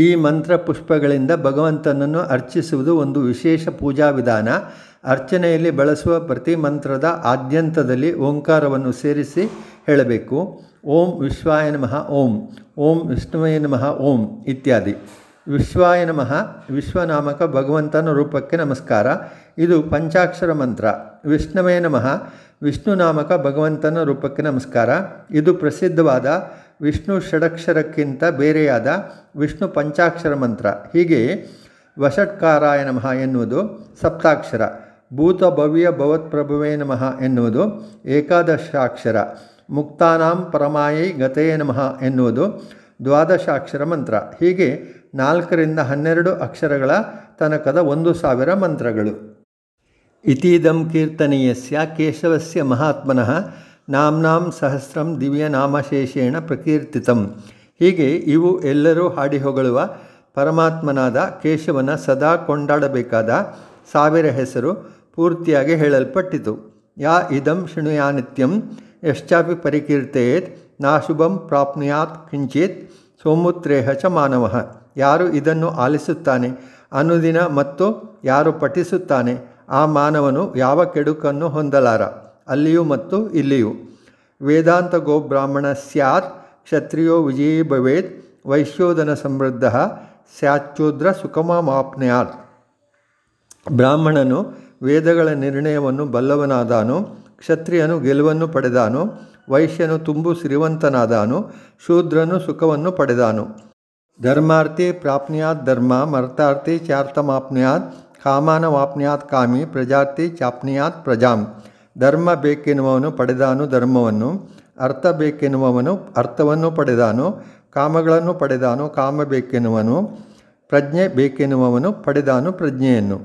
ಈ ಮಂತ್ರ ಪುಷ್ಪಗಳಿಂದ ಭಗವಂತನನ್ನು ಅರ್ಚಿಸುವುದು ಒಂದು ವಿಶೇಷ ಪೂಜಾ ವಿಧಾನ ಅರ್ಚನೆಯಲ್ಲಿ ಬಳಸುವ ಪ್ರತಿ ಮಂತ್ರದ ಆದ್ಯಂತದಲ್ಲಿ ಓಂಕಾರವನ್ನು ಸೇರಿಸಿ ಹೇಳಬೇಕು ಓಂ ವಿಶ್ವಾಯ ನಮಃ ಓಂ ಓಂ ವಿಷ್ಣುವೇ ನಮಃ ಓಂ ಇತ್ಯಾದಿ ವಿಶ್ವಾಯ ನಮಃ ವಿಶ್ವನಾಮಕ ಭಗವಂತನ ರೂಪಕ್ಕೆ ನಮಸ್ಕಾರ ಇದು ಪಂಚಾಕ್ಷರ ಮಂತ್ರ ವಿಷ್ಣುವೇ ನಮಃ ವಿಷ್ಣುನಾಮಕ ಭಗವಂತನ ರೂಪಕ್ಕೆ ನಮಸ್ಕಾರ ಇದು ಪ್ರಸಿದ್ಧವಾದ ವಿಷ್ಣು ಷಡಕ್ಷರಕ್ಕಿಂತ ಬೇರೆಯಾದ ವಿಷ್ಣು ಪಂಚಾಕ್ಷರ ಮಂತ್ರ ಹೀಗೆ ವಷಟ್ಕಾರಾಯ ನಮಃ ಎನ್ನುವುದು ಸಪ್ತಾಕ್ಷರ ಭೂತ ಭವ್ಯ ಭವತ್ಪ್ರಭುವೇ ನಮಃ ಎನ್ನುವುದು ಏಕಾದಶಾಕ್ಷರ ಮುಕ್ತಾನಾಂ ಪರಮಾಯೈ ಗತೇ ನಮಃ ಎನ್ನುವುದು ದ್ವಾದಶಾಕ್ಷರ ಮಂತ್ರ ಹೀಗೆ ನಾಲ್ಕರಿಂದ ಹನ್ನೆರಡು ಅಕ್ಷರಗಳ ತನಕದ ಒಂದು ಸಾವಿರ ಮಂತ್ರಗಳು ಇತೀದಂ ಕೀರ್ತನೀಯಸ್ಯ ಕೇಶವಸ್ಯ ಮಹಾತ್ಮನಃ ನಾಮ್ನಾಂ ಸಹಸ್ರಂ ದಿವ್ಯನಾಮಶೇಷೇಣ ಪ್ರಕೀರ್ತಿತಂ ಹೀಗೆ ಇವು ಎಲ್ಲರೂ ಹಾಡಿ ಹೊಗಳುವ ಪರಮಾತ್ಮನಾದ ಕೇಶವನ ಸದಾ ಕೊಂಡಾಡಬೇಕಾದ ಸಾವಿರ ಹೆಸರು ಪೂರ್ತಿಯಾಗಿ ಹೇಳಲ್ಪಟ್ಟಿತು ಯಾ ಇದಂ ಶೃಣುಯಾ ನಿತ್ಯಂ ಯಶ್ಚಾಪಿ ಪರಿಕೀರ್ತೆಯೇತ್ ನಾಶುಭಂ ಪ್ರಾಪ್ನುಯಾತ್ ಕಿಂಚಿತ್ ಸೋಮುತ್ರೇಹ ಚ ಮಾನವ ಯಾರು ಇದನ್ನು ಆಲಿಸುತ್ತಾನೆ ಅನುದಿನ ಮತ್ತು ಯಾರು ಪಠಿಸುತ್ತಾನೆ ಆ ಮಾನವನು ಯಾವ ಕೆಡುಕನ್ನು ಹೊಂದಲಾರ ಅಲ್ಲಿಯೂ ಮತ್ತು ಇಲ್ಲಿಯೂ ವೇದಾಂತ ಗೋಬ್ರಾಹ್ಮಣ ಸ್ಯಾತ್ ಕ್ಷತ್ರಿಯೋ ವಿಜಯೀ ಭವೇತ್ ವೈಶ್ಯೋಧನ ಸಮೃದ್ಧ ಸ್ಯಾಚೋದ್ರ ಸುಖಮಾಪ್ನೆಯಾತ್ ಬ್ರಾಹ್ಮಣನು ವೇದಗಳ ನಿರ್ಣಯವನ್ನು ಬಲ್ಲವನಾದಾನು ಕ್ಷತ್ರಿಯನು ಗೆಲುವನ್ನು ಪಡೆದಾನು ವೈಶ್ಯನು ತುಂಬು ಶ್ರೀವಂತನಾದಾನು ಶೂದ್ರನು ಸುಖವನ್ನು ಪಡೆದಾನು ಧರ್ಮಾರ್ಥಿ ಪ್ರಾಪ್ನಿಯಾದ ಧರ್ಮ ಮರ್ತಾರ್ಥಿ ಚಾರ್ಥಮಾಪ್ನುಯಾತ್ ಕಾಮಾನವಾಪ್ನುಯಾತ್ ಕಾಮಿ ಪ್ರಜಾರ್ಥಿ ಚಾಪ್ನಿಯಾದ್ ಪ್ರಜಾಂ ಧರ್ಮ ಬೇಕೆನ್ನುವನು ಪಡೆದಾನು ಧರ್ಮವನ್ನು ಅರ್ಥ ಬೇಕೆನ್ನುವವನು ಅರ್ಥವನ್ನು ಪಡೆದಾನು ಕಾಮಗಳನ್ನು ಪಡೆದಾನು ಕಾಮ ಬೇಕೆನ್ನುವನು ಪ್ರಜ್ಞೆ ಬೇಕೆನ್ನುವನು ಪಡೆದಾನು ಪ್ರಜ್ಞೆಯನ್ನು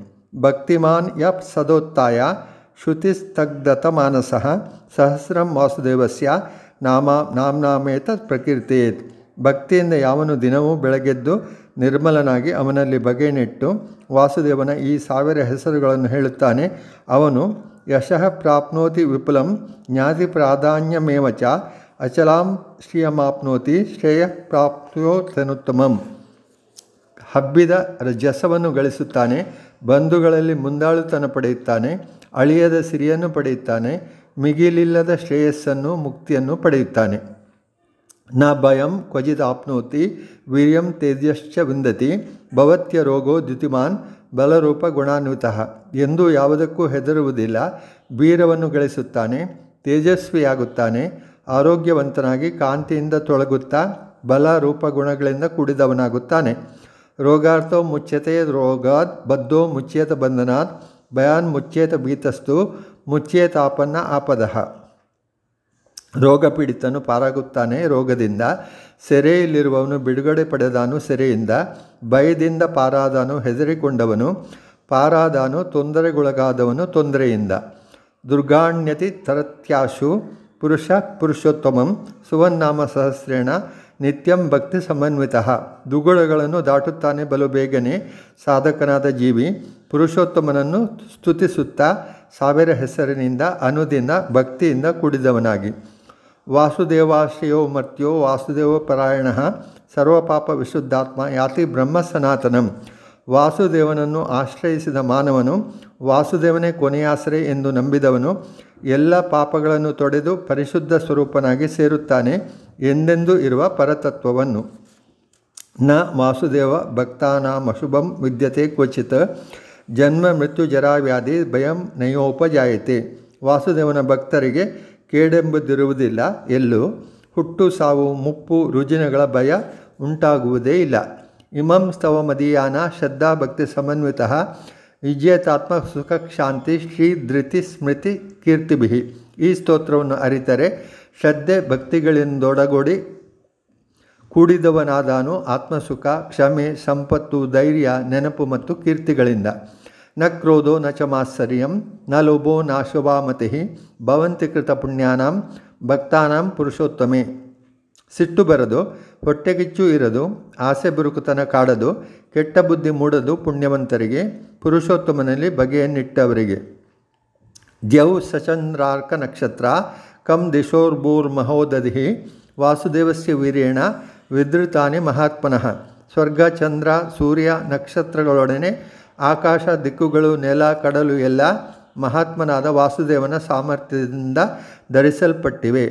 ಭಕ್ತಿಮಾನ್ ಯಪ್ ಸದೋತ್ತಾಯ ಶ್ರುತಿಸ್ತಗ್ಧತ ಮಾನಸ ಸಹಸ್ರಂ ವಾಸುದೇವಸ್ಯ ನಾಮ ನಾಮ್ನಾಮೇತತ್ ಪ್ರಕೀರ್ತಿ ಭಕ್ತಿಯಿಂದ ಯಾವನು ದಿನವೂ ಬೆಳಗೆದ್ದು ನಿರ್ಮಲನಾಗಿ ಅವನಲ್ಲಿ ಬಗೆನೆಟ್ಟು ವಾಸುದೇವನ ಈ ಸಾವಿರ ಹೆಸರುಗಳನ್ನು ಹೇಳುತ್ತಾನೆ ಅವನು ಯಶಃ ಪ್ರಾಪ್ನೋತಿ ವಿಪುಲಂ ಜ್ಞಾತಿ ಪ್ರಾಧಾನ್ಯಮೇವಚ ಅಚಲಾಂ ಶ್ರೀಯಮಾಪ್ನೋತಿ ಶ್ರೇಯ ಪ್ರಾಪ್ತೋತನುತ್ತಮಂ ಹಬ್ಬಿದ ರಜಸವನ್ನು ಗಳಿಸುತ್ತಾನೆ ಬಂಧುಗಳಲ್ಲಿ ಮುಂದಾಳುತನ ಪಡೆಯುತ್ತಾನೆ ಅಳಿಯದ ಸಿರಿಯನ್ನು ಪಡೆಯುತ್ತಾನೆ ಮಿಗಿಲಿಲ್ಲದ ಶ್ರೇಯಸ್ಸನ್ನು ಮುಕ್ತಿಯನ್ನು ಪಡೆಯುತ್ತಾನೆ ನ ಭಯಂ ಕ್ವಚಿತ್ ಆಪ್ನೋತಿ ವೀರ್ಯಂ ತೇಜಶ್ಚ ವಿಂದತಿ ಭವತ್ಯ ರೋಗೋ ದ್ಯುತಿಮಾನ್ ಬಲರೂಪ ಗುಣಾನ್ವಿತಃ ಎಂದು ಯಾವುದಕ್ಕೂ ಹೆದರುವುದಿಲ್ಲ ಬೀರವನ್ನು ಗಳಿಸುತ್ತಾನೆ ತೇಜಸ್ವಿಯಾಗುತ್ತಾನೆ ಆರೋಗ್ಯವಂತನಾಗಿ ಕಾಂತಿಯಿಂದ ತೊಳಗುತ್ತಾ ಬಲ ರೂಪ ಗುಣಗಳಿಂದ ಕೂಡಿದವನಾಗುತ್ತಾನೆ ರೋಗಾರ್ಥೋ ಮುಚ್ಚ್ಯತೆ ರೋಗಾತ್ ಬದ್ಧೋ ಮುಚ್ಚೇತ ಬಂಧನಾತ್ ಭಯಾನ್ ಮುಚ್ಚೇತ ಭೀತಸ್ತು ಮುಚ್ಚೇತಾಪನ್ನ ಆಪದ ರೋಗಪೀಡಿತನು ಪಾರಾಗುತ್ತಾನೆ ರೋಗದಿಂದ ಸೆರೆಯಲ್ಲಿರುವವನು ಬಿಡುಗಡೆ ಪಡೆದಾನು ಸೆರೆಯಿಂದ ಭಯದಿಂದ ಪಾರಾದಾನು ಹೆದರಿಕೊಂಡವನು ಪಾರಾದಾನು ತೊಂದರೆಗೊಳಗಾದವನು ತೊಂದರೆಯಿಂದ ದುರ್ಗಾಣ್ಯತಿ ತರತ್ಯಾಶು ಪುರುಷ ಪುರುಷೋತ್ತಮಂ ಸುವನ್ನಾಮ ಸಹಸ್ರೇಣ ನಿತ್ಯಂ ಭಕ್ತಿ ಸಮನ್ವಿತಃ ದುಗುಳಗಳನ್ನು ದಾಟುತ್ತಾನೆ ಬಲು ಬೇಗನೆ ಸಾಧಕನಾದ ಜೀವಿ ಪುರುಷೋತ್ತಮನನ್ನು ಸ್ತುತಿಸುತ್ತಾ ಸಾವಿರ ಹೆಸರಿನಿಂದ ಅನುದಿನ ಭಕ್ತಿಯಿಂದ ಕೂಡಿದವನಾಗಿ ವಾಸುದೇವಾಶ್ರಯೋ ಮರ್ತ್ಯೋ ವಾಸುದೇವ ಪರಾಯಣ ಸರ್ವಪಾಪ ವಿಶುದ್ಧಾತ್ಮ ಯಾತಿ ಬ್ರಹ್ಮ ಸನಾತನಂ ವಾಸುದೇವನನ್ನು ಆಶ್ರಯಿಸಿದ ಮಾನವನು ವಾಸುದೇವನೇ ಕೊನೆಯಾಸರೆ ಎಂದು ನಂಬಿದವನು ಎಲ್ಲ ಪಾಪಗಳನ್ನು ತೊಡೆದು ಪರಿಶುದ್ಧ ಸ್ವರೂಪನಾಗಿ ಸೇರುತ್ತಾನೆ ಎಂದೆಂದೂ ಇರುವ ಪರತತ್ವವನ್ನು ನ ವಾಸುದೇವ ಅಶುಭಂ ವಿದ್ಯತೆ ಕ್ವಚಿತ ಜನ್ಮ ಮೃತ್ಯು ಜರಾವ್ಯಾಧಿ ಭಯಂ ನಯೋಪಜಾಯಿತೆ ವಾಸುದೇವನ ಭಕ್ತರಿಗೆ ಕೇಡೆಂಬುದಿರುವುದಿಲ್ಲ ಎಲ್ಲೂ ಹುಟ್ಟು ಸಾವು ಮುಪ್ಪು ರುಜಿನಗಳ ಭಯ ಉಂಟಾಗುವುದೇ ಇಲ್ಲ ಇಮಂ ಸ್ತವ ಮದೀಯಾನ ಶ್ರದ್ಧಾ ಭಕ್ತಿ ಸಮನ್ವಿತ ವಿಜೇತಾತ್ಮ ಸುಖ ಶಾಂತಿ ಶ್ರೀ ಧೃತಿ ಸ್ಮೃತಿ ಕೀರ್ತಿಬಿಹಿ ಈ ಸ್ತೋತ್ರವನ್ನು ಅರಿತರೆ ಶ್ರದ್ಧೆ ಭಕ್ತಿಗಳಿಂದೊಡಗೂಡಿ ಕೂಡಿದವನಾದಾನು ಆತ್ಮಸುಖ ಕ್ಷಮೆ ಸಂಪತ್ತು ಧೈರ್ಯ ನೆನಪು ಮತ್ತು ಕೀರ್ತಿಗಳಿಂದ ನ ಕ್ರೋಧೋ ನ ಮಾತ್ಸರ್ಯಂ ನ ಲೋಭೋ ನಾಶುಭಾಮತಿ ಭವಂತಿ ಕೃತ ಪುಣ್ಯಾನಾಂ ಭಕ್ತಾನಾಂ ಪುರುಷೋತ್ತಮೆ ಸಿಟ್ಟು ಬರದು ಹೊಟ್ಟೆಗಿಚ್ಚು ಇರದು ಆಸೆ ಬುರುಕುತನ ಕಾಡದು ಕೆಟ್ಟ ಬುದ್ಧಿ ಮೂಡದು ಪುಣ್ಯವಂತರಿಗೆ ಪುರುಷೋತ್ತಮನಲ್ಲಿ ಬಗೆಯನ್ನಿಟ್ಟವರಿಗೆ ದ್ಯೌ ಸಚಂದ್ರಾರ್ಕ ನಕ್ಷತ್ರ ಕಂ ದಿಶೋರ್ಭೂರ್ ಮಹೋದಧಿ ವಾಸುದೇವಸ್ಯ ವೀರೇಣ ವಿದೃತಾನಿ ಮಹಾತ್ಮನಃ ಸ್ವರ್ಗ ಚಂದ್ರ ಸೂರ್ಯ ನಕ್ಷತ್ರಗಳೊಡನೆ ಆಕಾಶ ದಿಕ್ಕುಗಳು ನೆಲ ಕಡಲು ಎಲ್ಲ ಮಹಾತ್ಮನಾದ ವಾಸುದೇವನ ಸಾಮರ್ಥ್ಯದಿಂದ ಧರಿಸಲ್ಪಟ್ಟಿವೆ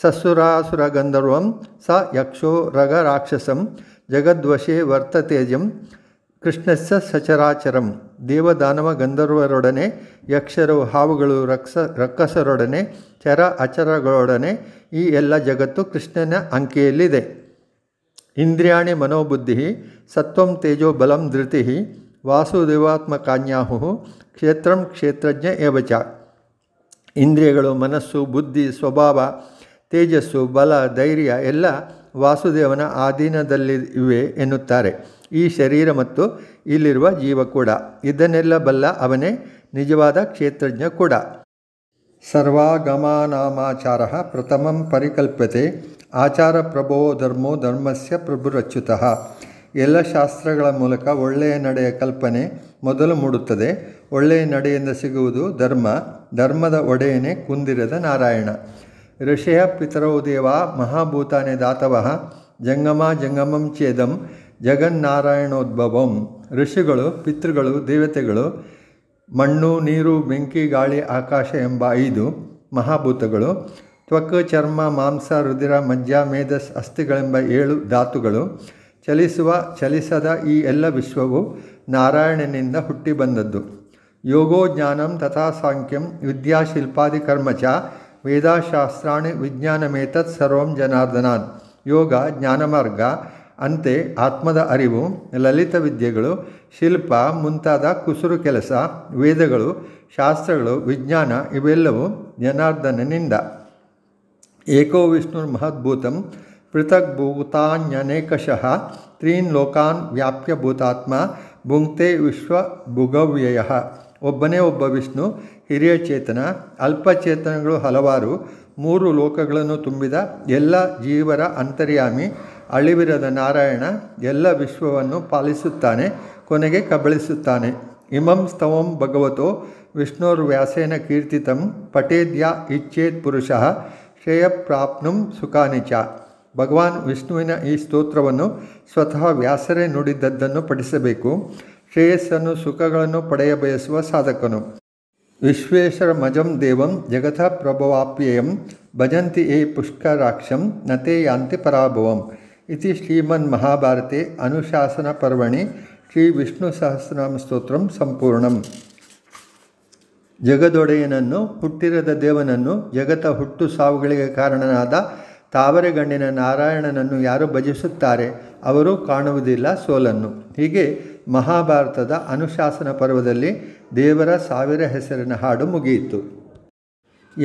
ಸಸುರಾಸುರಗಂಧರ್ವಂ ಸ ಯಕ್ಷೋ ರಾಕ್ಷಸಂ ಜಗದ್ವಶೇ ವರ್ತತೇಜಂ ಕೃಷ್ಣಸ್ಸ ಸಚರಾಚರಂ ದೇವದಾನವ ಗಂಧರ್ವರೊಡನೆ ಯಕ್ಷರು ಹಾವುಗಳು ರಕ್ಸ ರಕ್ಕಸರೊಡನೆ ಚರ ಅಚರಗಳೊಡನೆ ಈ ಎಲ್ಲ ಜಗತ್ತು ಕೃಷ್ಣನ ಅಂಕೆಯಲ್ಲಿದೆ ಇಂದ್ರಿಯಾಣಿ ಮನೋಬುದ್ಧಿ ಸತ್ವಂ ತೇಜೋ ಬಲಂ ಧೃತಿ ವಾಸುದೇವಾತ್ಮಕಾನ್ಯಾಹು ಕ್ಷೇತ್ರಂ ಕ್ಷೇತ್ರಜ್ಞ ಏವಚ ಇಂದ್ರಿಯಗಳು ಮನಸ್ಸು ಬುದ್ಧಿ ಸ್ವಭಾವ ತೇಜಸ್ಸು ಬಲ ಧೈರ್ಯ ಎಲ್ಲ ವಾಸುದೇವನ ಆಧೀನದಲ್ಲಿ ಇವೆ ಎನ್ನುತ್ತಾರೆ ಈ ಶರೀರ ಮತ್ತು ಇಲ್ಲಿರುವ ಜೀವ ಕೂಡ ಇದನ್ನೆಲ್ಲ ಬಲ್ಲ ಅವನೇ ನಿಜವಾದ ಕ್ಷೇತ್ರಜ್ಞ ಕೂಡ ಸರ್ವಾಗಮಾನಾಮಾಚಾರ ಪ್ರಥಮಂ ಪರಿಕಲ್ಪ್ಯತೆ ಆಚಾರ ಪ್ರಭೋ ಧರ್ಮೋ ಧರ್ಮಸ್ಯ ಪ್ರಭುರಚ್ಯುತಃ ಎಲ್ಲ ಶಾಸ್ತ್ರಗಳ ಮೂಲಕ ಒಳ್ಳೆಯ ನಡೆಯ ಕಲ್ಪನೆ ಮೊದಲು ಮೂಡುತ್ತದೆ ಒಳ್ಳೆಯ ನಡೆಯಿಂದ ಸಿಗುವುದು ಧರ್ಮ ಧರ್ಮದ ಒಡೆಯನೇ ಕುಂದಿರದ ನಾರಾಯಣ ಋಷಯ ಪಿತರೌ ದೇವ ಮಹಾಭೂತಾನೆ ದಾತವಃ ಜಂಗಮ ಜಂಗಮಂ ಛೇದಂ ಜಗನ್ನಾರಾಯಣೋದ್ಭವಂ ಋಷಿಗಳು ಪಿತೃಗಳು ದೇವತೆಗಳು ಮಣ್ಣು ನೀರು ಬೆಂಕಿ ಗಾಳಿ ಆಕಾಶ ಎಂಬ ಐದು ಮಹಾಭೂತಗಳು ತ್ವಕ್ ಚರ್ಮ ಮಾಂಸ ರುದಿರ ಮಜ್ಜ ಮೇಧಸ್ ಅಸ್ಥಿಗಳೆಂಬ ಏಳು ಧಾತುಗಳು ಚಲಿಸುವ ಚಲಿಸದ ಈ ಎಲ್ಲ ವಿಶ್ವವು ನಾರಾಯಣನಿಂದ ಹುಟ್ಟಿ ಬಂದದ್ದು ಯೋಗೋ ಜ್ಞಾನಂ ತಥಾ ಸಾಂಖ್ಯಂ ವಿದ್ಯಾಶಿಲ್ಪಾದಿ ಕರ್ಮಚ ವೇದಾಶಾಸ್ತ್ರಾಣಿ ವಿಜ್ಞಾನಮೇತತ್ ಸರ್ವಂ ಜನಾರ್ದನಾನ್ ಯೋಗ ಜ್ಞಾನಮಾರ್ಗ ಅಂತೆ ಆತ್ಮದ ಅರಿವು ಲಲಿತ ವಿದ್ಯೆಗಳು ಶಿಲ್ಪ ಮುಂತಾದ ಕುಸುರು ಕೆಲಸ ವೇದಗಳು ಶಾಸ್ತ್ರಗಳು ವಿಜ್ಞಾನ ಇವೆಲ್ಲವೂ ಜನಾರ್ದನನಿಂದ ಏಕೋ ವಿಷ್ಣುರ್ ಮಹದ್ಭೂತಂ ಪೃಥಕ್ ಭೂತಾನ್ಯನೇಕಶಃ ತ್ರೀನ್ ಲೋಕಾನ್ ವ್ಯಾಪ್ಯ ಭೂತಾತ್ಮ ಭುಂಕ್ತೆ ವಿಶ್ವ ಭುಗವ್ಯಯ ಒಬ್ಬನೇ ಒಬ್ಬ ವಿಷ್ಣು ಹಿರಿಯ ಚೇತನ ಅಲ್ಪಚೇತನಗಳು ಹಲವಾರು ಮೂರು ಲೋಕಗಳನ್ನು ತುಂಬಿದ ಎಲ್ಲ ಜೀವರ ಅಂತರ್ಯಾಮಿ ಅಳಿವಿರದ ನಾರಾಯಣ ಎಲ್ಲ ವಿಶ್ವವನ್ನು ಪಾಲಿಸುತ್ತಾನೆ ಕೊನೆಗೆ ಕಬಳಿಸುತ್ತಾನೆ ಇಮಂ ಸ್ತವಂ ಭಗವತೋ ವಿಷ್ಣುರ್ವ್ಯಾಸೇನ ಕೀರ್ತಿತಂ ಪಟೇದ್ಯ ಇಚ್ಛೇತ್ ಪುರುಷಃ ಶ್ರೇಯಪ್ರಾಪ್ನು ಸುಖಾನಿಚ ಭಗವಾನ್ ವಿಷ್ಣುವಿನ ಈ ಸ್ತೋತ್ರವನ್ನು ಸ್ವತಃ ವ್ಯಾಸರೇ ನುಡಿದದ್ದನ್ನು ಪಠಿಸಬೇಕು ಶ್ರೇಯಸ್ಸನ್ನು ಸುಖಗಳನ್ನು ಪಡೆಯಬಯಸುವ ಸಾಧಕನು ವಿಶ್ವೇಶ್ವರಮಜಂ ದೇವಂ ಜಗತ ಪ್ರಭವಾಪ್ಯಯಂ ಭಜಂತಿ ಏ ಪುಷ್ಕರಾಕ್ಷಂ ನತೇ ಯಾಂತಿ ಪರಾಭವಂ ಇತಿ ಶ್ರೀಮನ್ ಅನುಶಾಸನ ಪರ್ವಣಿ ಶ್ರೀ ವಿಷ್ಣು ಸಹಸ್ರನಾಮ ಸ್ತೋತ್ರ ಸಂಪೂರ್ಣಂ ಜಗದೊಡೆಯನನ್ನು ಹುಟ್ಟಿರದ ದೇವನನ್ನು ಜಗತ ಹುಟ್ಟು ಸಾವುಗಳಿಗೆ ಕಾರಣನಾದ ತಾವರೆಗಣ್ಣಿನ ನಾರಾಯಣನನ್ನು ಯಾರು ಭಜಿಸುತ್ತಾರೆ ಅವರು ಕಾಣುವುದಿಲ್ಲ ಸೋಲನ್ನು ಹೀಗೆ ಮಹಾಭಾರತದ ಅನುಶಾಸನ ಪರ್ವದಲ್ಲಿ ದೇವರ ಸಾವಿರ ಹೆಸರಿನ ಹಾಡು ಮುಗಿಯಿತು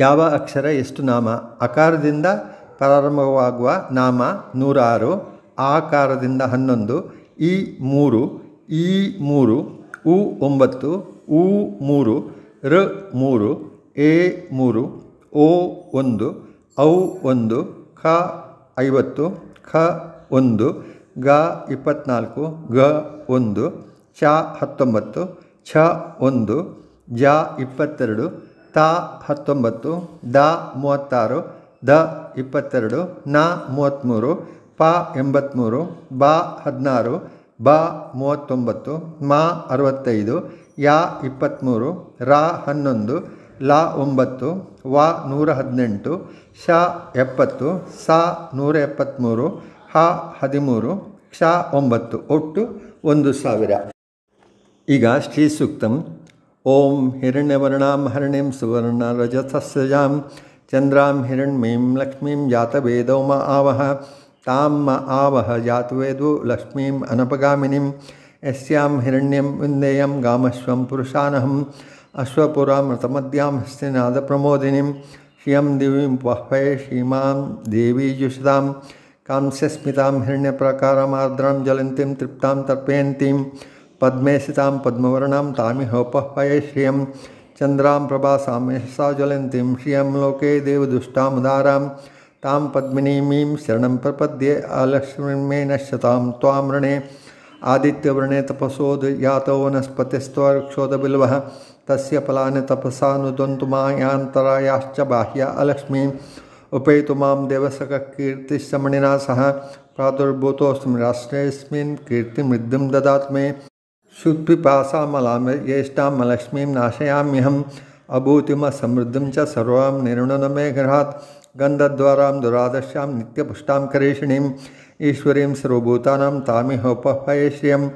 ಯಾವ ಅಕ್ಷರ ಎಷ್ಟು ನಾಮ ಅಕಾರದಿಂದ ಪ್ರಾರಂಭವಾಗುವ ನಾಮ ನೂರಾರು ಆಕಾರದಿಂದ ಹನ್ನೊಂದು ಇ ಮೂರು ಈ ಮೂರು ಉ ಒಂಬತ್ತು ಉ ಮೂರು ರ ಮೂರು ಎ ಮೂರು ಓ ಒಂದು ಔ ಒಂದು ಖ ಐವತ್ತು ಖ ಒಂದು ಗ ಇಪ್ಪತ್ನಾಲ್ಕು ಗ ಒಂದು ಚ ಹತ್ತೊಂಬತ್ತು ಛ ಒಂದು ಜ ಇಪ್ಪತ್ತೆರಡು ತ ಹತ್ತೊಂಬತ್ತು ದ ಮೂವತ್ತಾರು ದ ಇಪ್ಪತ್ತೆರಡು ನ ಮೂವತ್ತ್ಮೂರು ಪ ಎಂಬತ್ತ್ಮೂರು ಬ ಹದಿನಾರು ಬ ಮೂವತ್ತೊಂಬತ್ತು ಮ ಅರವತ್ತೈದು ಯಾ ಇಪ್ಪತ್ತ್ಮೂರು ರ ಹನ್ನೊಂದು ಲ ಒಂಬತ್ತು ವ ನೂರ ಹದಿನೆಂಟು ಶ ಎಪ್ಪತ್ತು ಸ ನೂರ ಎಪ್ಪತ್ತ್ಮೂರು ಹ ಹದಿಮೂರು ಕ್ಷ ಒಂಬತ್ತು ಒಟ್ಟು ಒಂದು ಸಾವಿರ ಈಗ ಶ್ರೀ ಸೂಕ್ತಂ चंद्रा ಹಿರಣ್ಯವರ್ಣಾಂ लक्ष्मी जातवेद म ಚಂದ್ರಾಂ ಹಿರಣ್ಮೀಂ ಲಕ್ಷ್ಮೀಂ आवह तां म आवह जातवेदो लक्ष्मीम् अनपगामिनीं यस्यां हिरण्यं विन्देयं गामश्वं पुरुषानहम् अश्वपुरामृतमद्यां हस्तिनादप्रमोदिनीं श्रियं दिवीं वह्वये श्रीमां देवी जुषदां आर्द्रम हिरण्यप्रकारमार्द्रां तृप्ता तर्पयती तर्पयन्तीं पद्मेशितां पद्मवर्णां श्रिय चंद्रा प्रभासा प्रभासामेशसा ज्वलती श्रिय लोके उदारा तां पद्मनीमी शरण प्रपद्ये आलक्ष्मीर्मे नश्यता त्वां वृणे आदित्यवृणे वनस्पतिस्तक्षोद बिल्व तस् फलानि तपसा नुदन्तु मायान्तरायाश्च बाह्या अलक्ष्मी उपैतु कीर्ति देवसककीर्तिश्रमणिना सह राष्ट्रेस्मिन कीर्ति कीर्तिमृद्धिं ददात मे शुद्पिपासामलां ज्येष्ठामलक्ष्मीं नाशयाम्यहम् अभूतिमसमृद्धिं च सर्वां निर्णनमे गृहात् गन्धद्वारां दुरादश्यां नित्यपुष्टां करेषिणीम् ईश्वरीं सर्वभूतानां तामिहोपहये श्रियं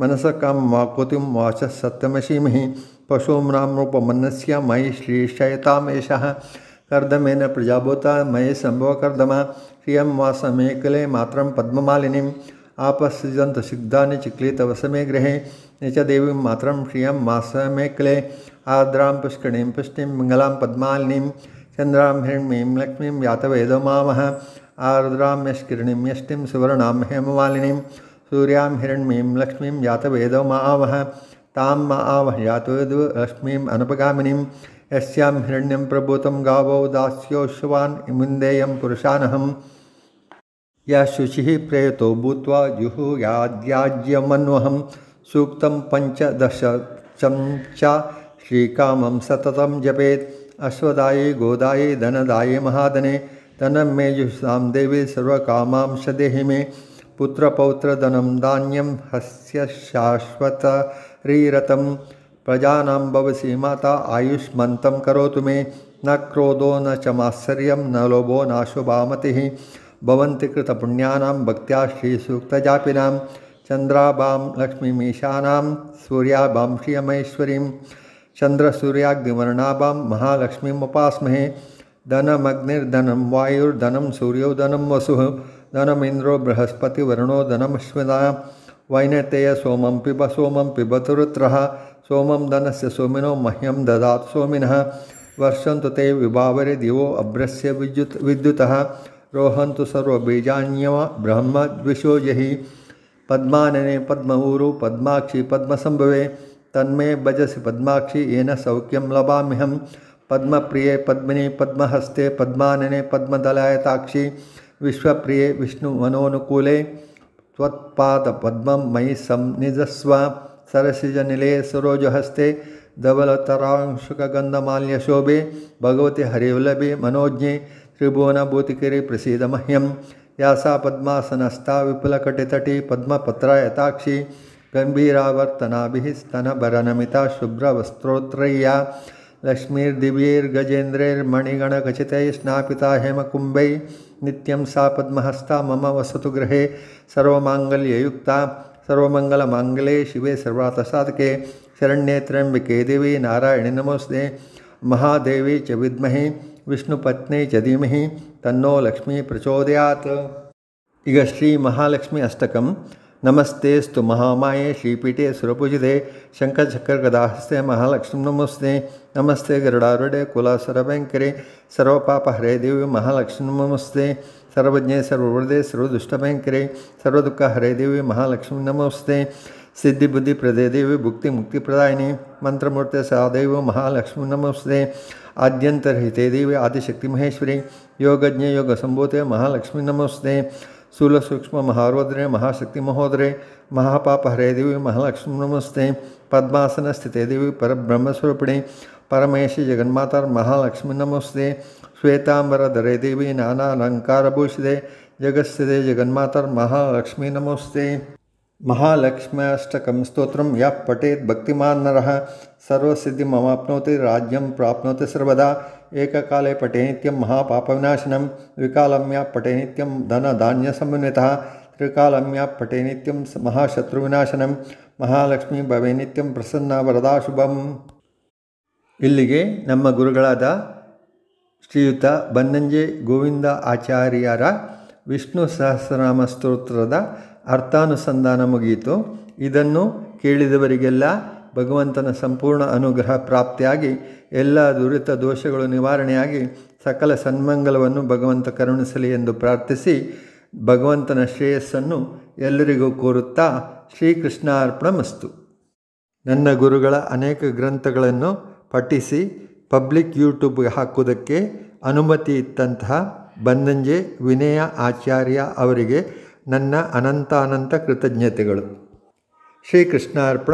मनसकां वाकुतिं वाचः सत्यमशीमिः पशूं नाम रूपमनस्या मयि श्रीशयतामेषः कर्दमेन प्रजाभूता मयि वास कर्दम कले मत समेकले आपसृजंत सिद्धा आपसृजन्तसिग्धानि चिक्लितवस मे गृहे निच देवीं मात्रं श्रियं मा समेकले आर्द्रां आर्द्रा पुष्टिं मङ्गलां पद्मालिनीं चन्द्रां हिरण्मीं लक्ष्मीं यातवेदो मामः आर्द्रां यष्किरणीं यष्टिं सुवर्णां हेममालिनीं सूर्यां सूर्या हिण्मी लक्ष्मी यातवेद मह ताम आवह यातवेदो लक्ष्मी अनुपगामिनी यस्यां हिरण्यं प्रभूतं गावो दास्योश्वान् इमुन्देयं पुरुषानहं या शुचिः प्रेतो भूत्वा जुहुयाद्याज्यमन्वहं सूक्तं पञ्चदशचं श्रीकामं सततं जपेत् अश्वदाये गोदाये धनदाये महादने धनं मे जुषां देवी सर्वकामां सदेहि मे पुत्रपौत्रधनं धान्यं हस्य शाश्वतरीरतं प्रजानां भवसी माता आयुष्मन्तं करो मे न क्रोधो न च मात्सर्यं न लोभो नाशुभामतिः भवन्ति कृतपुण्यानां भक्त्या श्रीसूक्तजापिनां चन्द्राभां लक्ष्मीमीशानां सूर्याभां श्रियमैश्वरीं चन्द्रसूर्याग्निवर्णाभां महालक्ष्मीमुपास्महे धनमग्निर्धनं वायुर्धनं सूर्योधनं वसुः धनमिन्द्रो बृहस्पतिवर्णो धनमश्विना वैनतेय सोमं पिब सोमं पिबतुरुत्रः सोमं से सोमिनो मह्यं सोमि सोमिनः वर्षन्तु ते विभावरे दिवो अभ्रस्य विद्युत विद्युतः रोहन्तु ब्रह्म ब्रह्मद्विषो यहि पद्मानने पद्मऊरु पद्माक्षी पद्मसंभवे तन्मे भजसि पद्माक्षी येन सौख्यं पद्म प्रिय पद्मिनि पद्महस्ते पद्मानने पद्मदलायताक्षि विश्वप्रिये विष्णुमनोनुकूले त्वत्पादपद्मं मयि संनिजस्व सरसिजनिले सरोजहस्ते शोभे भगवती हरिवल्लभे मनोज्ञे त्रिभुवनभूतिकिरे प्रसीदमह्यं या सा पद्मासनस्था विपुलकटितटी पद्मपत्रा यताक्षी गम्भीरावर्तनाभिः स्तनभरनमिता शुभ्रवस्त्रोत्रय्या लक्ष्मीर्दिव्यैर्गजेन्द्रैर्मणिगणखचितैः स्नापिता हेमकुम्भैः नित्यं सा पद्महस्ता मम वसतु गृहे सर्वमाङ्गल्ययुक्ता सर्वमंगल मंगले शिवे सर्वातसादके शरण्ये त्र्यंबिके देवी नारायण नमोस्ते महादेवी च विद्महे विष्णुपत्नी च धीमहि तन्नो लक्ष्मी प्रचोदयात् इग श्री महालक्ष्मी अष्टकम् स्तु महामाये श्रीपीठे सुरपूजिते शङ्खचक्रगदाहस्ते महालक्ष्मी नमस्ते नमस्ते गरुडारुडे वैंकरे सर्वपापहरे देवी महालक्ष्मी नमस्ते सर्वज्ञ सर्वृदे सर्वदुष्टभयंकरे सर्वुख हरे देवी महालक्ष्मी नमोस्ते सिद्धि बुद्धि प्रदे देवी भुक्ति मुक्ति प्रदायिनी मंत्रमूर्ते सहदेव महालक्ष्मी नमस्ते आद्यंतरहिते देवी आदिशक्ति महेश्वरी योगज्ञ योग संभूते महालक्ष्मी नमस्ते स्थूल सूक्ष्म महारोद्रे महाशक्ति महोदरे महापाप हरे देवी महालक्ष्मी नमस्ते पद्मासन स्थिते देवी परब्रह्मस्वरूपिणी परमेश जगन्माता महालक्ष्मी नमस्ते श्वेताम्बरधरे देवी नानालङ्कारभूषिते जगत्सिदे जगन्मातर्महालक्ष्मीनमोऽस्ते महालक्ष्म्याष्टकं स्तोत्रं यः पठेत् भक्तिमान्नरः सर्वसिद्धिममाप्नोति राज्यं प्राप्नोति सर्वदा एककाले पठे नित्यं महापापविनाशनं द्विकालं यः पठे नित्यं धनधान्यसम्नितः त्रिकालं यः पठे नित्यं महाशत्रुविनाशनं महालक्ष्मीभवे नित्यं प्रसन्नावरदाशुभम् इल्लिगे नम गुरुद ಶ್ರೀಯುತ ಬನ್ನಂಜೆ ಗೋವಿಂದ ಆಚಾರ್ಯರ ವಿಷ್ಣು ಸಹಸ್ರನಾಮ ಸ್ತೋತ್ರದ ಅರ್ಥಾನುಸಂಧಾನ ಮುಗಿಯಿತು ಇದನ್ನು ಕೇಳಿದವರಿಗೆಲ್ಲ ಭಗವಂತನ ಸಂಪೂರ್ಣ ಅನುಗ್ರಹ ಪ್ರಾಪ್ತಿಯಾಗಿ ಎಲ್ಲ ದುರಿತ ದೋಷಗಳು ನಿವಾರಣೆಯಾಗಿ ಸಕಲ ಸನ್ಮಂಗಲವನ್ನು ಭಗವಂತ ಕರುಣಿಸಲಿ ಎಂದು ಪ್ರಾರ್ಥಿಸಿ ಭಗವಂತನ ಶ್ರೇಯಸ್ಸನ್ನು ಎಲ್ಲರಿಗೂ ಕೋರುತ್ತಾ ಶ್ರೀಕೃಷ್ಣಾರ್ಪಣ ಮಸ್ತು ನನ್ನ ಗುರುಗಳ ಅನೇಕ ಗ್ರಂಥಗಳನ್ನು ಪಠಿಸಿ ಪಬ್ಲಿಕ್ ಯೂಟ್ಯೂಬ್ಗೆ ಹಾಕೋದಕ್ಕೆ ಅನುಮತಿ ಇತ್ತಂತಹ ಬಂದಂಜೆ ವಿನಯ ಆಚಾರ್ಯ ಅವರಿಗೆ ನನ್ನ ಅನಂತಾನಂತ ಕೃತಜ್ಞತೆಗಳು ಶ್ರೀಕೃಷ್ಣಾರ್ಪಣ